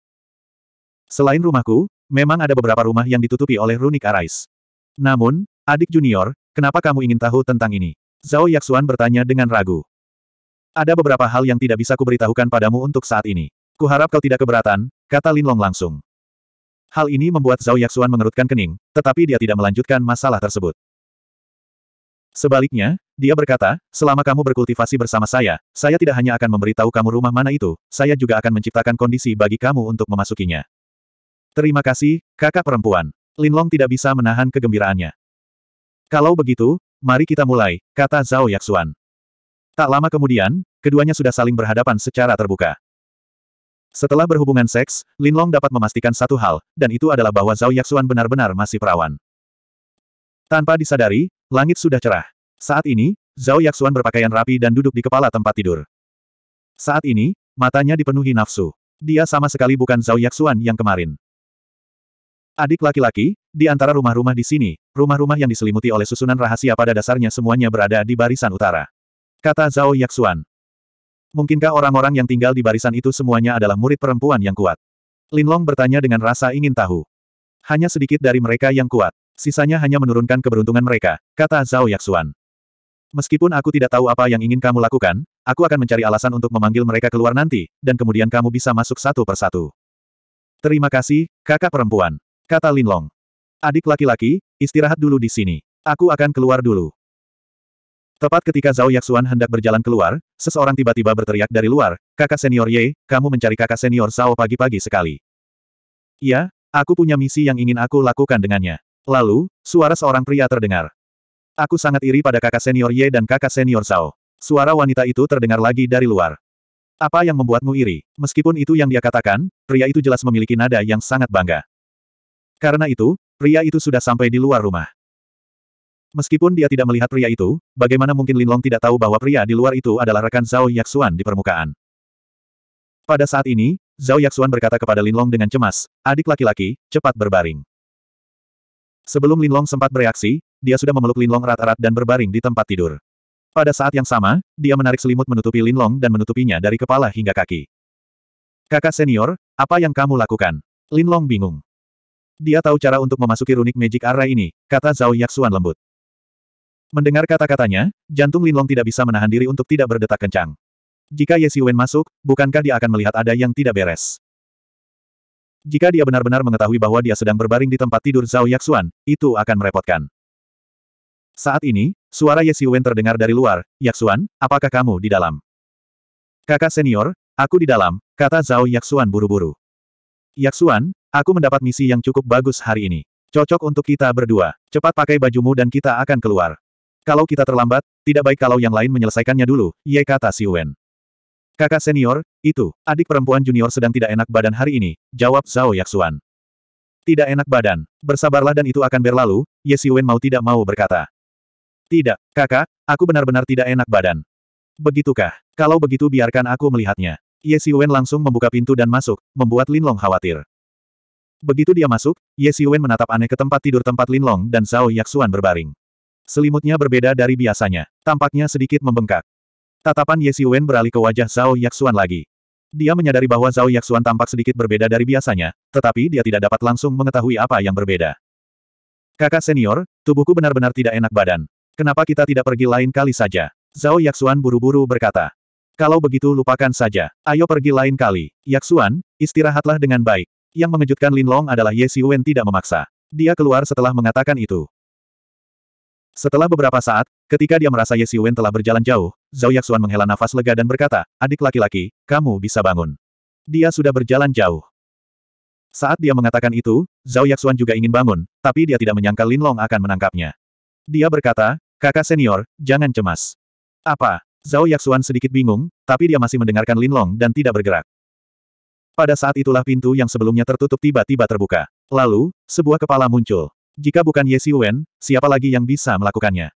Selain rumahku, memang ada beberapa rumah yang ditutupi oleh runik Arais. Namun, adik junior, kenapa kamu ingin tahu tentang ini? Zhao Yaksuan bertanya dengan ragu. Ada beberapa hal yang tidak bisa kuberitahukan padamu untuk saat ini. Kuharap kau tidak keberatan, kata Lin Long langsung. Hal ini membuat Zhao Yaxuan mengerutkan kening, tetapi dia tidak melanjutkan masalah tersebut. Sebaliknya, dia berkata, selama kamu berkultivasi bersama saya, saya tidak hanya akan memberitahu kamu rumah mana itu, saya juga akan menciptakan kondisi bagi kamu untuk memasukinya. Terima kasih, kakak perempuan. Linlong tidak bisa menahan kegembiraannya. Kalau begitu, mari kita mulai, kata Zhao Yaxuan. Tak lama kemudian, keduanya sudah saling berhadapan secara terbuka. Setelah berhubungan seks, Lin Long dapat memastikan satu hal, dan itu adalah bahwa Zhao Yaxuan benar-benar masih perawan. Tanpa disadari, langit sudah cerah. Saat ini, Zhao Yaxuan berpakaian rapi dan duduk di kepala tempat tidur. Saat ini, matanya dipenuhi nafsu. Dia sama sekali bukan Zhao Yaxuan yang kemarin. Adik laki-laki, di antara rumah-rumah di sini, rumah-rumah yang diselimuti oleh susunan rahasia pada dasarnya semuanya berada di barisan utara. Kata Zhao Yaxuan. Mungkinkah orang-orang yang tinggal di barisan itu semuanya adalah murid perempuan yang kuat? Linlong bertanya dengan rasa ingin tahu. Hanya sedikit dari mereka yang kuat. Sisanya hanya menurunkan keberuntungan mereka, kata Zhao Yaxuan. Meskipun aku tidak tahu apa yang ingin kamu lakukan, aku akan mencari alasan untuk memanggil mereka keluar nanti, dan kemudian kamu bisa masuk satu persatu. Terima kasih, kakak perempuan, kata Linlong. Adik laki-laki, istirahat dulu di sini. Aku akan keluar dulu. Tepat ketika Zhao Yaxuan hendak berjalan keluar, seseorang tiba-tiba berteriak dari luar, kakak senior Ye, kamu mencari kakak senior Zhao pagi-pagi sekali. Ya, aku punya misi yang ingin aku lakukan dengannya. Lalu, suara seorang pria terdengar. Aku sangat iri pada kakak senior Ye dan kakak senior Zhao. Suara wanita itu terdengar lagi dari luar. Apa yang membuatmu iri? Meskipun itu yang dia katakan, pria itu jelas memiliki nada yang sangat bangga. Karena itu, pria itu sudah sampai di luar rumah. Meskipun dia tidak melihat pria itu, bagaimana mungkin Lin Long tidak tahu bahwa pria di luar itu adalah rekan Zhao Yaxuan di permukaan. Pada saat ini, Zhao Yaxuan berkata kepada Lin Long dengan cemas, adik laki-laki, cepat berbaring. Sebelum Lin Long sempat bereaksi, dia sudah memeluk Lin Long erat-erat dan berbaring di tempat tidur. Pada saat yang sama, dia menarik selimut menutupi Lin Long dan menutupinya dari kepala hingga kaki. Kakak senior, apa yang kamu lakukan? Lin Long bingung. Dia tahu cara untuk memasuki runik magic Array ini, kata Zhao Yaxuan lembut. Mendengar kata-katanya, jantung Linlong tidak bisa menahan diri untuk tidak berdetak kencang. Jika Ye Siwen masuk, bukankah dia akan melihat ada yang tidak beres? Jika dia benar-benar mengetahui bahwa dia sedang berbaring di tempat tidur Zhao Yaxuan, itu akan merepotkan. Saat ini, suara Ye Siwen terdengar dari luar, Yaxuan, apakah kamu di dalam? Kakak senior, aku di dalam, kata Zhao Yaxuan buru-buru. Yaxuan, aku mendapat misi yang cukup bagus hari ini. Cocok untuk kita berdua. Cepat pakai bajumu dan kita akan keluar. Kalau kita terlambat, tidak baik kalau yang lain menyelesaikannya dulu, Ye kata Si Wen. Kakak senior, itu, adik perempuan junior sedang tidak enak badan hari ini, jawab Zhao Yaxuan. Tidak enak badan, bersabarlah dan itu akan berlalu, Ye Si Wen mau tidak mau berkata. Tidak, kakak, aku benar-benar tidak enak badan. Begitukah? Kalau begitu biarkan aku melihatnya. Ye Si Wen langsung membuka pintu dan masuk, membuat Lin Long khawatir. Begitu dia masuk, Ye Siwen menatap aneh ke tempat tidur tempat Linlong dan Zhao Yaxuan berbaring. Selimutnya berbeda dari biasanya. Tampaknya sedikit membengkak. Tatapan Ye Siwen beralih ke wajah Zhao Yaxuan lagi. Dia menyadari bahwa Zhao Yaxuan tampak sedikit berbeda dari biasanya, tetapi dia tidak dapat langsung mengetahui apa yang berbeda. Kakak senior, tubuhku benar-benar tidak enak badan. Kenapa kita tidak pergi lain kali saja? Zhao Yaxuan buru-buru berkata. Kalau begitu lupakan saja. Ayo pergi lain kali. Yaxuan, istirahatlah dengan baik. Yang mengejutkan Lin Long adalah Ye Siwen tidak memaksa. Dia keluar setelah mengatakan itu. Setelah beberapa saat, ketika dia merasa Ye Siwen telah berjalan jauh, Zhao Yaxuan menghela nafas lega dan berkata, adik laki-laki, kamu bisa bangun. Dia sudah berjalan jauh. Saat dia mengatakan itu, Zhao Yaxuan juga ingin bangun, tapi dia tidak menyangka Lin Long akan menangkapnya. Dia berkata, kakak senior, jangan cemas. Apa? Zhao Yaxuan sedikit bingung, tapi dia masih mendengarkan Lin Long dan tidak bergerak. Pada saat itulah pintu yang sebelumnya tertutup tiba-tiba terbuka. Lalu, sebuah kepala muncul. Jika bukan Ye Siwen, siapa lagi yang bisa melakukannya?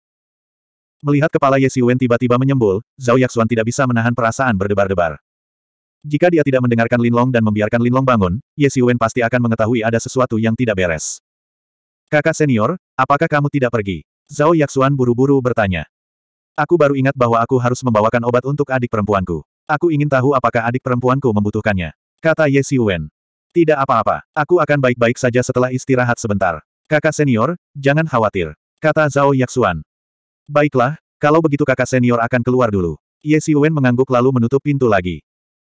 Melihat kepala Ye Siwen tiba-tiba menyembul, Zhao Yaxuan tidak bisa menahan perasaan berdebar-debar. Jika dia tidak mendengarkan Linlong dan membiarkan Linlong bangun, Ye Siwen pasti akan mengetahui ada sesuatu yang tidak beres. Kakak senior, apakah kamu tidak pergi? Zhao Yaxuan buru-buru bertanya. Aku baru ingat bahwa aku harus membawakan obat untuk adik perempuanku. Aku ingin tahu apakah adik perempuanku membutuhkannya. Kata Ye Siwen. Tidak apa-apa, aku akan baik-baik saja setelah istirahat sebentar. Kakak senior, jangan khawatir. Kata Zhao Yaxuan. Baiklah, kalau begitu kakak senior akan keluar dulu. Ye Siwen mengangguk lalu menutup pintu lagi.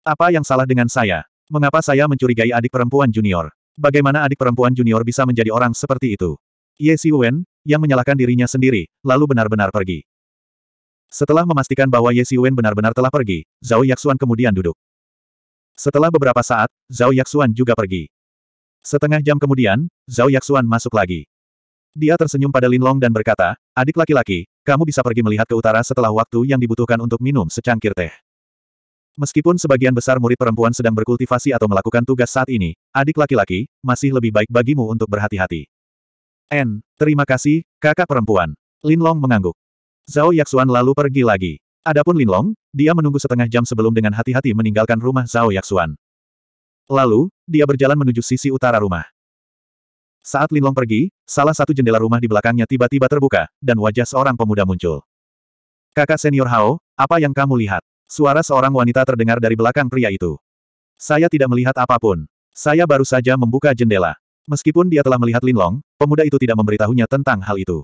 Apa yang salah dengan saya? Mengapa saya mencurigai adik perempuan junior? Bagaimana adik perempuan junior bisa menjadi orang seperti itu? Ye Siwen, yang menyalahkan dirinya sendiri, lalu benar-benar pergi. Setelah memastikan bahwa Ye Siwen benar-benar telah pergi, Zhao Yaxuan kemudian duduk. Setelah beberapa saat, Zhao Yaxuan juga pergi. Setengah jam kemudian, Zhao Yaxuan masuk lagi. Dia tersenyum pada Linlong dan berkata, adik laki-laki, kamu bisa pergi melihat ke utara setelah waktu yang dibutuhkan untuk minum secangkir teh. Meskipun sebagian besar murid perempuan sedang berkultivasi atau melakukan tugas saat ini, adik laki-laki, masih lebih baik bagimu untuk berhati-hati. N, terima kasih, kakak perempuan. Linlong mengangguk. Zhao Yaxuan lalu pergi lagi. Adapun Linlong, dia menunggu setengah jam sebelum dengan hati-hati meninggalkan rumah Zhao Yaxuan. Lalu, dia berjalan menuju sisi utara rumah. Saat Linlong pergi, salah satu jendela rumah di belakangnya tiba-tiba terbuka, dan wajah seorang pemuda muncul. Kakak senior Hao, apa yang kamu lihat? Suara seorang wanita terdengar dari belakang pria itu. Saya tidak melihat apapun. Saya baru saja membuka jendela. Meskipun dia telah melihat Linlong, pemuda itu tidak memberitahunya tentang hal itu.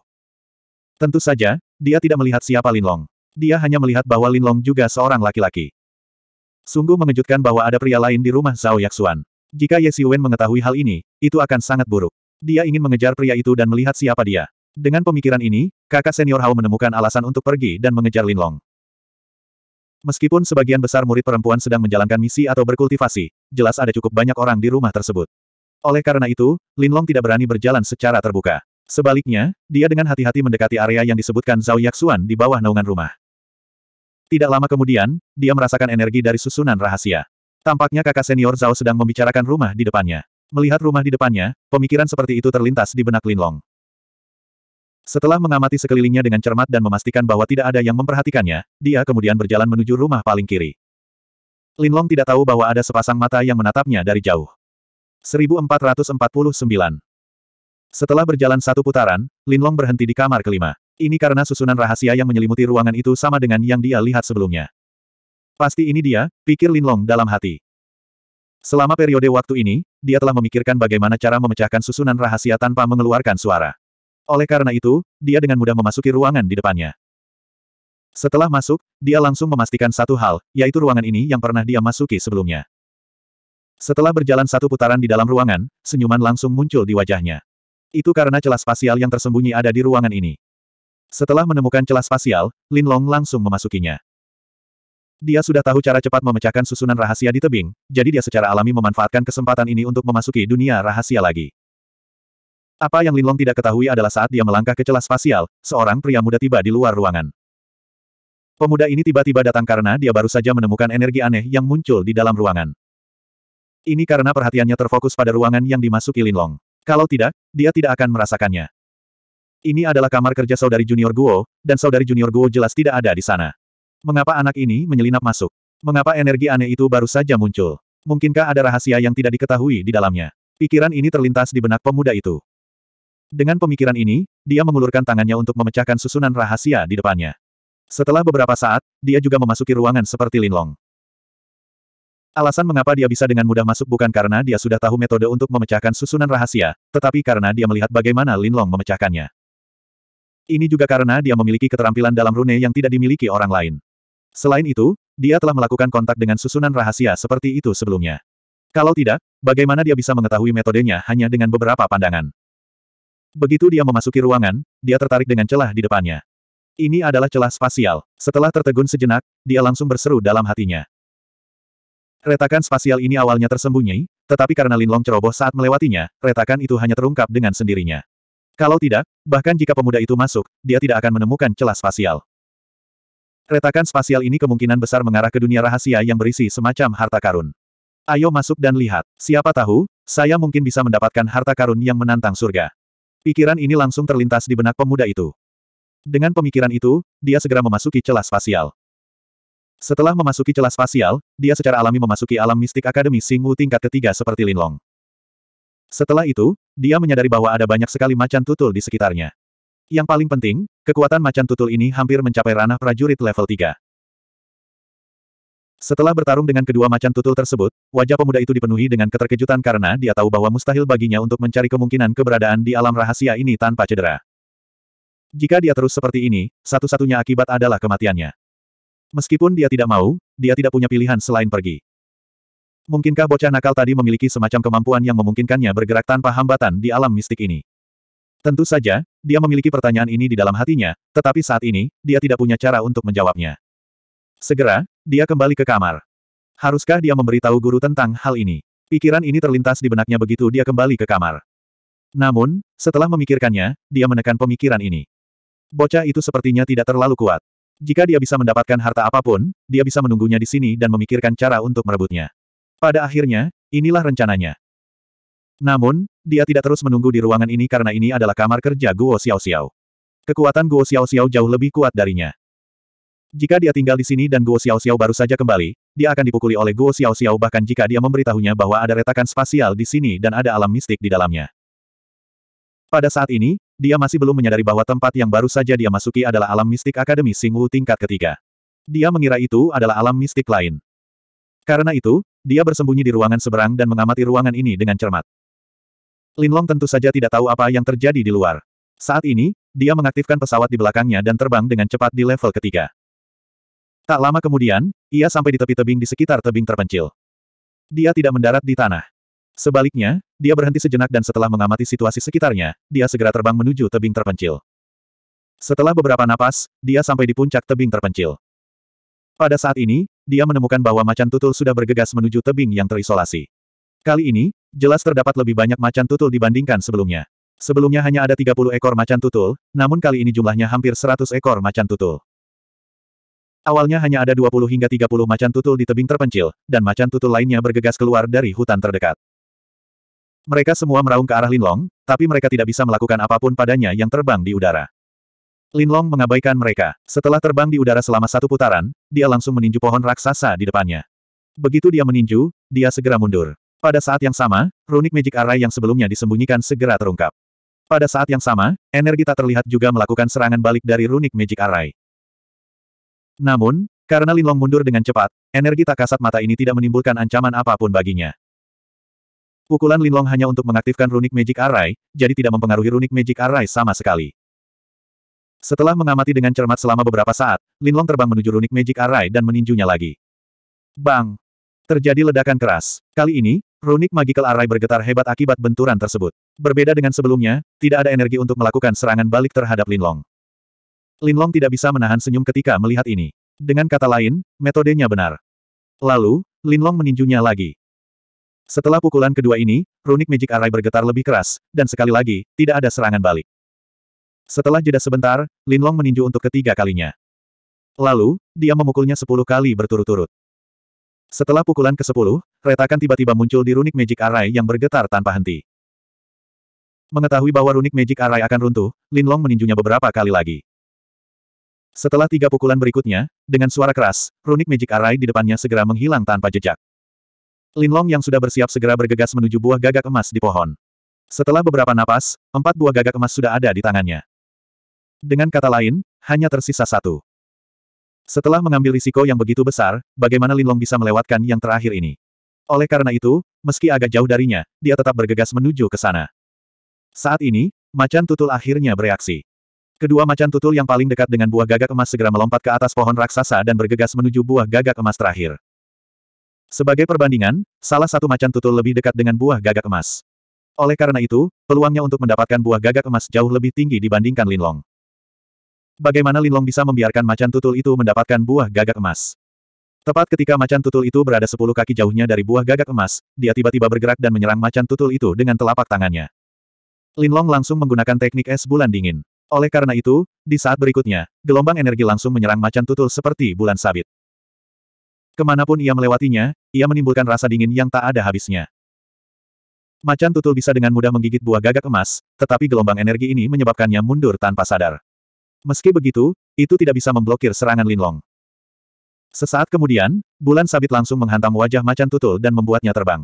Tentu saja, dia tidak melihat siapa Linlong. Dia hanya melihat bahwa Linlong juga seorang laki-laki. Sungguh mengejutkan bahwa ada pria lain di rumah Zhao Yaxuan. Jika Ye Siwen mengetahui hal ini, itu akan sangat buruk. Dia ingin mengejar pria itu dan melihat siapa dia. Dengan pemikiran ini, kakak senior Hao menemukan alasan untuk pergi dan mengejar Lin Long. Meskipun sebagian besar murid perempuan sedang menjalankan misi atau berkultivasi, jelas ada cukup banyak orang di rumah tersebut. Oleh karena itu, Lin Long tidak berani berjalan secara terbuka. Sebaliknya, dia dengan hati-hati mendekati area yang disebutkan Zhao Yaxuan di bawah naungan rumah. Tidak lama kemudian, dia merasakan energi dari susunan rahasia. Tampaknya kakak senior Zhao sedang membicarakan rumah di depannya. Melihat rumah di depannya, pemikiran seperti itu terlintas di benak Linlong. Setelah mengamati sekelilingnya dengan cermat dan memastikan bahwa tidak ada yang memperhatikannya, dia kemudian berjalan menuju rumah paling kiri. Linlong tidak tahu bahwa ada sepasang mata yang menatapnya dari jauh. 1449 Setelah berjalan satu putaran, Linlong berhenti di kamar kelima. Ini karena susunan rahasia yang menyelimuti ruangan itu sama dengan yang dia lihat sebelumnya. Pasti ini dia, pikir Linlong dalam hati. Selama periode waktu ini, dia telah memikirkan bagaimana cara memecahkan susunan rahasia tanpa mengeluarkan suara. Oleh karena itu, dia dengan mudah memasuki ruangan di depannya. Setelah masuk, dia langsung memastikan satu hal, yaitu ruangan ini yang pernah dia masuki sebelumnya. Setelah berjalan satu putaran di dalam ruangan, senyuman langsung muncul di wajahnya. Itu karena celah spasial yang tersembunyi ada di ruangan ini. Setelah menemukan celah spasial, Lin Long langsung memasukinya. Dia sudah tahu cara cepat memecahkan susunan rahasia di tebing, jadi dia secara alami memanfaatkan kesempatan ini untuk memasuki dunia rahasia lagi. Apa yang Lin Long tidak ketahui adalah saat dia melangkah ke celah spasial, seorang pria muda tiba di luar ruangan. Pemuda ini tiba-tiba datang karena dia baru saja menemukan energi aneh yang muncul di dalam ruangan. Ini karena perhatiannya terfokus pada ruangan yang dimasuki Lin Long. Kalau tidak, dia tidak akan merasakannya. Ini adalah kamar kerja saudari junior Guo, dan saudari junior Guo jelas tidak ada di sana. Mengapa anak ini menyelinap masuk? Mengapa energi aneh itu baru saja muncul? Mungkinkah ada rahasia yang tidak diketahui di dalamnya? Pikiran ini terlintas di benak pemuda itu. Dengan pemikiran ini, dia mengulurkan tangannya untuk memecahkan susunan rahasia di depannya. Setelah beberapa saat, dia juga memasuki ruangan seperti Linlong. Alasan mengapa dia bisa dengan mudah masuk bukan karena dia sudah tahu metode untuk memecahkan susunan rahasia, tetapi karena dia melihat bagaimana Linlong memecahkannya. Ini juga karena dia memiliki keterampilan dalam rune yang tidak dimiliki orang lain. Selain itu, dia telah melakukan kontak dengan susunan rahasia seperti itu sebelumnya. Kalau tidak, bagaimana dia bisa mengetahui metodenya hanya dengan beberapa pandangan? Begitu dia memasuki ruangan, dia tertarik dengan celah di depannya. Ini adalah celah spasial. Setelah tertegun sejenak, dia langsung berseru dalam hatinya. Retakan spasial ini awalnya tersembunyi, tetapi karena Linlong ceroboh saat melewatinya, retakan itu hanya terungkap dengan sendirinya. Kalau tidak, bahkan jika pemuda itu masuk, dia tidak akan menemukan celah spasial. Retakan spasial ini kemungkinan besar mengarah ke dunia rahasia yang berisi semacam harta karun. Ayo masuk dan lihat. Siapa tahu, saya mungkin bisa mendapatkan harta karun yang menantang surga. Pikiran ini langsung terlintas di benak pemuda itu. Dengan pemikiran itu, dia segera memasuki celah spasial. Setelah memasuki celah spasial, dia secara alami memasuki alam mistik Akademi Singwu tingkat ketiga seperti Linlong. Setelah itu, dia menyadari bahwa ada banyak sekali macan tutul di sekitarnya. Yang paling penting, kekuatan macan tutul ini hampir mencapai ranah prajurit level 3. Setelah bertarung dengan kedua macan tutul tersebut, wajah pemuda itu dipenuhi dengan keterkejutan karena dia tahu bahwa mustahil baginya untuk mencari kemungkinan keberadaan di alam rahasia ini tanpa cedera. Jika dia terus seperti ini, satu-satunya akibat adalah kematiannya. Meskipun dia tidak mau, dia tidak punya pilihan selain pergi. Mungkinkah bocah nakal tadi memiliki semacam kemampuan yang memungkinkannya bergerak tanpa hambatan di alam mistik ini? Tentu saja, dia memiliki pertanyaan ini di dalam hatinya, tetapi saat ini, dia tidak punya cara untuk menjawabnya. Segera, dia kembali ke kamar. Haruskah dia memberitahu guru tentang hal ini? Pikiran ini terlintas di benaknya begitu dia kembali ke kamar. Namun, setelah memikirkannya, dia menekan pemikiran ini. Bocah itu sepertinya tidak terlalu kuat. Jika dia bisa mendapatkan harta apapun, dia bisa menunggunya di sini dan memikirkan cara untuk merebutnya. Pada akhirnya, inilah rencananya. Namun, dia tidak terus menunggu di ruangan ini karena ini adalah kamar kerja Guo Xiaoxiao. Kekuatan Guo Xiaoxiao jauh lebih kuat darinya. Jika dia tinggal di sini dan Guo Xiaoxiao baru saja kembali, dia akan dipukuli oleh Guo Xiaoxiao bahkan jika dia memberitahunya bahwa ada retakan spasial di sini dan ada alam mistik di dalamnya. Pada saat ini, dia masih belum menyadari bahwa tempat yang baru saja dia masuki adalah alam mistik Akademi Singwu tingkat ketiga. Dia mengira itu adalah alam mistik lain. Karena itu, dia bersembunyi di ruangan seberang dan mengamati ruangan ini dengan cermat. Linlong tentu saja tidak tahu apa yang terjadi di luar. Saat ini, dia mengaktifkan pesawat di belakangnya dan terbang dengan cepat di level ketiga. Tak lama kemudian, ia sampai di tepi tebing di sekitar tebing terpencil. Dia tidak mendarat di tanah. Sebaliknya, dia berhenti sejenak dan setelah mengamati situasi sekitarnya, dia segera terbang menuju tebing terpencil. Setelah beberapa napas, dia sampai di puncak tebing terpencil. Pada saat ini, dia menemukan bahwa macan tutul sudah bergegas menuju tebing yang terisolasi. Kali ini, jelas terdapat lebih banyak macan tutul dibandingkan sebelumnya. Sebelumnya hanya ada 30 ekor macan tutul, namun kali ini jumlahnya hampir 100 ekor macan tutul. Awalnya hanya ada 20 hingga 30 macan tutul di tebing terpencil, dan macan tutul lainnya bergegas keluar dari hutan terdekat. Mereka semua meraung ke arah Linlong, tapi mereka tidak bisa melakukan apapun padanya yang terbang di udara. Linlong mengabaikan mereka. Setelah terbang di udara selama satu putaran, dia langsung meninju pohon raksasa di depannya. Begitu dia meninju, dia segera mundur. Pada saat yang sama, runik magic array yang sebelumnya disembunyikan segera terungkap. Pada saat yang sama, energi tak terlihat juga melakukan serangan balik dari runik magic array. Namun, karena Linlong mundur dengan cepat, energi tak kasat mata ini tidak menimbulkan ancaman apapun baginya. Pukulan Linlong hanya untuk mengaktifkan runik magic array, jadi tidak mempengaruhi runik magic array sama sekali. Setelah mengamati dengan cermat selama beberapa saat, Linlong terbang menuju runik Magic Array dan meninjunya lagi. Bang! Terjadi ledakan keras. Kali ini, runik Magical Array bergetar hebat akibat benturan tersebut. Berbeda dengan sebelumnya, tidak ada energi untuk melakukan serangan balik terhadap Linlong. Linlong tidak bisa menahan senyum ketika melihat ini. Dengan kata lain, metodenya benar. Lalu, Linlong meninjunya lagi. Setelah pukulan kedua ini, runik Magic Array bergetar lebih keras, dan sekali lagi, tidak ada serangan balik. Setelah jeda sebentar, Linlong meninju untuk ketiga kalinya. Lalu, dia memukulnya sepuluh kali berturut-turut. Setelah pukulan ke-10, retakan tiba-tiba muncul di runik Magic Array yang bergetar tanpa henti. Mengetahui bahwa runik Magic Array akan runtuh, Linlong meninjunya beberapa kali lagi. Setelah tiga pukulan berikutnya, dengan suara keras, runik Magic Array di depannya segera menghilang tanpa jejak. Linlong yang sudah bersiap segera bergegas menuju buah gagak emas di pohon. Setelah beberapa napas, empat buah gagak emas sudah ada di tangannya. Dengan kata lain, hanya tersisa satu. Setelah mengambil risiko yang begitu besar, bagaimana Linlong bisa melewatkan yang terakhir ini? Oleh karena itu, meski agak jauh darinya, dia tetap bergegas menuju ke sana. Saat ini, macan tutul akhirnya bereaksi. Kedua macan tutul yang paling dekat dengan buah gagak emas segera melompat ke atas pohon raksasa dan bergegas menuju buah gagak emas terakhir. Sebagai perbandingan, salah satu macan tutul lebih dekat dengan buah gagak emas. Oleh karena itu, peluangnya untuk mendapatkan buah gagak emas jauh lebih tinggi dibandingkan Linlong. Bagaimana Linlong bisa membiarkan macan tutul itu mendapatkan buah gagak emas? Tepat ketika macan tutul itu berada sepuluh kaki jauhnya dari buah gagak emas, dia tiba-tiba bergerak dan menyerang macan tutul itu dengan telapak tangannya. Linlong langsung menggunakan teknik es bulan dingin. Oleh karena itu, di saat berikutnya, gelombang energi langsung menyerang macan tutul seperti bulan sabit. Kemanapun ia melewatinya, ia menimbulkan rasa dingin yang tak ada habisnya. Macan tutul bisa dengan mudah menggigit buah gagak emas, tetapi gelombang energi ini menyebabkannya mundur tanpa sadar. Meski begitu, itu tidak bisa memblokir serangan Linlong. Sesaat kemudian, bulan sabit langsung menghantam wajah macan tutul dan membuatnya terbang.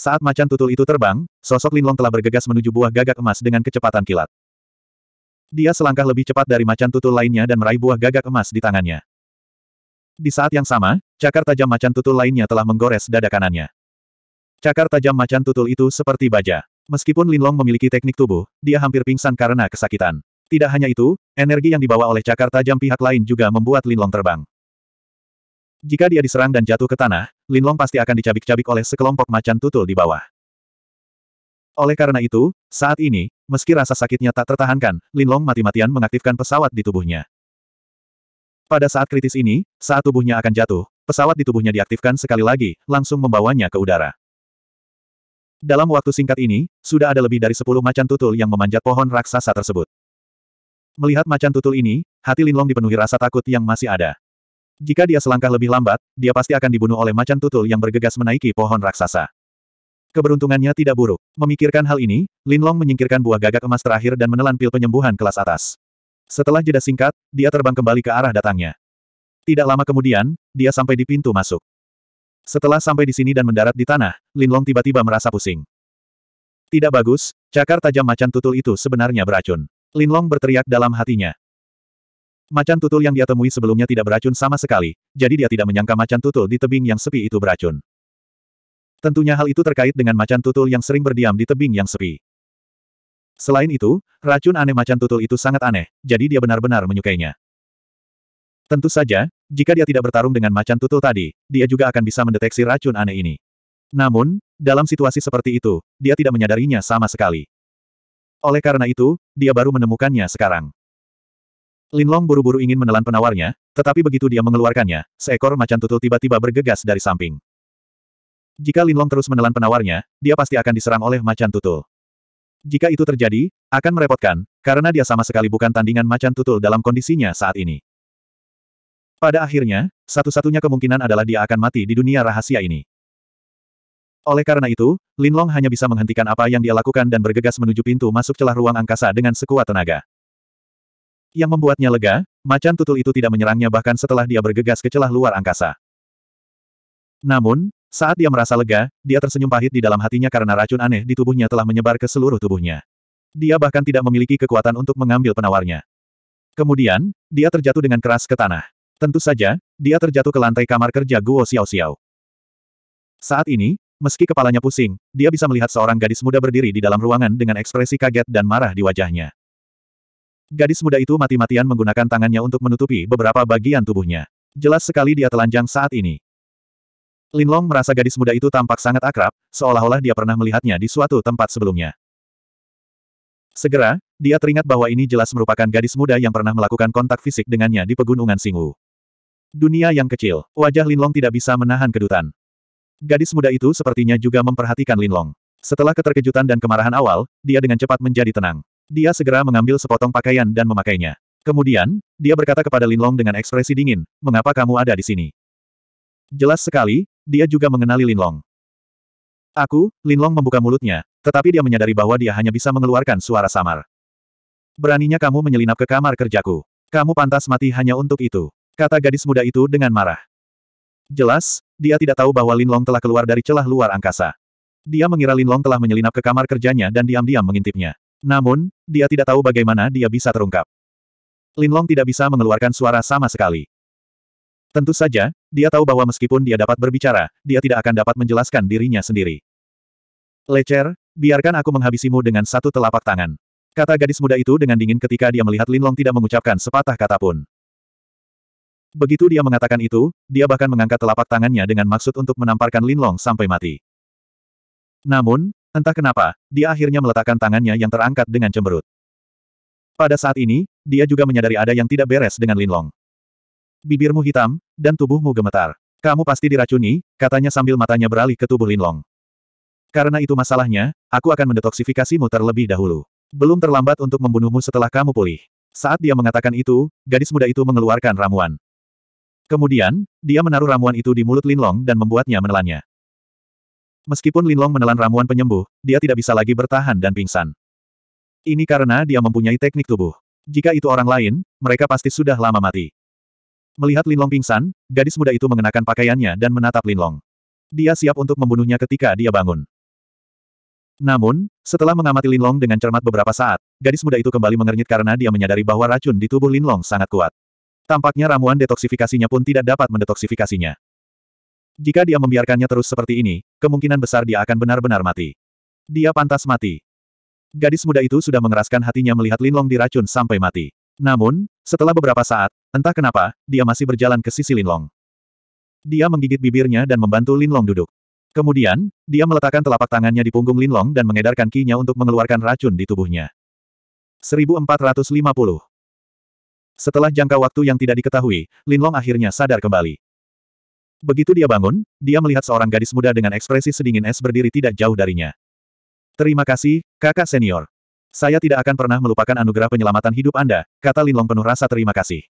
Saat macan tutul itu terbang, sosok Linlong telah bergegas menuju buah gagak emas dengan kecepatan kilat. Dia selangkah lebih cepat dari macan tutul lainnya dan meraih buah gagak emas di tangannya. Di saat yang sama, cakar tajam macan tutul lainnya telah menggores dada kanannya. Cakar tajam macan tutul itu seperti baja. Meskipun Linlong memiliki teknik tubuh, dia hampir pingsan karena kesakitan. Tidak hanya itu, energi yang dibawa oleh cakar tajam pihak lain juga membuat Linlong terbang. Jika dia diserang dan jatuh ke tanah, Linlong pasti akan dicabik-cabik oleh sekelompok macan tutul di bawah. Oleh karena itu, saat ini, meski rasa sakitnya tak tertahankan, Linlong mati-matian mengaktifkan pesawat di tubuhnya. Pada saat kritis ini, saat tubuhnya akan jatuh, pesawat di tubuhnya diaktifkan sekali lagi, langsung membawanya ke udara. Dalam waktu singkat ini, sudah ada lebih dari 10 macan tutul yang memanjat pohon raksasa tersebut. Melihat macan tutul ini, hati Linlong dipenuhi rasa takut yang masih ada. Jika dia selangkah lebih lambat, dia pasti akan dibunuh oleh macan tutul yang bergegas menaiki pohon raksasa. Keberuntungannya tidak buruk. Memikirkan hal ini, Linlong menyingkirkan buah gagak emas terakhir dan menelan pil penyembuhan kelas atas. Setelah jeda singkat, dia terbang kembali ke arah datangnya. Tidak lama kemudian, dia sampai di pintu masuk. Setelah sampai di sini dan mendarat di tanah, Linlong tiba-tiba merasa pusing. Tidak bagus, cakar tajam macan tutul itu sebenarnya beracun. Linlong berteriak dalam hatinya. Macan tutul yang dia temui sebelumnya tidak beracun sama sekali, jadi dia tidak menyangka macan tutul di tebing yang sepi itu beracun. Tentunya hal itu terkait dengan macan tutul yang sering berdiam di tebing yang sepi. Selain itu, racun aneh macan tutul itu sangat aneh, jadi dia benar-benar menyukainya. Tentu saja, jika dia tidak bertarung dengan macan tutul tadi, dia juga akan bisa mendeteksi racun aneh ini. Namun, dalam situasi seperti itu, dia tidak menyadarinya sama sekali. Oleh karena itu, dia baru menemukannya sekarang. Linlong buru-buru ingin menelan penawarnya, tetapi begitu dia mengeluarkannya, seekor macan tutul tiba-tiba bergegas dari samping. Jika Linlong terus menelan penawarnya, dia pasti akan diserang oleh macan tutul. Jika itu terjadi, akan merepotkan, karena dia sama sekali bukan tandingan macan tutul dalam kondisinya saat ini. Pada akhirnya, satu-satunya kemungkinan adalah dia akan mati di dunia rahasia ini. Oleh karena itu, Linlong hanya bisa menghentikan apa yang dia lakukan dan bergegas menuju pintu masuk celah ruang angkasa dengan sekuat tenaga. Yang membuatnya lega, macan tutul itu tidak menyerangnya bahkan setelah dia bergegas ke celah luar angkasa. Namun, saat dia merasa lega, dia tersenyum pahit di dalam hatinya karena racun aneh di tubuhnya telah menyebar ke seluruh tubuhnya. Dia bahkan tidak memiliki kekuatan untuk mengambil penawarnya. Kemudian, dia terjatuh dengan keras ke tanah. Tentu saja, dia terjatuh ke lantai kamar kerja Guo Xiao Xiao. Saat ini, Meski kepalanya pusing, dia bisa melihat seorang gadis muda berdiri di dalam ruangan dengan ekspresi kaget dan marah di wajahnya. Gadis muda itu mati-matian menggunakan tangannya untuk menutupi beberapa bagian tubuhnya. Jelas sekali dia telanjang saat ini. Linlong merasa gadis muda itu tampak sangat akrab, seolah-olah dia pernah melihatnya di suatu tempat sebelumnya. Segera, dia teringat bahwa ini jelas merupakan gadis muda yang pernah melakukan kontak fisik dengannya di pegunungan Singwu. Dunia yang kecil, wajah Linlong tidak bisa menahan kedutan. Gadis muda itu sepertinya juga memperhatikan Linlong. Setelah keterkejutan dan kemarahan awal, dia dengan cepat menjadi tenang. Dia segera mengambil sepotong pakaian dan memakainya. Kemudian, dia berkata kepada Linlong dengan ekspresi dingin, mengapa kamu ada di sini? Jelas sekali, dia juga mengenali Linlong. Aku, Linlong membuka mulutnya, tetapi dia menyadari bahwa dia hanya bisa mengeluarkan suara samar. Beraninya kamu menyelinap ke kamar kerjaku. Kamu pantas mati hanya untuk itu. Kata gadis muda itu dengan marah. Jelas, dia tidak tahu bahwa Linlong telah keluar dari celah luar angkasa. Dia mengira Linlong telah menyelinap ke kamar kerjanya dan diam-diam mengintipnya. Namun, dia tidak tahu bagaimana dia bisa terungkap. Linlong tidak bisa mengeluarkan suara sama sekali. Tentu saja, dia tahu bahwa meskipun dia dapat berbicara, dia tidak akan dapat menjelaskan dirinya sendiri. Lecer, biarkan aku menghabisimu dengan satu telapak tangan. Kata gadis muda itu dengan dingin ketika dia melihat Linlong tidak mengucapkan sepatah kata pun. Begitu dia mengatakan itu, dia bahkan mengangkat telapak tangannya dengan maksud untuk menamparkan Linlong sampai mati. Namun, entah kenapa, dia akhirnya meletakkan tangannya yang terangkat dengan cemberut. Pada saat ini, dia juga menyadari ada yang tidak beres dengan Linlong. Bibirmu hitam, dan tubuhmu gemetar. Kamu pasti diracuni, katanya sambil matanya beralih ke tubuh Linlong. Karena itu masalahnya, aku akan mendetoksifikasimu terlebih dahulu. Belum terlambat untuk membunuhmu setelah kamu pulih. Saat dia mengatakan itu, gadis muda itu mengeluarkan ramuan. Kemudian, dia menaruh ramuan itu di mulut Linlong dan membuatnya menelannya. Meskipun Linlong menelan ramuan penyembuh, dia tidak bisa lagi bertahan dan pingsan. Ini karena dia mempunyai teknik tubuh. Jika itu orang lain, mereka pasti sudah lama mati. Melihat Linlong pingsan, gadis muda itu mengenakan pakaiannya dan menatap Linlong. Dia siap untuk membunuhnya ketika dia bangun. Namun, setelah mengamati Linlong dengan cermat beberapa saat, gadis muda itu kembali mengernyit karena dia menyadari bahwa racun di tubuh Linlong sangat kuat. Tampaknya ramuan detoksifikasinya pun tidak dapat mendetoksifikasinya. Jika dia membiarkannya terus seperti ini, kemungkinan besar dia akan benar-benar mati. Dia pantas mati. Gadis muda itu sudah mengeraskan hatinya melihat Linlong diracun sampai mati. Namun, setelah beberapa saat, entah kenapa, dia masih berjalan ke sisi Linlong. Dia menggigit bibirnya dan membantu Linlong duduk. Kemudian, dia meletakkan telapak tangannya di punggung Linlong dan mengedarkan kinya untuk mengeluarkan racun di tubuhnya. 1450 setelah jangka waktu yang tidak diketahui, Linlong akhirnya sadar kembali. Begitu dia bangun, dia melihat seorang gadis muda dengan ekspresi sedingin es berdiri tidak jauh darinya. Terima kasih, kakak senior. Saya tidak akan pernah melupakan anugerah penyelamatan hidup Anda, kata Linlong penuh rasa terima kasih.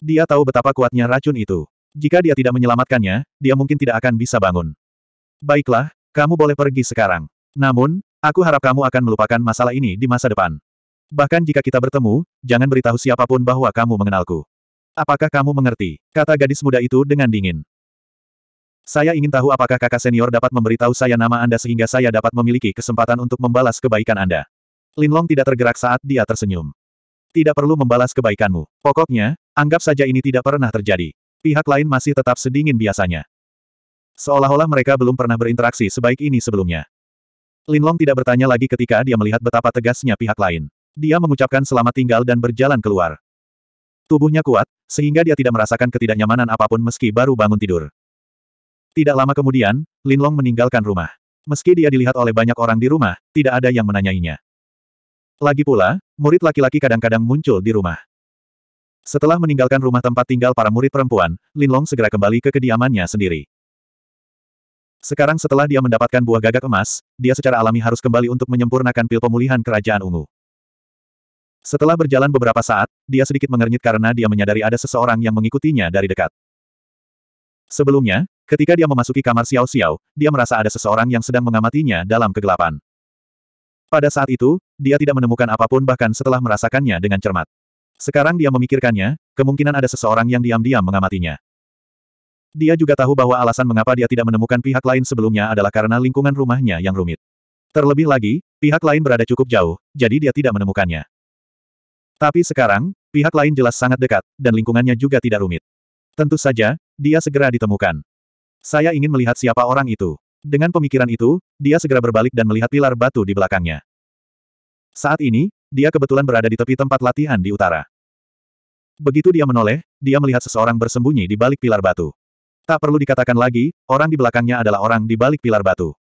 Dia tahu betapa kuatnya racun itu. Jika dia tidak menyelamatkannya, dia mungkin tidak akan bisa bangun. Baiklah, kamu boleh pergi sekarang. Namun, aku harap kamu akan melupakan masalah ini di masa depan. Bahkan jika kita bertemu, jangan beritahu siapapun bahwa kamu mengenalku. Apakah kamu mengerti? Kata gadis muda itu dengan dingin. Saya ingin tahu apakah kakak senior dapat memberitahu saya nama Anda sehingga saya dapat memiliki kesempatan untuk membalas kebaikan Anda. Linlong tidak tergerak saat dia tersenyum. Tidak perlu membalas kebaikanmu. Pokoknya, anggap saja ini tidak pernah terjadi. Pihak lain masih tetap sedingin biasanya. Seolah-olah mereka belum pernah berinteraksi sebaik ini sebelumnya. Linlong tidak bertanya lagi ketika dia melihat betapa tegasnya pihak lain. Dia mengucapkan selamat tinggal dan berjalan keluar. Tubuhnya kuat, sehingga dia tidak merasakan ketidaknyamanan apapun meski baru bangun tidur. Tidak lama kemudian, Linlong meninggalkan rumah. Meski dia dilihat oleh banyak orang di rumah, tidak ada yang menanyainya. Lagi pula, murid laki-laki kadang-kadang muncul di rumah. Setelah meninggalkan rumah tempat tinggal para murid perempuan, Linlong segera kembali ke kediamannya sendiri. Sekarang setelah dia mendapatkan buah gagak emas, dia secara alami harus kembali untuk menyempurnakan pil pemulihan kerajaan ungu. Setelah berjalan beberapa saat, dia sedikit mengernyit karena dia menyadari ada seseorang yang mengikutinya dari dekat. Sebelumnya, ketika dia memasuki kamar Xiao Xiao, dia merasa ada seseorang yang sedang mengamatinya dalam kegelapan. Pada saat itu, dia tidak menemukan apapun bahkan setelah merasakannya dengan cermat. Sekarang dia memikirkannya, kemungkinan ada seseorang yang diam-diam mengamatinya. Dia juga tahu bahwa alasan mengapa dia tidak menemukan pihak lain sebelumnya adalah karena lingkungan rumahnya yang rumit. Terlebih lagi, pihak lain berada cukup jauh, jadi dia tidak menemukannya. Tapi sekarang, pihak lain jelas sangat dekat, dan lingkungannya juga tidak rumit. Tentu saja, dia segera ditemukan. Saya ingin melihat siapa orang itu. Dengan pemikiran itu, dia segera berbalik dan melihat pilar batu di belakangnya. Saat ini, dia kebetulan berada di tepi tempat latihan di utara. Begitu dia menoleh, dia melihat seseorang bersembunyi di balik pilar batu. Tak perlu dikatakan lagi, orang di belakangnya adalah orang di balik pilar batu.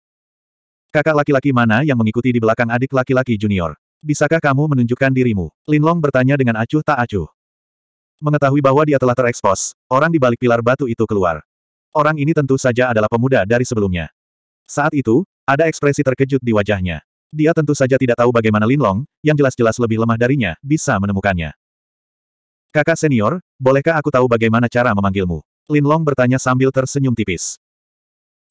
Kakak laki-laki mana yang mengikuti di belakang adik laki-laki junior? Bisakah kamu menunjukkan dirimu? Linlong bertanya dengan acuh tak acuh. Mengetahui bahwa dia telah terekspos, orang di balik pilar batu itu keluar. Orang ini tentu saja adalah pemuda dari sebelumnya. Saat itu, ada ekspresi terkejut di wajahnya. Dia tentu saja tidak tahu bagaimana Linlong, yang jelas-jelas lebih lemah darinya, bisa menemukannya. Kakak senior, bolehkah aku tahu bagaimana cara memanggilmu? Linlong bertanya sambil tersenyum tipis.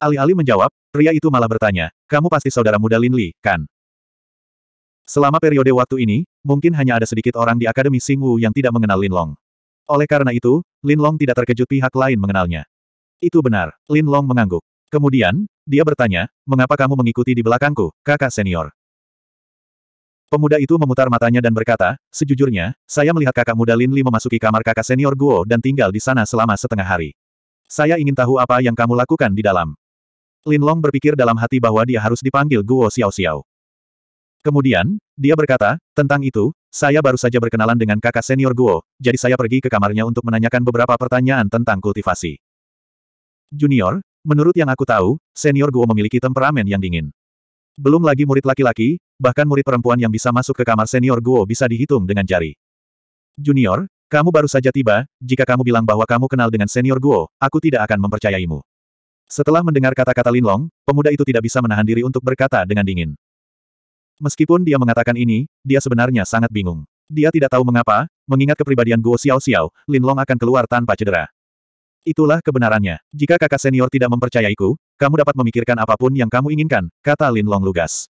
Alih-alih menjawab, pria itu malah bertanya, kamu pasti saudara muda Lin Li, kan? Selama periode waktu ini, mungkin hanya ada sedikit orang di Akademi Sing Wu yang tidak mengenal Lin Long. Oleh karena itu, Lin Long tidak terkejut pihak lain mengenalnya. Itu benar, Lin Long mengangguk. Kemudian, dia bertanya, mengapa kamu mengikuti di belakangku, kakak senior? Pemuda itu memutar matanya dan berkata, sejujurnya, saya melihat kakak muda Lin Li memasuki kamar kakak senior Guo dan tinggal di sana selama setengah hari. Saya ingin tahu apa yang kamu lakukan di dalam. Lin Long berpikir dalam hati bahwa dia harus dipanggil Guo Xiao Xiao. Kemudian, dia berkata, tentang itu, saya baru saja berkenalan dengan kakak senior Guo, jadi saya pergi ke kamarnya untuk menanyakan beberapa pertanyaan tentang kultivasi. Junior, menurut yang aku tahu, senior Guo memiliki temperamen yang dingin. Belum lagi murid laki-laki, bahkan murid perempuan yang bisa masuk ke kamar senior Guo bisa dihitung dengan jari. Junior, kamu baru saja tiba, jika kamu bilang bahwa kamu kenal dengan senior Guo, aku tidak akan mempercayaimu. Setelah mendengar kata-kata Linlong, pemuda itu tidak bisa menahan diri untuk berkata dengan dingin. Meskipun dia mengatakan ini, dia sebenarnya sangat bingung. Dia tidak tahu mengapa, mengingat kepribadian Guo Xiao Xiao, Lin Long akan keluar tanpa cedera. Itulah kebenarannya. Jika kakak senior tidak mempercayaiku, kamu dapat memikirkan apapun yang kamu inginkan, kata Lin Long lugas.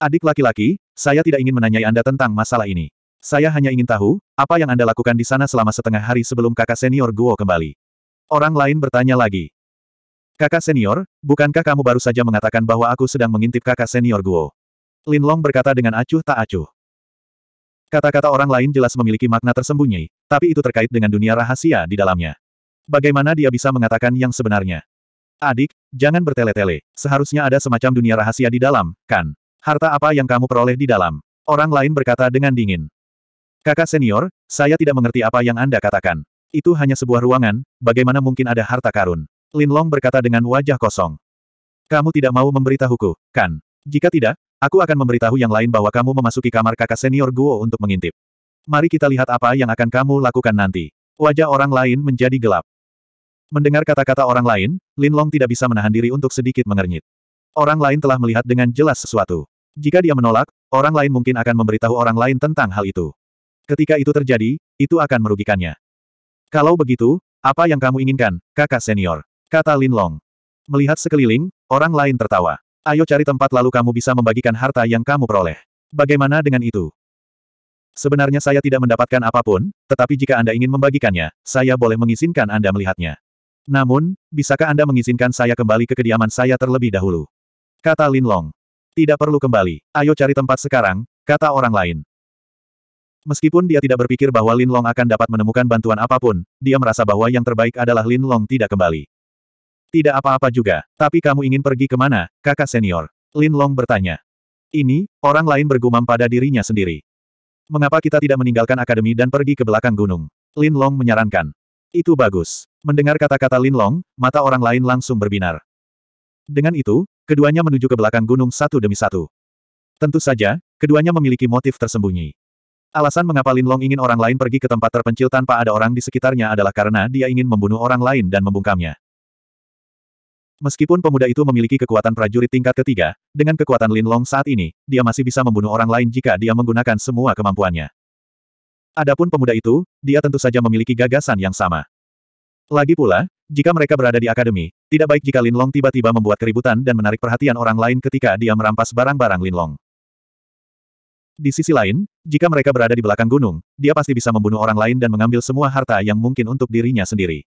Adik laki-laki, saya tidak ingin menanyai Anda tentang masalah ini. Saya hanya ingin tahu, apa yang Anda lakukan di sana selama setengah hari sebelum kakak senior Guo kembali. Orang lain bertanya lagi. Kakak senior, bukankah kamu baru saja mengatakan bahwa aku sedang mengintip kakak senior Guo? Lin Long berkata dengan acuh tak acuh. Kata-kata orang lain jelas memiliki makna tersembunyi, tapi itu terkait dengan dunia rahasia di dalamnya. Bagaimana dia bisa mengatakan yang sebenarnya? Adik, jangan bertele-tele. Seharusnya ada semacam dunia rahasia di dalam, kan? Harta apa yang kamu peroleh di dalam? Orang lain berkata dengan dingin. Kakak senior, saya tidak mengerti apa yang Anda katakan. Itu hanya sebuah ruangan, bagaimana mungkin ada harta karun? Lin Long berkata dengan wajah kosong. Kamu tidak mau memberitahuku, kan? Jika tidak, aku akan memberitahu yang lain bahwa kamu memasuki kamar kakak senior Guo untuk mengintip. Mari kita lihat apa yang akan kamu lakukan nanti. Wajah orang lain menjadi gelap. Mendengar kata-kata orang lain, Lin Long tidak bisa menahan diri untuk sedikit mengernyit. Orang lain telah melihat dengan jelas sesuatu. Jika dia menolak, orang lain mungkin akan memberitahu orang lain tentang hal itu. Ketika itu terjadi, itu akan merugikannya. Kalau begitu, apa yang kamu inginkan, kakak senior? Kata Lin Long. Melihat sekeliling, orang lain tertawa. Ayo cari tempat lalu kamu bisa membagikan harta yang kamu peroleh. Bagaimana dengan itu? Sebenarnya saya tidak mendapatkan apapun, tetapi jika Anda ingin membagikannya, saya boleh mengizinkan Anda melihatnya. Namun, bisakah Anda mengizinkan saya kembali ke kediaman saya terlebih dahulu? Kata Lin Long. Tidak perlu kembali, ayo cari tempat sekarang, kata orang lain. Meskipun dia tidak berpikir bahwa Lin Long akan dapat menemukan bantuan apapun, dia merasa bahwa yang terbaik adalah Lin Long tidak kembali. Tidak apa-apa juga, tapi kamu ingin pergi kemana, kakak senior? Lin Long bertanya. Ini, orang lain bergumam pada dirinya sendiri. Mengapa kita tidak meninggalkan akademi dan pergi ke belakang gunung? Lin Long menyarankan. Itu bagus. Mendengar kata-kata Lin Long, mata orang lain langsung berbinar. Dengan itu, keduanya menuju ke belakang gunung satu demi satu. Tentu saja, keduanya memiliki motif tersembunyi. Alasan mengapa Lin Long ingin orang lain pergi ke tempat terpencil tanpa ada orang di sekitarnya adalah karena dia ingin membunuh orang lain dan membungkamnya. Meskipun pemuda itu memiliki kekuatan prajurit tingkat ketiga, dengan kekuatan Lin Long saat ini, dia masih bisa membunuh orang lain jika dia menggunakan semua kemampuannya. Adapun pemuda itu, dia tentu saja memiliki gagasan yang sama. Lagi pula, jika mereka berada di akademi, tidak baik jika Lin Long tiba-tiba membuat keributan dan menarik perhatian orang lain ketika dia merampas barang-barang Lin Long. Di sisi lain, jika mereka berada di belakang gunung, dia pasti bisa membunuh orang lain dan mengambil semua harta yang mungkin untuk dirinya sendiri.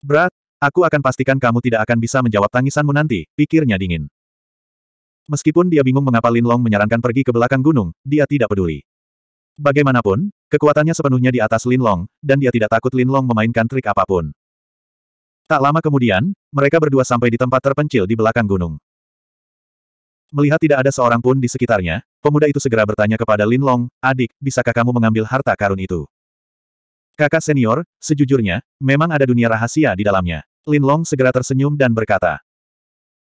Berat, Aku akan pastikan kamu tidak akan bisa menjawab tangisanmu nanti, pikirnya dingin. Meskipun dia bingung mengapa Lin Long menyarankan pergi ke belakang gunung, dia tidak peduli. Bagaimanapun, kekuatannya sepenuhnya di atas Lin Long, dan dia tidak takut Lin Long memainkan trik apapun. Tak lama kemudian, mereka berdua sampai di tempat terpencil di belakang gunung. Melihat tidak ada seorang pun di sekitarnya, pemuda itu segera bertanya kepada Lin Long, adik, bisakah kamu mengambil harta karun itu? Kakak senior, sejujurnya, memang ada dunia rahasia di dalamnya. Lin Long segera tersenyum dan berkata.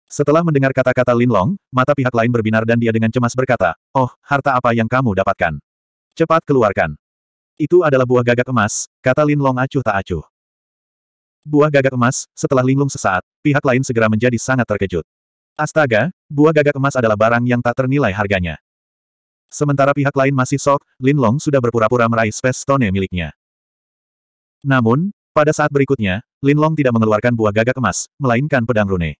Setelah mendengar kata-kata Lin Long, mata pihak lain berbinar dan dia dengan cemas berkata, Oh, harta apa yang kamu dapatkan? Cepat keluarkan. Itu adalah buah gagak emas, kata Lin Long acuh tak acuh. Buah gagak emas, setelah linglung sesaat, pihak lain segera menjadi sangat terkejut. Astaga, buah gagak emas adalah barang yang tak ternilai harganya. Sementara pihak lain masih sok, Lin Long sudah berpura-pura meraih space stone miliknya. Namun, pada saat berikutnya, Lin Long tidak mengeluarkan buah gagak emas, melainkan pedang rune.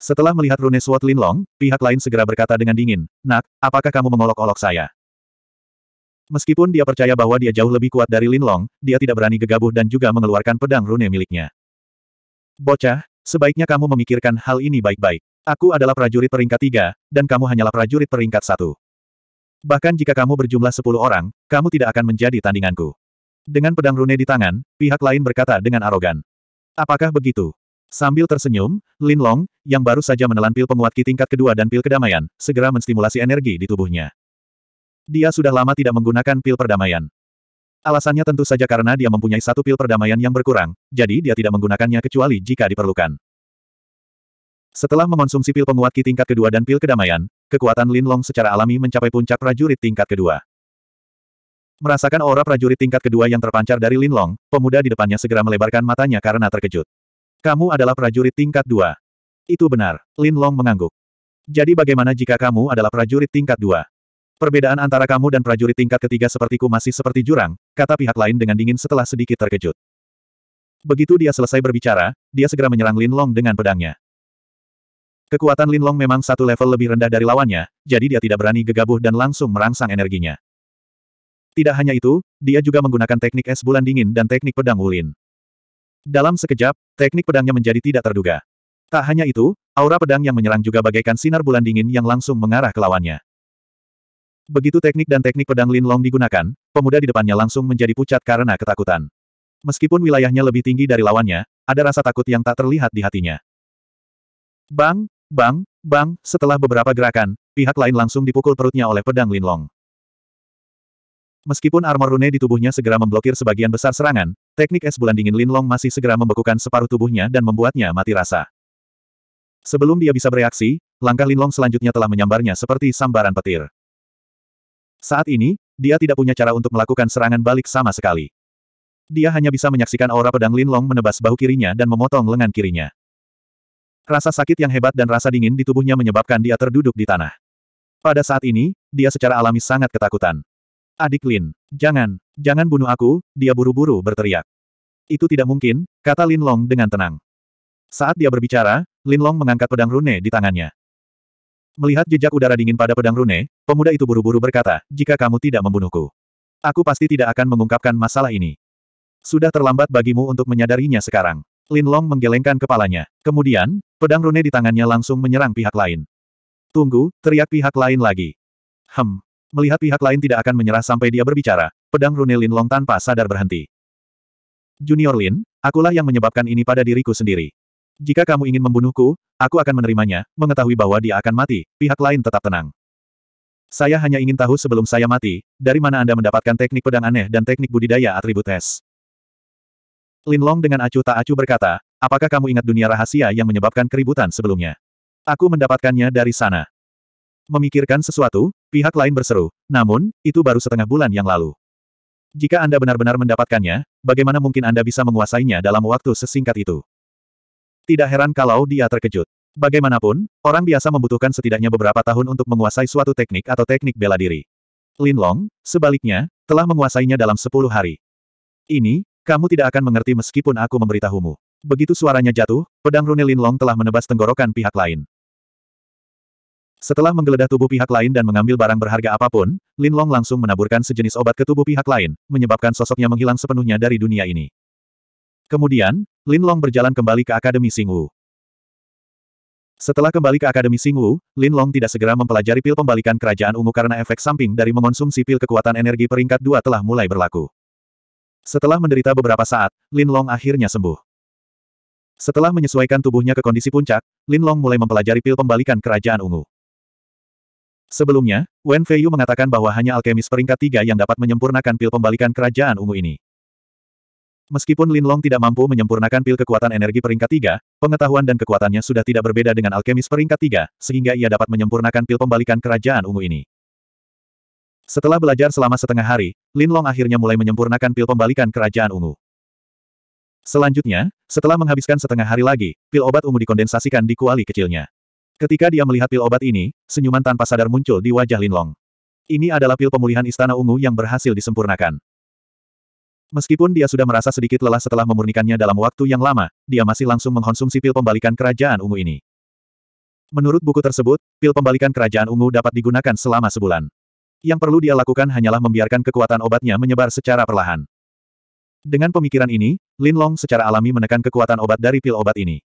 Setelah melihat rune Lin Long, pihak lain segera berkata dengan dingin, Nak, apakah kamu mengolok-olok saya? Meskipun dia percaya bahwa dia jauh lebih kuat dari Lin Long, dia tidak berani gegabah dan juga mengeluarkan pedang rune miliknya. Bocah, sebaiknya kamu memikirkan hal ini baik-baik. Aku adalah prajurit peringkat tiga, dan kamu hanyalah prajurit peringkat satu. Bahkan jika kamu berjumlah sepuluh orang, kamu tidak akan menjadi tandinganku. Dengan pedang rune di tangan, pihak lain berkata dengan arogan. Apakah begitu? Sambil tersenyum, Lin Long, yang baru saja menelan pil penguat ki tingkat kedua dan pil kedamaian, segera menstimulasi energi di tubuhnya. Dia sudah lama tidak menggunakan pil perdamaian. Alasannya tentu saja karena dia mempunyai satu pil perdamaian yang berkurang, jadi dia tidak menggunakannya kecuali jika diperlukan. Setelah mengonsumsi pil penguat ki tingkat kedua dan pil kedamaian, kekuatan Lin Long secara alami mencapai puncak prajurit tingkat kedua. Merasakan aura prajurit tingkat kedua yang terpancar dari Linlong, pemuda di depannya segera melebarkan matanya karena terkejut. Kamu adalah prajurit tingkat dua. Itu benar, Linlong mengangguk. Jadi bagaimana jika kamu adalah prajurit tingkat dua? Perbedaan antara kamu dan prajurit tingkat ketiga sepertiku masih seperti jurang, kata pihak lain dengan dingin setelah sedikit terkejut. Begitu dia selesai berbicara, dia segera menyerang Linlong dengan pedangnya. Kekuatan Linlong memang satu level lebih rendah dari lawannya, jadi dia tidak berani gegabah dan langsung merangsang energinya. Tidak hanya itu, dia juga menggunakan teknik es bulan dingin dan teknik pedang ulin. Dalam sekejap, teknik pedangnya menjadi tidak terduga. Tak hanya itu, aura pedang yang menyerang juga bagaikan sinar bulan dingin yang langsung mengarah ke lawannya. Begitu teknik dan teknik pedang Lin Long digunakan, pemuda di depannya langsung menjadi pucat karena ketakutan. Meskipun wilayahnya lebih tinggi dari lawannya, ada rasa takut yang tak terlihat di hatinya. Bang, bang, bang, setelah beberapa gerakan, pihak lain langsung dipukul perutnya oleh pedang Lin Long. Meskipun armor rune di tubuhnya segera memblokir sebagian besar serangan, teknik es bulan dingin Linlong masih segera membekukan separuh tubuhnya dan membuatnya mati rasa. Sebelum dia bisa bereaksi, langkah Linlong selanjutnya telah menyambarnya seperti sambaran petir. Saat ini, dia tidak punya cara untuk melakukan serangan balik sama sekali. Dia hanya bisa menyaksikan aura pedang Linlong menebas bahu kirinya dan memotong lengan kirinya. Rasa sakit yang hebat dan rasa dingin di tubuhnya menyebabkan dia terduduk di tanah. Pada saat ini, dia secara alami sangat ketakutan. Adik Lin, jangan, jangan bunuh aku, dia buru-buru berteriak. Itu tidak mungkin, kata Lin Long dengan tenang. Saat dia berbicara, Lin Long mengangkat pedang rune di tangannya. Melihat jejak udara dingin pada pedang rune, pemuda itu buru-buru berkata, jika kamu tidak membunuhku. Aku pasti tidak akan mengungkapkan masalah ini. Sudah terlambat bagimu untuk menyadarinya sekarang. Lin Long menggelengkan kepalanya. Kemudian, pedang rune di tangannya langsung menyerang pihak lain. Tunggu, teriak pihak lain lagi. Hem, Melihat pihak lain tidak akan menyerah sampai dia berbicara, pedang Rune Long tanpa sadar berhenti. Junior Lin, akulah yang menyebabkan ini pada diriku sendiri. Jika kamu ingin membunuhku, aku akan menerimanya, mengetahui bahwa dia akan mati, pihak lain tetap tenang. Saya hanya ingin tahu sebelum saya mati, dari mana Anda mendapatkan teknik pedang aneh dan teknik budidaya atribut Lin Long dengan acuh tak acuh berkata, apakah kamu ingat dunia rahasia yang menyebabkan keributan sebelumnya? Aku mendapatkannya dari sana memikirkan sesuatu, pihak lain berseru. Namun, itu baru setengah bulan yang lalu. Jika Anda benar-benar mendapatkannya, bagaimana mungkin Anda bisa menguasainya dalam waktu sesingkat itu? Tidak heran kalau dia terkejut. Bagaimanapun, orang biasa membutuhkan setidaknya beberapa tahun untuk menguasai suatu teknik atau teknik bela diri. Lin Long, sebaliknya, telah menguasainya dalam sepuluh hari. Ini, kamu tidak akan mengerti meskipun aku memberitahumu. Begitu suaranya jatuh, pedang rune Lin Long telah menebas tenggorokan pihak lain. Setelah menggeledah tubuh pihak lain dan mengambil barang berharga apapun, Lin Long langsung menaburkan sejenis obat ke tubuh pihak lain, menyebabkan sosoknya menghilang sepenuhnya dari dunia ini. Kemudian, Lin Long berjalan kembali ke Akademi Singwu. Setelah kembali ke Akademi Singwu, Lin Long tidak segera mempelajari pil pembalikan kerajaan ungu karena efek samping dari mengonsumsi pil kekuatan energi peringkat dua telah mulai berlaku. Setelah menderita beberapa saat, Lin Long akhirnya sembuh. Setelah menyesuaikan tubuhnya ke kondisi puncak, Lin Long mulai mempelajari pil pembalikan kerajaan ungu. Sebelumnya, Wen Feiyu mengatakan bahwa hanya alkemis peringkat tiga yang dapat menyempurnakan pil pembalikan kerajaan ungu ini. Meskipun Lin Long tidak mampu menyempurnakan pil kekuatan energi peringkat tiga, pengetahuan dan kekuatannya sudah tidak berbeda dengan alkemis peringkat tiga, sehingga ia dapat menyempurnakan pil pembalikan kerajaan ungu ini. Setelah belajar selama setengah hari, Lin Long akhirnya mulai menyempurnakan pil pembalikan kerajaan ungu. Selanjutnya, setelah menghabiskan setengah hari lagi, pil obat ungu dikondensasikan di kuali kecilnya. Ketika dia melihat pil obat ini, senyuman tanpa sadar muncul di wajah Linlong. Ini adalah pil pemulihan Istana Ungu yang berhasil disempurnakan. Meskipun dia sudah merasa sedikit lelah setelah memurnikannya dalam waktu yang lama, dia masih langsung mengkonsumsi pil pembalikan kerajaan ungu ini. Menurut buku tersebut, pil pembalikan kerajaan ungu dapat digunakan selama sebulan. Yang perlu dia lakukan hanyalah membiarkan kekuatan obatnya menyebar secara perlahan. Dengan pemikiran ini, Lin Long secara alami menekan kekuatan obat dari pil obat ini.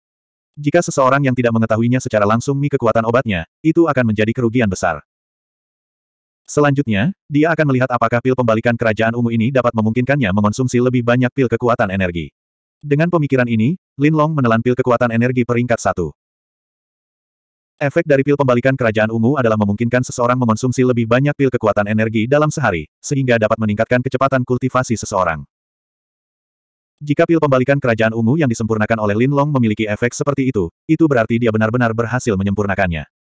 Jika seseorang yang tidak mengetahuinya secara langsung mi kekuatan obatnya, itu akan menjadi kerugian besar. Selanjutnya, dia akan melihat apakah pil pembalikan kerajaan ungu ini dapat memungkinkannya mengonsumsi lebih banyak pil kekuatan energi. Dengan pemikiran ini, Lin Long menelan pil kekuatan energi peringkat satu. Efek dari pil pembalikan kerajaan ungu adalah memungkinkan seseorang mengonsumsi lebih banyak pil kekuatan energi dalam sehari, sehingga dapat meningkatkan kecepatan kultivasi seseorang. Jika pil pembalikan kerajaan ungu yang disempurnakan oleh Lin Long memiliki efek seperti itu, itu berarti dia benar-benar berhasil menyempurnakannya.